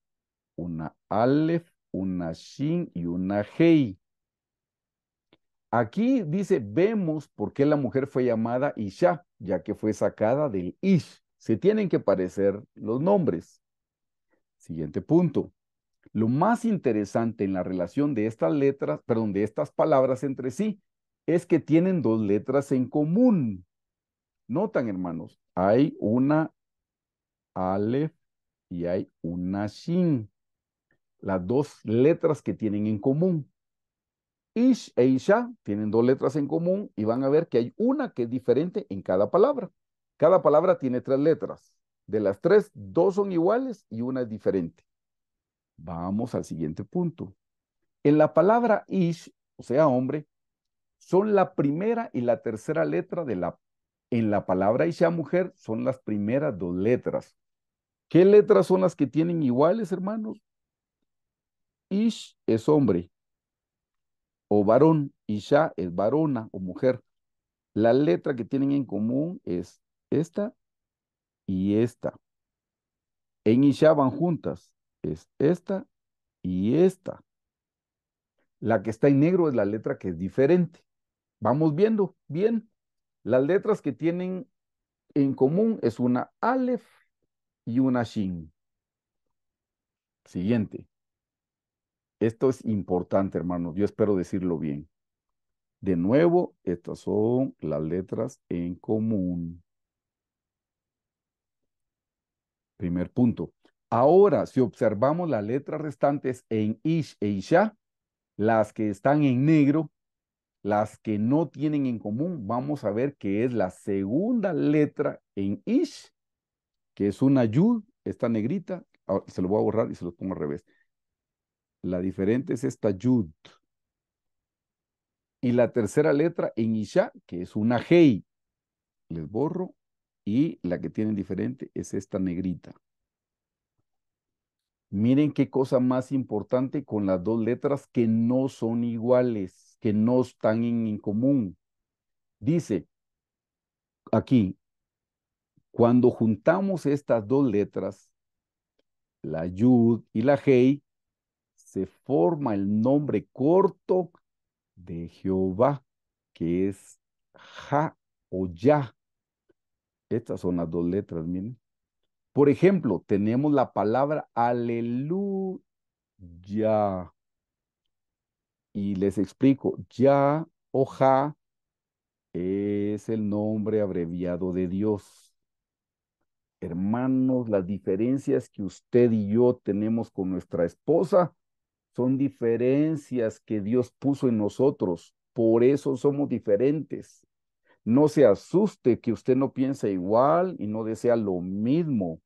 una alef, una shin y una hei. Aquí dice, vemos por qué la mujer fue llamada Isha, ya que fue sacada del Ish. Se tienen que parecer los nombres. Siguiente punto. Lo más interesante en la relación de estas letras, perdón, de estas palabras entre sí, es que tienen dos letras en común. Notan, hermanos, hay una Aleph y hay una Shin las dos letras que tienen en común. Ish e Isha tienen dos letras en común y van a ver que hay una que es diferente en cada palabra. Cada palabra tiene tres letras. De las tres, dos son iguales y una es diferente. Vamos al siguiente punto. En la palabra Ish, o sea, hombre, son la primera y la tercera letra de la... En la palabra Isha, mujer, son las primeras dos letras. ¿Qué letras son las que tienen iguales, hermanos? Ish es hombre o varón, Isha es varona o mujer. La letra que tienen en común es esta y esta. En Isha van juntas, es esta y esta. La que está en negro es la letra que es diferente. Vamos viendo, bien. Las letras que tienen en común es una Aleph y una Shin. Siguiente. Esto es importante, hermanos. Yo espero decirlo bien. De nuevo, estas son las letras en común. Primer punto. Ahora, si observamos las letras restantes en Ish e Isha, las que están en negro, las que no tienen en común, vamos a ver que es la segunda letra en Ish, que es una Yud, esta negrita. Ah, se lo voy a borrar y se lo pongo al revés. La diferente es esta yud. Y la tercera letra en Isha, que es una Hei. Les borro. Y la que tienen diferente es esta negrita. Miren qué cosa más importante con las dos letras que no son iguales, que no están en, común. Dice aquí, cuando juntamos estas dos letras, la yud y la hei se forma el nombre corto de Jehová, que es Ja o Ya. Estas son las dos letras, miren. Por ejemplo, tenemos la palabra aleluya. Y les explico, ya o ja es el nombre abreviado de Dios. Hermanos, las diferencias que usted y yo tenemos con nuestra esposa son diferencias que Dios puso en nosotros. Por eso somos diferentes. No se asuste que usted no piensa igual y no desea lo mismo.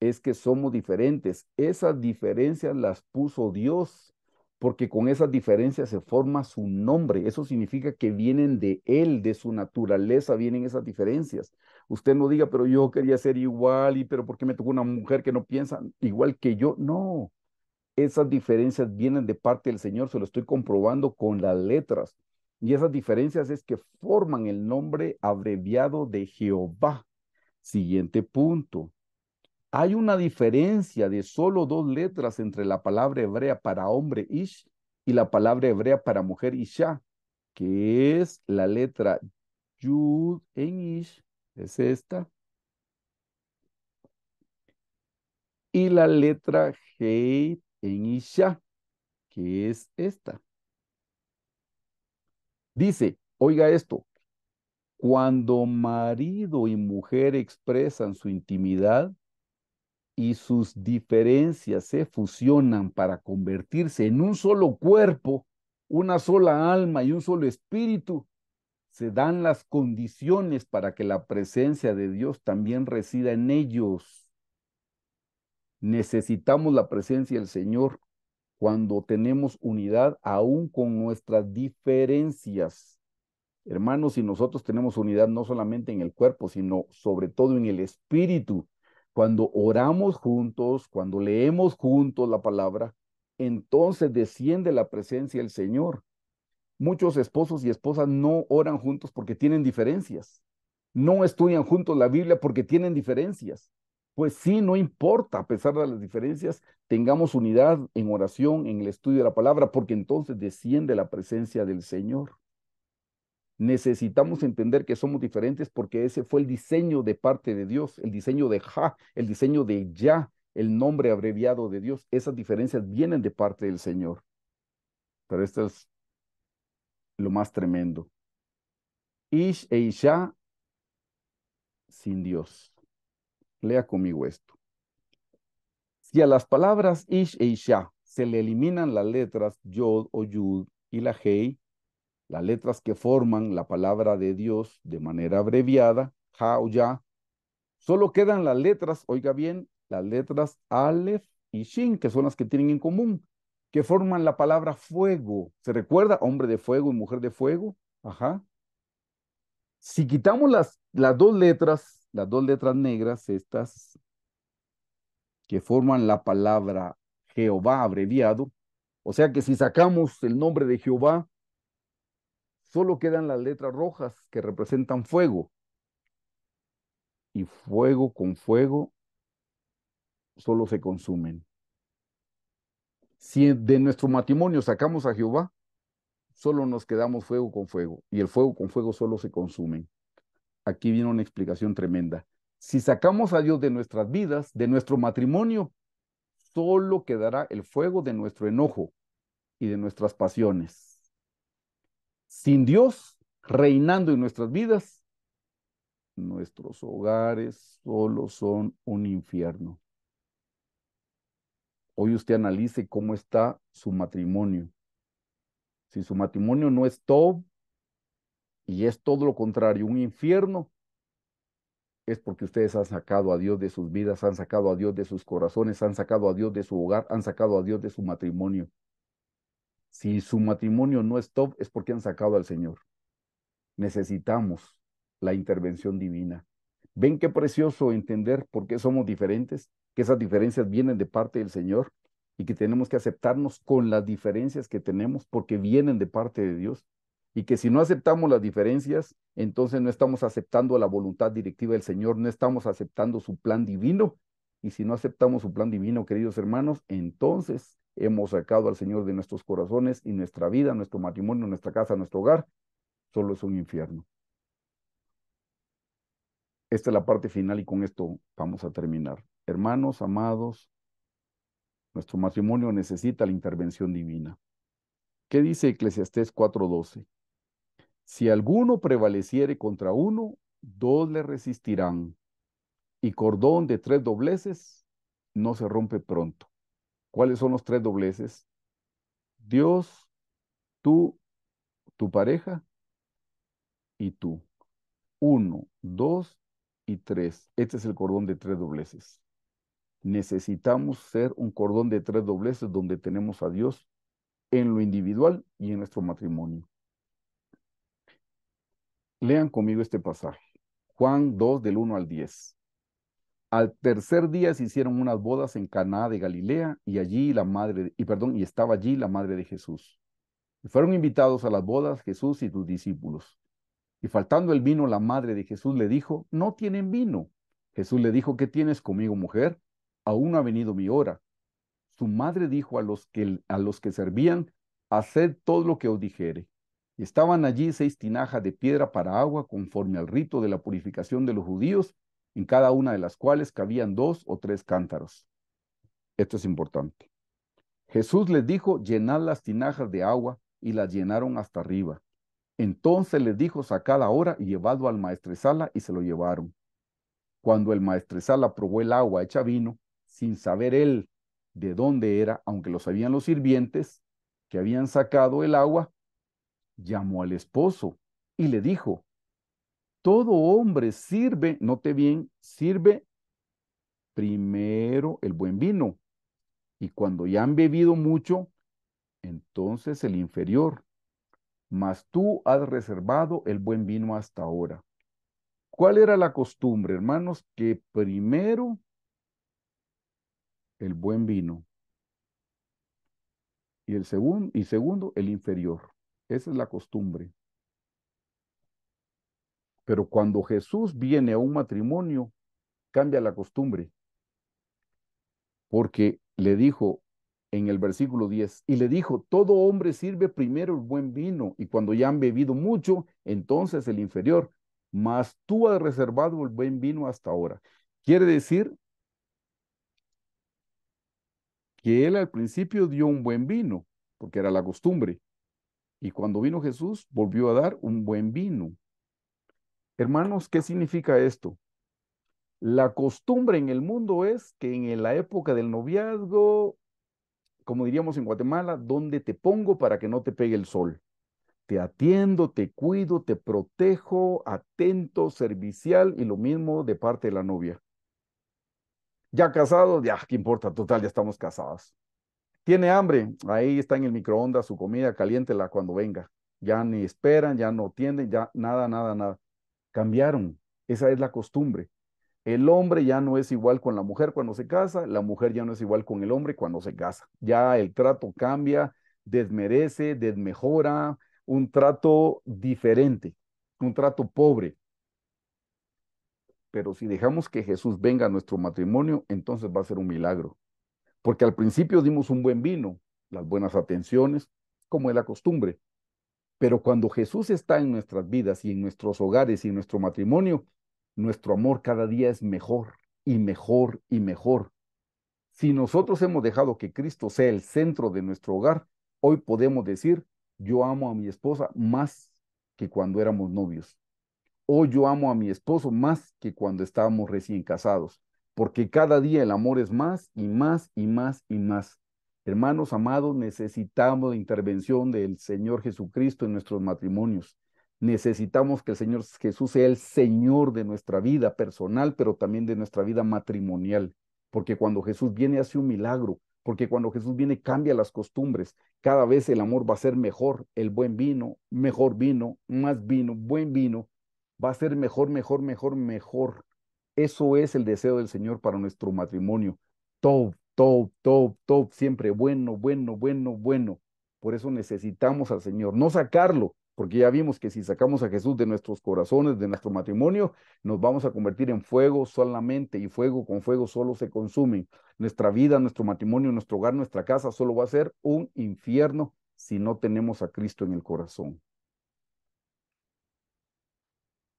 Es que somos diferentes. Esas diferencias las puso Dios, porque con esas diferencias se forma su nombre. Eso significa que vienen de Él, de su naturaleza, vienen esas diferencias. Usted no diga, pero yo quería ser igual y pero ¿por qué me tocó una mujer que no piensa igual que yo? No, esas diferencias vienen de parte del Señor, se lo estoy comprobando con las letras. Y esas diferencias es que forman el nombre abreviado de Jehová. Siguiente punto. Hay una diferencia de solo dos letras entre la palabra hebrea para hombre ish y la palabra hebrea para mujer isha, que es la letra yud en ish, es esta, y la letra Heit en Isha, que es esta. Dice, oiga esto, cuando marido y mujer expresan su intimidad y sus diferencias se fusionan para convertirse en un solo cuerpo, una sola alma y un solo espíritu, se dan las condiciones para que la presencia de Dios también resida en ellos. Necesitamos la presencia del Señor cuando tenemos unidad aún con nuestras diferencias. Hermanos, si nosotros tenemos unidad no solamente en el cuerpo, sino sobre todo en el espíritu, cuando oramos juntos, cuando leemos juntos la palabra, entonces desciende la presencia del Señor. Muchos esposos y esposas no oran juntos porque tienen diferencias. No estudian juntos la Biblia porque tienen diferencias pues sí, no importa, a pesar de las diferencias, tengamos unidad en oración, en el estudio de la palabra, porque entonces desciende la presencia del Señor. Necesitamos entender que somos diferentes porque ese fue el diseño de parte de Dios, el diseño de Ja, el diseño de Ya, el nombre abreviado de Dios. Esas diferencias vienen de parte del Señor. Pero esto es lo más tremendo. Ish e Isha sin Dios. Lea conmigo esto. Si a las palabras ish e isha se le eliminan las letras yod o yud y la hei, las letras que forman la palabra de Dios de manera abreviada, ja o ya, solo quedan las letras, oiga bien, las letras alef y shin, que son las que tienen en común, que forman la palabra fuego. ¿Se recuerda? Hombre de fuego y mujer de fuego. Ajá. Si quitamos las, las dos letras, las dos letras negras, estas que forman la palabra Jehová abreviado, o sea que si sacamos el nombre de Jehová, solo quedan las letras rojas que representan fuego. Y fuego con fuego solo se consumen. Si de nuestro matrimonio sacamos a Jehová, solo nos quedamos fuego con fuego. Y el fuego con fuego solo se consumen aquí viene una explicación tremenda. Si sacamos a Dios de nuestras vidas, de nuestro matrimonio, solo quedará el fuego de nuestro enojo y de nuestras pasiones. Sin Dios reinando en nuestras vidas, nuestros hogares solo son un infierno. Hoy usted analice cómo está su matrimonio. Si su matrimonio no es todo, y es todo lo contrario, un infierno, es porque ustedes han sacado a Dios de sus vidas, han sacado a Dios de sus corazones, han sacado a Dios de su hogar, han sacado a Dios de su matrimonio. Si su matrimonio no es top, es porque han sacado al Señor. Necesitamos la intervención divina. ¿Ven qué precioso entender por qué somos diferentes? Que esas diferencias vienen de parte del Señor y que tenemos que aceptarnos con las diferencias que tenemos porque vienen de parte de Dios y que si no aceptamos las diferencias, entonces no estamos aceptando la voluntad directiva del Señor, no estamos aceptando su plan divino. Y si no aceptamos su plan divino, queridos hermanos, entonces hemos sacado al Señor de nuestros corazones y nuestra vida, nuestro matrimonio, nuestra casa, nuestro hogar, solo es un infierno. Esta es la parte final y con esto vamos a terminar. Hermanos, amados, nuestro matrimonio necesita la intervención divina. ¿Qué dice Eclesiastés 4:12? Si alguno prevaleciere contra uno, dos le resistirán. Y cordón de tres dobleces no se rompe pronto. ¿Cuáles son los tres dobleces? Dios, tú, tu pareja y tú. Uno, dos y tres. Este es el cordón de tres dobleces. Necesitamos ser un cordón de tres dobleces donde tenemos a Dios en lo individual y en nuestro matrimonio. Lean conmigo este pasaje. Juan 2 del 1 al 10. Al tercer día se hicieron unas bodas en Caná de Galilea y allí la madre y perdón, y estaba allí la madre de Jesús. fueron invitados a las bodas Jesús y sus discípulos. Y faltando el vino, la madre de Jesús le dijo, "No tienen vino." Jesús le dijo, "¿Qué tienes conmigo, mujer? Aún ha venido mi hora." Su madre dijo a los que a los que servían, "Haced todo lo que os dijere." estaban allí seis tinajas de piedra para agua, conforme al rito de la purificación de los judíos, en cada una de las cuales cabían dos o tres cántaros. Esto es importante. Jesús les dijo, llenad las tinajas de agua, y las llenaron hasta arriba. Entonces les dijo, sacad ahora y llevadlo al maestresala, y se lo llevaron. Cuando el maestresala probó el agua hecha vino, sin saber él de dónde era, aunque lo sabían los sirvientes que habían sacado el agua, llamó al esposo y le dijo, todo hombre sirve, note bien, sirve primero el buen vino y cuando ya han bebido mucho, entonces el inferior. Mas tú has reservado el buen vino hasta ahora. ¿Cuál era la costumbre, hermanos? Que primero el buen vino y el segundo y segundo el inferior. Esa es la costumbre. Pero cuando Jesús viene a un matrimonio, cambia la costumbre. Porque le dijo en el versículo 10, y le dijo, todo hombre sirve primero el buen vino, y cuando ya han bebido mucho, entonces el inferior, mas tú has reservado el buen vino hasta ahora. Quiere decir que él al principio dio un buen vino, porque era la costumbre, y cuando vino Jesús, volvió a dar un buen vino. Hermanos, ¿qué significa esto? La costumbre en el mundo es que en la época del noviazgo, como diríamos en Guatemala, donde te pongo para que no te pegue el sol? Te atiendo, te cuido, te protejo, atento, servicial y lo mismo de parte de la novia. Ya casados, ya, ¿qué importa? Total, ya estamos casados. Tiene hambre, ahí está en el microondas su comida, caliéntela cuando venga. Ya ni esperan, ya no tienden, ya nada, nada, nada. Cambiaron, esa es la costumbre. El hombre ya no es igual con la mujer cuando se casa, la mujer ya no es igual con el hombre cuando se casa. Ya el trato cambia, desmerece, desmejora, un trato diferente, un trato pobre. Pero si dejamos que Jesús venga a nuestro matrimonio, entonces va a ser un milagro porque al principio dimos un buen vino, las buenas atenciones, como es la costumbre. Pero cuando Jesús está en nuestras vidas y en nuestros hogares y en nuestro matrimonio, nuestro amor cada día es mejor y mejor y mejor. Si nosotros hemos dejado que Cristo sea el centro de nuestro hogar, hoy podemos decir, yo amo a mi esposa más que cuando éramos novios. O yo amo a mi esposo más que cuando estábamos recién casados porque cada día el amor es más y más y más y más. Hermanos amados, necesitamos la intervención del Señor Jesucristo en nuestros matrimonios. Necesitamos que el Señor Jesús sea el Señor de nuestra vida personal, pero también de nuestra vida matrimonial. Porque cuando Jesús viene hace un milagro, porque cuando Jesús viene cambia las costumbres. Cada vez el amor va a ser mejor, el buen vino, mejor vino, más vino, buen vino, va a ser mejor, mejor, mejor, mejor. Eso es el deseo del Señor para nuestro matrimonio. Top, top, top, top, siempre bueno, bueno, bueno, bueno. Por eso necesitamos al Señor, no sacarlo, porque ya vimos que si sacamos a Jesús de nuestros corazones, de nuestro matrimonio, nos vamos a convertir en fuego solamente y fuego con fuego solo se consumen. Nuestra vida, nuestro matrimonio, nuestro hogar, nuestra casa solo va a ser un infierno si no tenemos a Cristo en el corazón.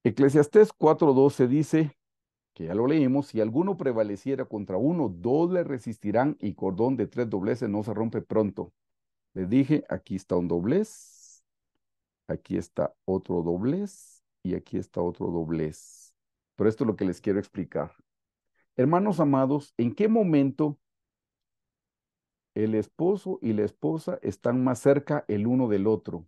Eclesiastés 4:12 dice, que ya lo leímos, si alguno prevaleciera contra uno, dos le resistirán y cordón de tres dobleces no se rompe pronto. Les dije, aquí está un doblez, aquí está otro doblez y aquí está otro doblez. Pero esto es lo que les quiero explicar. Hermanos amados, ¿en qué momento el esposo y la esposa están más cerca el uno del otro?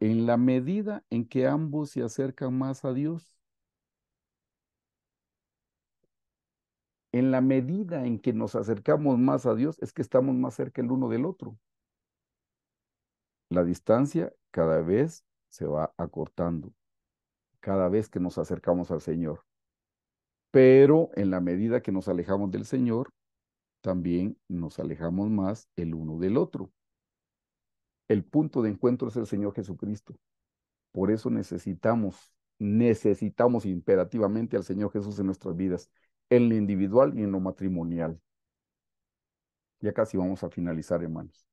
En la medida en que ambos se acercan más a Dios en la medida en que nos acercamos más a Dios, es que estamos más cerca el uno del otro. La distancia cada vez se va acortando, cada vez que nos acercamos al Señor. Pero en la medida que nos alejamos del Señor, también nos alejamos más el uno del otro. El punto de encuentro es el Señor Jesucristo. Por eso necesitamos, necesitamos imperativamente al Señor Jesús en nuestras vidas en lo individual y en lo matrimonial. Ya casi vamos a finalizar, hermanos.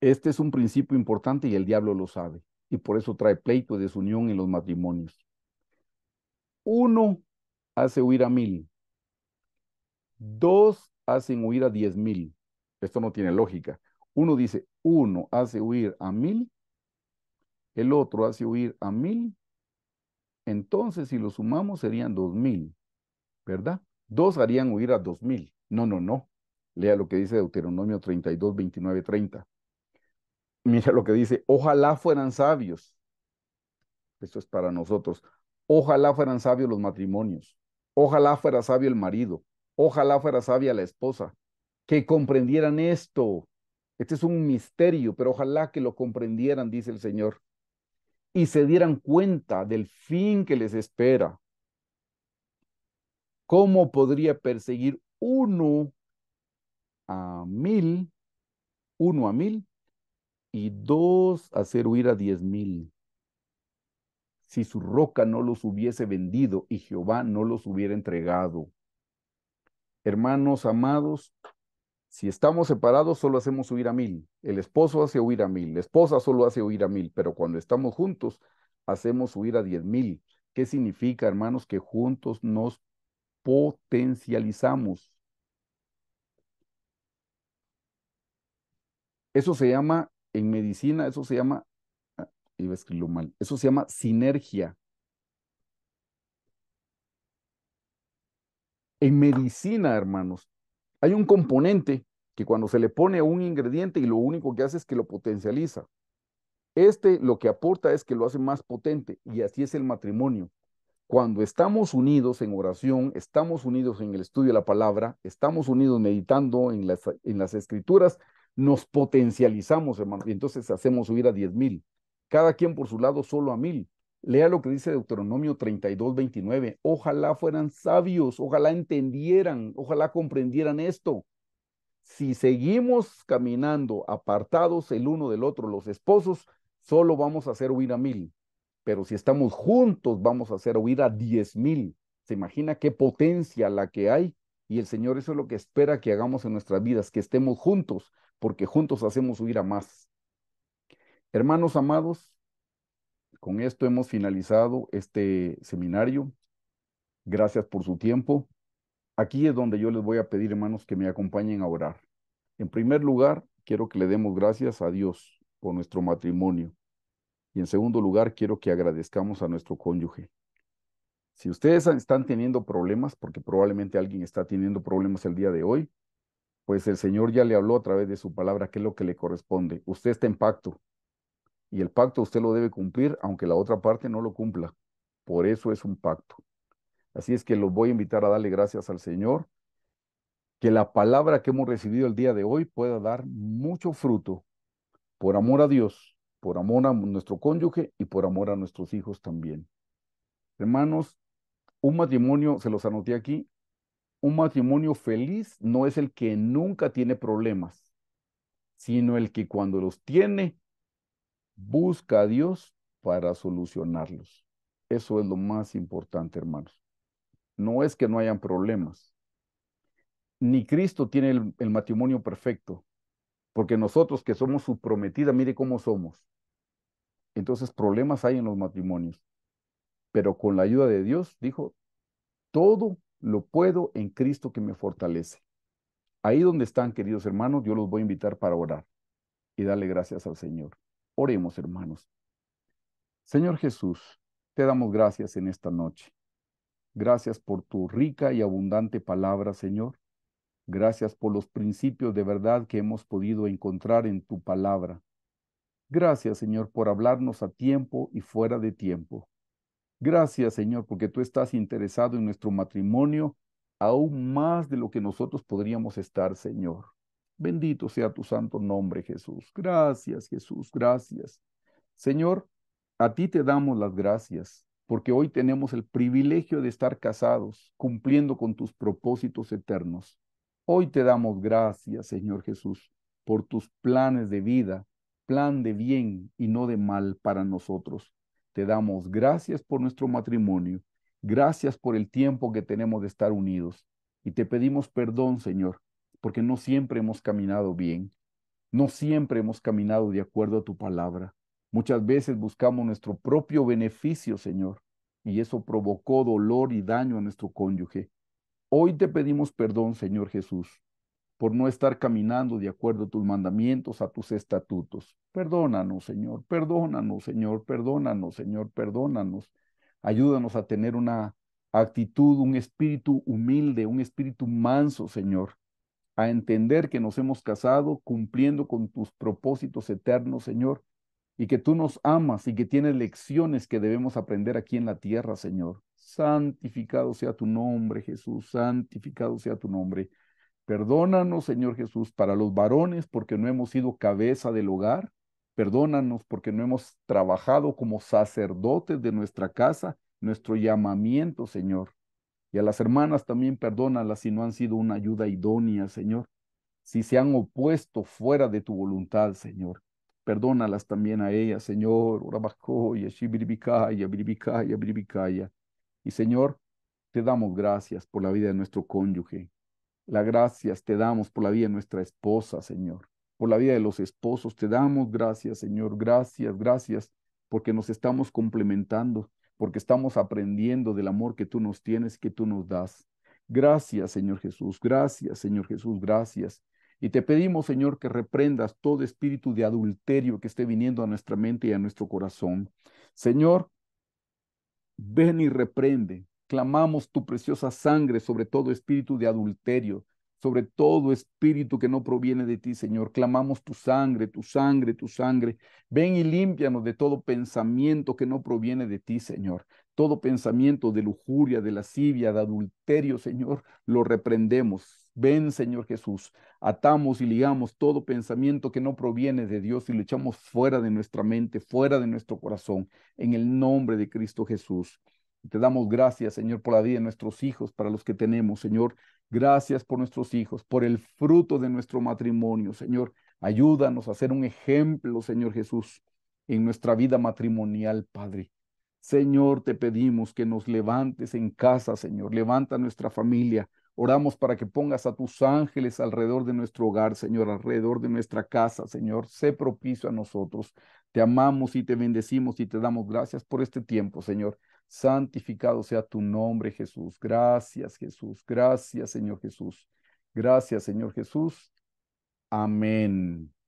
Este es un principio importante y el diablo lo sabe, y por eso trae pleito y desunión en los matrimonios. Uno hace huir a mil, dos hacen huir a diez mil. Esto no tiene lógica. Uno dice, uno hace huir a mil, el otro hace huir a mil, entonces, si lo sumamos, serían dos mil, ¿verdad? Dos harían huir a dos mil. No, no, no. Lea lo que dice Deuteronomio 32, 29, 30. Mira lo que dice, ojalá fueran sabios. Esto es para nosotros. Ojalá fueran sabios los matrimonios. Ojalá fuera sabio el marido. Ojalá fuera sabia la esposa. Que comprendieran esto. Este es un misterio, pero ojalá que lo comprendieran, dice el Señor y se dieran cuenta del fin que les espera. ¿Cómo podría perseguir uno a mil, uno a mil, y dos hacer huir a diez mil? Si su roca no los hubiese vendido y Jehová no los hubiera entregado. Hermanos amados, si estamos separados, solo hacemos huir a mil. El esposo hace huir a mil, la esposa solo hace huir a mil, pero cuando estamos juntos, hacemos huir a diez mil. ¿Qué significa, hermanos, que juntos nos potencializamos? Eso se llama, en medicina, eso se llama, ah, iba a escribirlo mal, eso se llama sinergia. En medicina, hermanos, hay un componente que cuando se le pone un ingrediente y lo único que hace es que lo potencializa. Este lo que aporta es que lo hace más potente y así es el matrimonio. Cuando estamos unidos en oración, estamos unidos en el estudio de la palabra, estamos unidos meditando en las, en las escrituras, nos potencializamos, hermano, y entonces hacemos subir a diez mil. Cada quien por su lado solo a mil. Lea lo que dice Deuteronomio 32, 29. Ojalá fueran sabios, ojalá entendieran, ojalá comprendieran esto. Si seguimos caminando apartados el uno del otro, los esposos, solo vamos a hacer huir a mil. Pero si estamos juntos, vamos a hacer huir a diez mil. ¿Se imagina qué potencia la que hay? Y el Señor eso es lo que espera que hagamos en nuestras vidas, que estemos juntos, porque juntos hacemos huir a más. Hermanos amados, con esto hemos finalizado este seminario. Gracias por su tiempo. Aquí es donde yo les voy a pedir, hermanos, que me acompañen a orar. En primer lugar, quiero que le demos gracias a Dios por nuestro matrimonio. Y en segundo lugar, quiero que agradezcamos a nuestro cónyuge. Si ustedes están teniendo problemas, porque probablemente alguien está teniendo problemas el día de hoy, pues el Señor ya le habló a través de su palabra qué es lo que le corresponde. Usted está en pacto, y el pacto usted lo debe cumplir, aunque la otra parte no lo cumpla. Por eso es un pacto. Así es que los voy a invitar a darle gracias al Señor. Que la palabra que hemos recibido el día de hoy pueda dar mucho fruto por amor a Dios, por amor a nuestro cónyuge y por amor a nuestros hijos también. Hermanos, un matrimonio, se los anoté aquí, un matrimonio feliz no es el que nunca tiene problemas, sino el que cuando los tiene Busca a Dios para solucionarlos. Eso es lo más importante, hermanos. No es que no hayan problemas. Ni Cristo tiene el, matrimonio perfecto, porque nosotros que somos su prometida, mire cómo somos. Entonces problemas hay en los matrimonios. Pero con la ayuda de Dios, dijo, todo lo puedo en Cristo que me fortalece. Ahí donde están, queridos hermanos, yo los voy a invitar para orar y darle gracias al Señor. Oremos, hermanos. Señor Jesús, te damos gracias en esta noche. Gracias por tu rica y abundante palabra, Señor. Gracias por los principios de verdad que hemos podido encontrar en tu palabra. Gracias, Señor, por hablarnos a tiempo y fuera de tiempo. Gracias, Señor, porque tú estás interesado en nuestro matrimonio aún más de lo que nosotros podríamos estar, Señor. Bendito sea tu santo nombre, Jesús. Gracias, Jesús, gracias. Señor, a ti te damos las gracias, porque hoy tenemos el privilegio de estar casados, cumpliendo con tus propósitos eternos. Hoy te damos gracias, Señor Jesús, por tus planes de vida, plan de bien y no de mal para nosotros. Te damos gracias por nuestro matrimonio, gracias por el tiempo que tenemos de estar unidos. Y te pedimos perdón, Señor, porque no siempre hemos caminado bien, no siempre hemos caminado de acuerdo a tu palabra. Muchas veces buscamos nuestro propio beneficio, Señor, y eso provocó dolor y daño a nuestro cónyuge. Hoy te pedimos perdón, Señor Jesús, por no estar caminando de acuerdo a tus mandamientos, a tus estatutos. Perdónanos, Señor, perdónanos, Señor, perdónanos, Señor, perdónanos. Ayúdanos a tener una actitud, un espíritu humilde, un espíritu manso, Señor, a entender que nos hemos casado cumpliendo con tus propósitos eternos, Señor, y que tú nos amas y que tienes lecciones que debemos aprender aquí en la tierra, Señor. Santificado sea tu nombre, Jesús, santificado sea tu nombre. Perdónanos, Señor Jesús, para los varones, porque no hemos sido cabeza del hogar. Perdónanos porque no hemos trabajado como sacerdotes de nuestra casa, nuestro llamamiento, Señor. Y a las hermanas también perdónalas si no han sido una ayuda idónea, Señor. Si se han opuesto fuera de tu voluntad, Señor. Perdónalas también a ellas, Señor. Y Señor, te damos gracias por la vida de nuestro cónyuge. Las gracias te damos por la vida de nuestra esposa, Señor. Por la vida de los esposos, te damos gracias, Señor. Gracias, gracias, porque nos estamos complementando porque estamos aprendiendo del amor que tú nos tienes, que tú nos das. Gracias, Señor Jesús, gracias, Señor Jesús, gracias. Y te pedimos, Señor, que reprendas todo espíritu de adulterio que esté viniendo a nuestra mente y a nuestro corazón. Señor, ven y reprende. Clamamos tu preciosa sangre sobre todo espíritu de adulterio, sobre todo espíritu que no proviene de ti, Señor. Clamamos tu sangre, tu sangre, tu sangre. Ven y límpianos de todo pensamiento que no proviene de ti, Señor. Todo pensamiento de lujuria, de lascivia, de adulterio, Señor, lo reprendemos. Ven, Señor Jesús, atamos y ligamos todo pensamiento que no proviene de Dios y lo echamos fuera de nuestra mente, fuera de nuestro corazón, en el nombre de Cristo Jesús. Te damos gracias, Señor, por la vida de nuestros hijos, para los que tenemos, Señor. Gracias por nuestros hijos, por el fruto de nuestro matrimonio, Señor. Ayúdanos a ser un ejemplo, Señor Jesús, en nuestra vida matrimonial, Padre. Señor, te pedimos que nos levantes en casa, Señor. Levanta nuestra familia. Oramos para que pongas a tus ángeles alrededor de nuestro hogar, Señor, alrededor de nuestra casa, Señor. Sé propicio a nosotros. Te amamos y te bendecimos y te damos gracias por este tiempo, Señor. Santificado sea tu nombre, Jesús. Gracias, Jesús. Gracias, Señor Jesús. Gracias, Señor Jesús. Amén.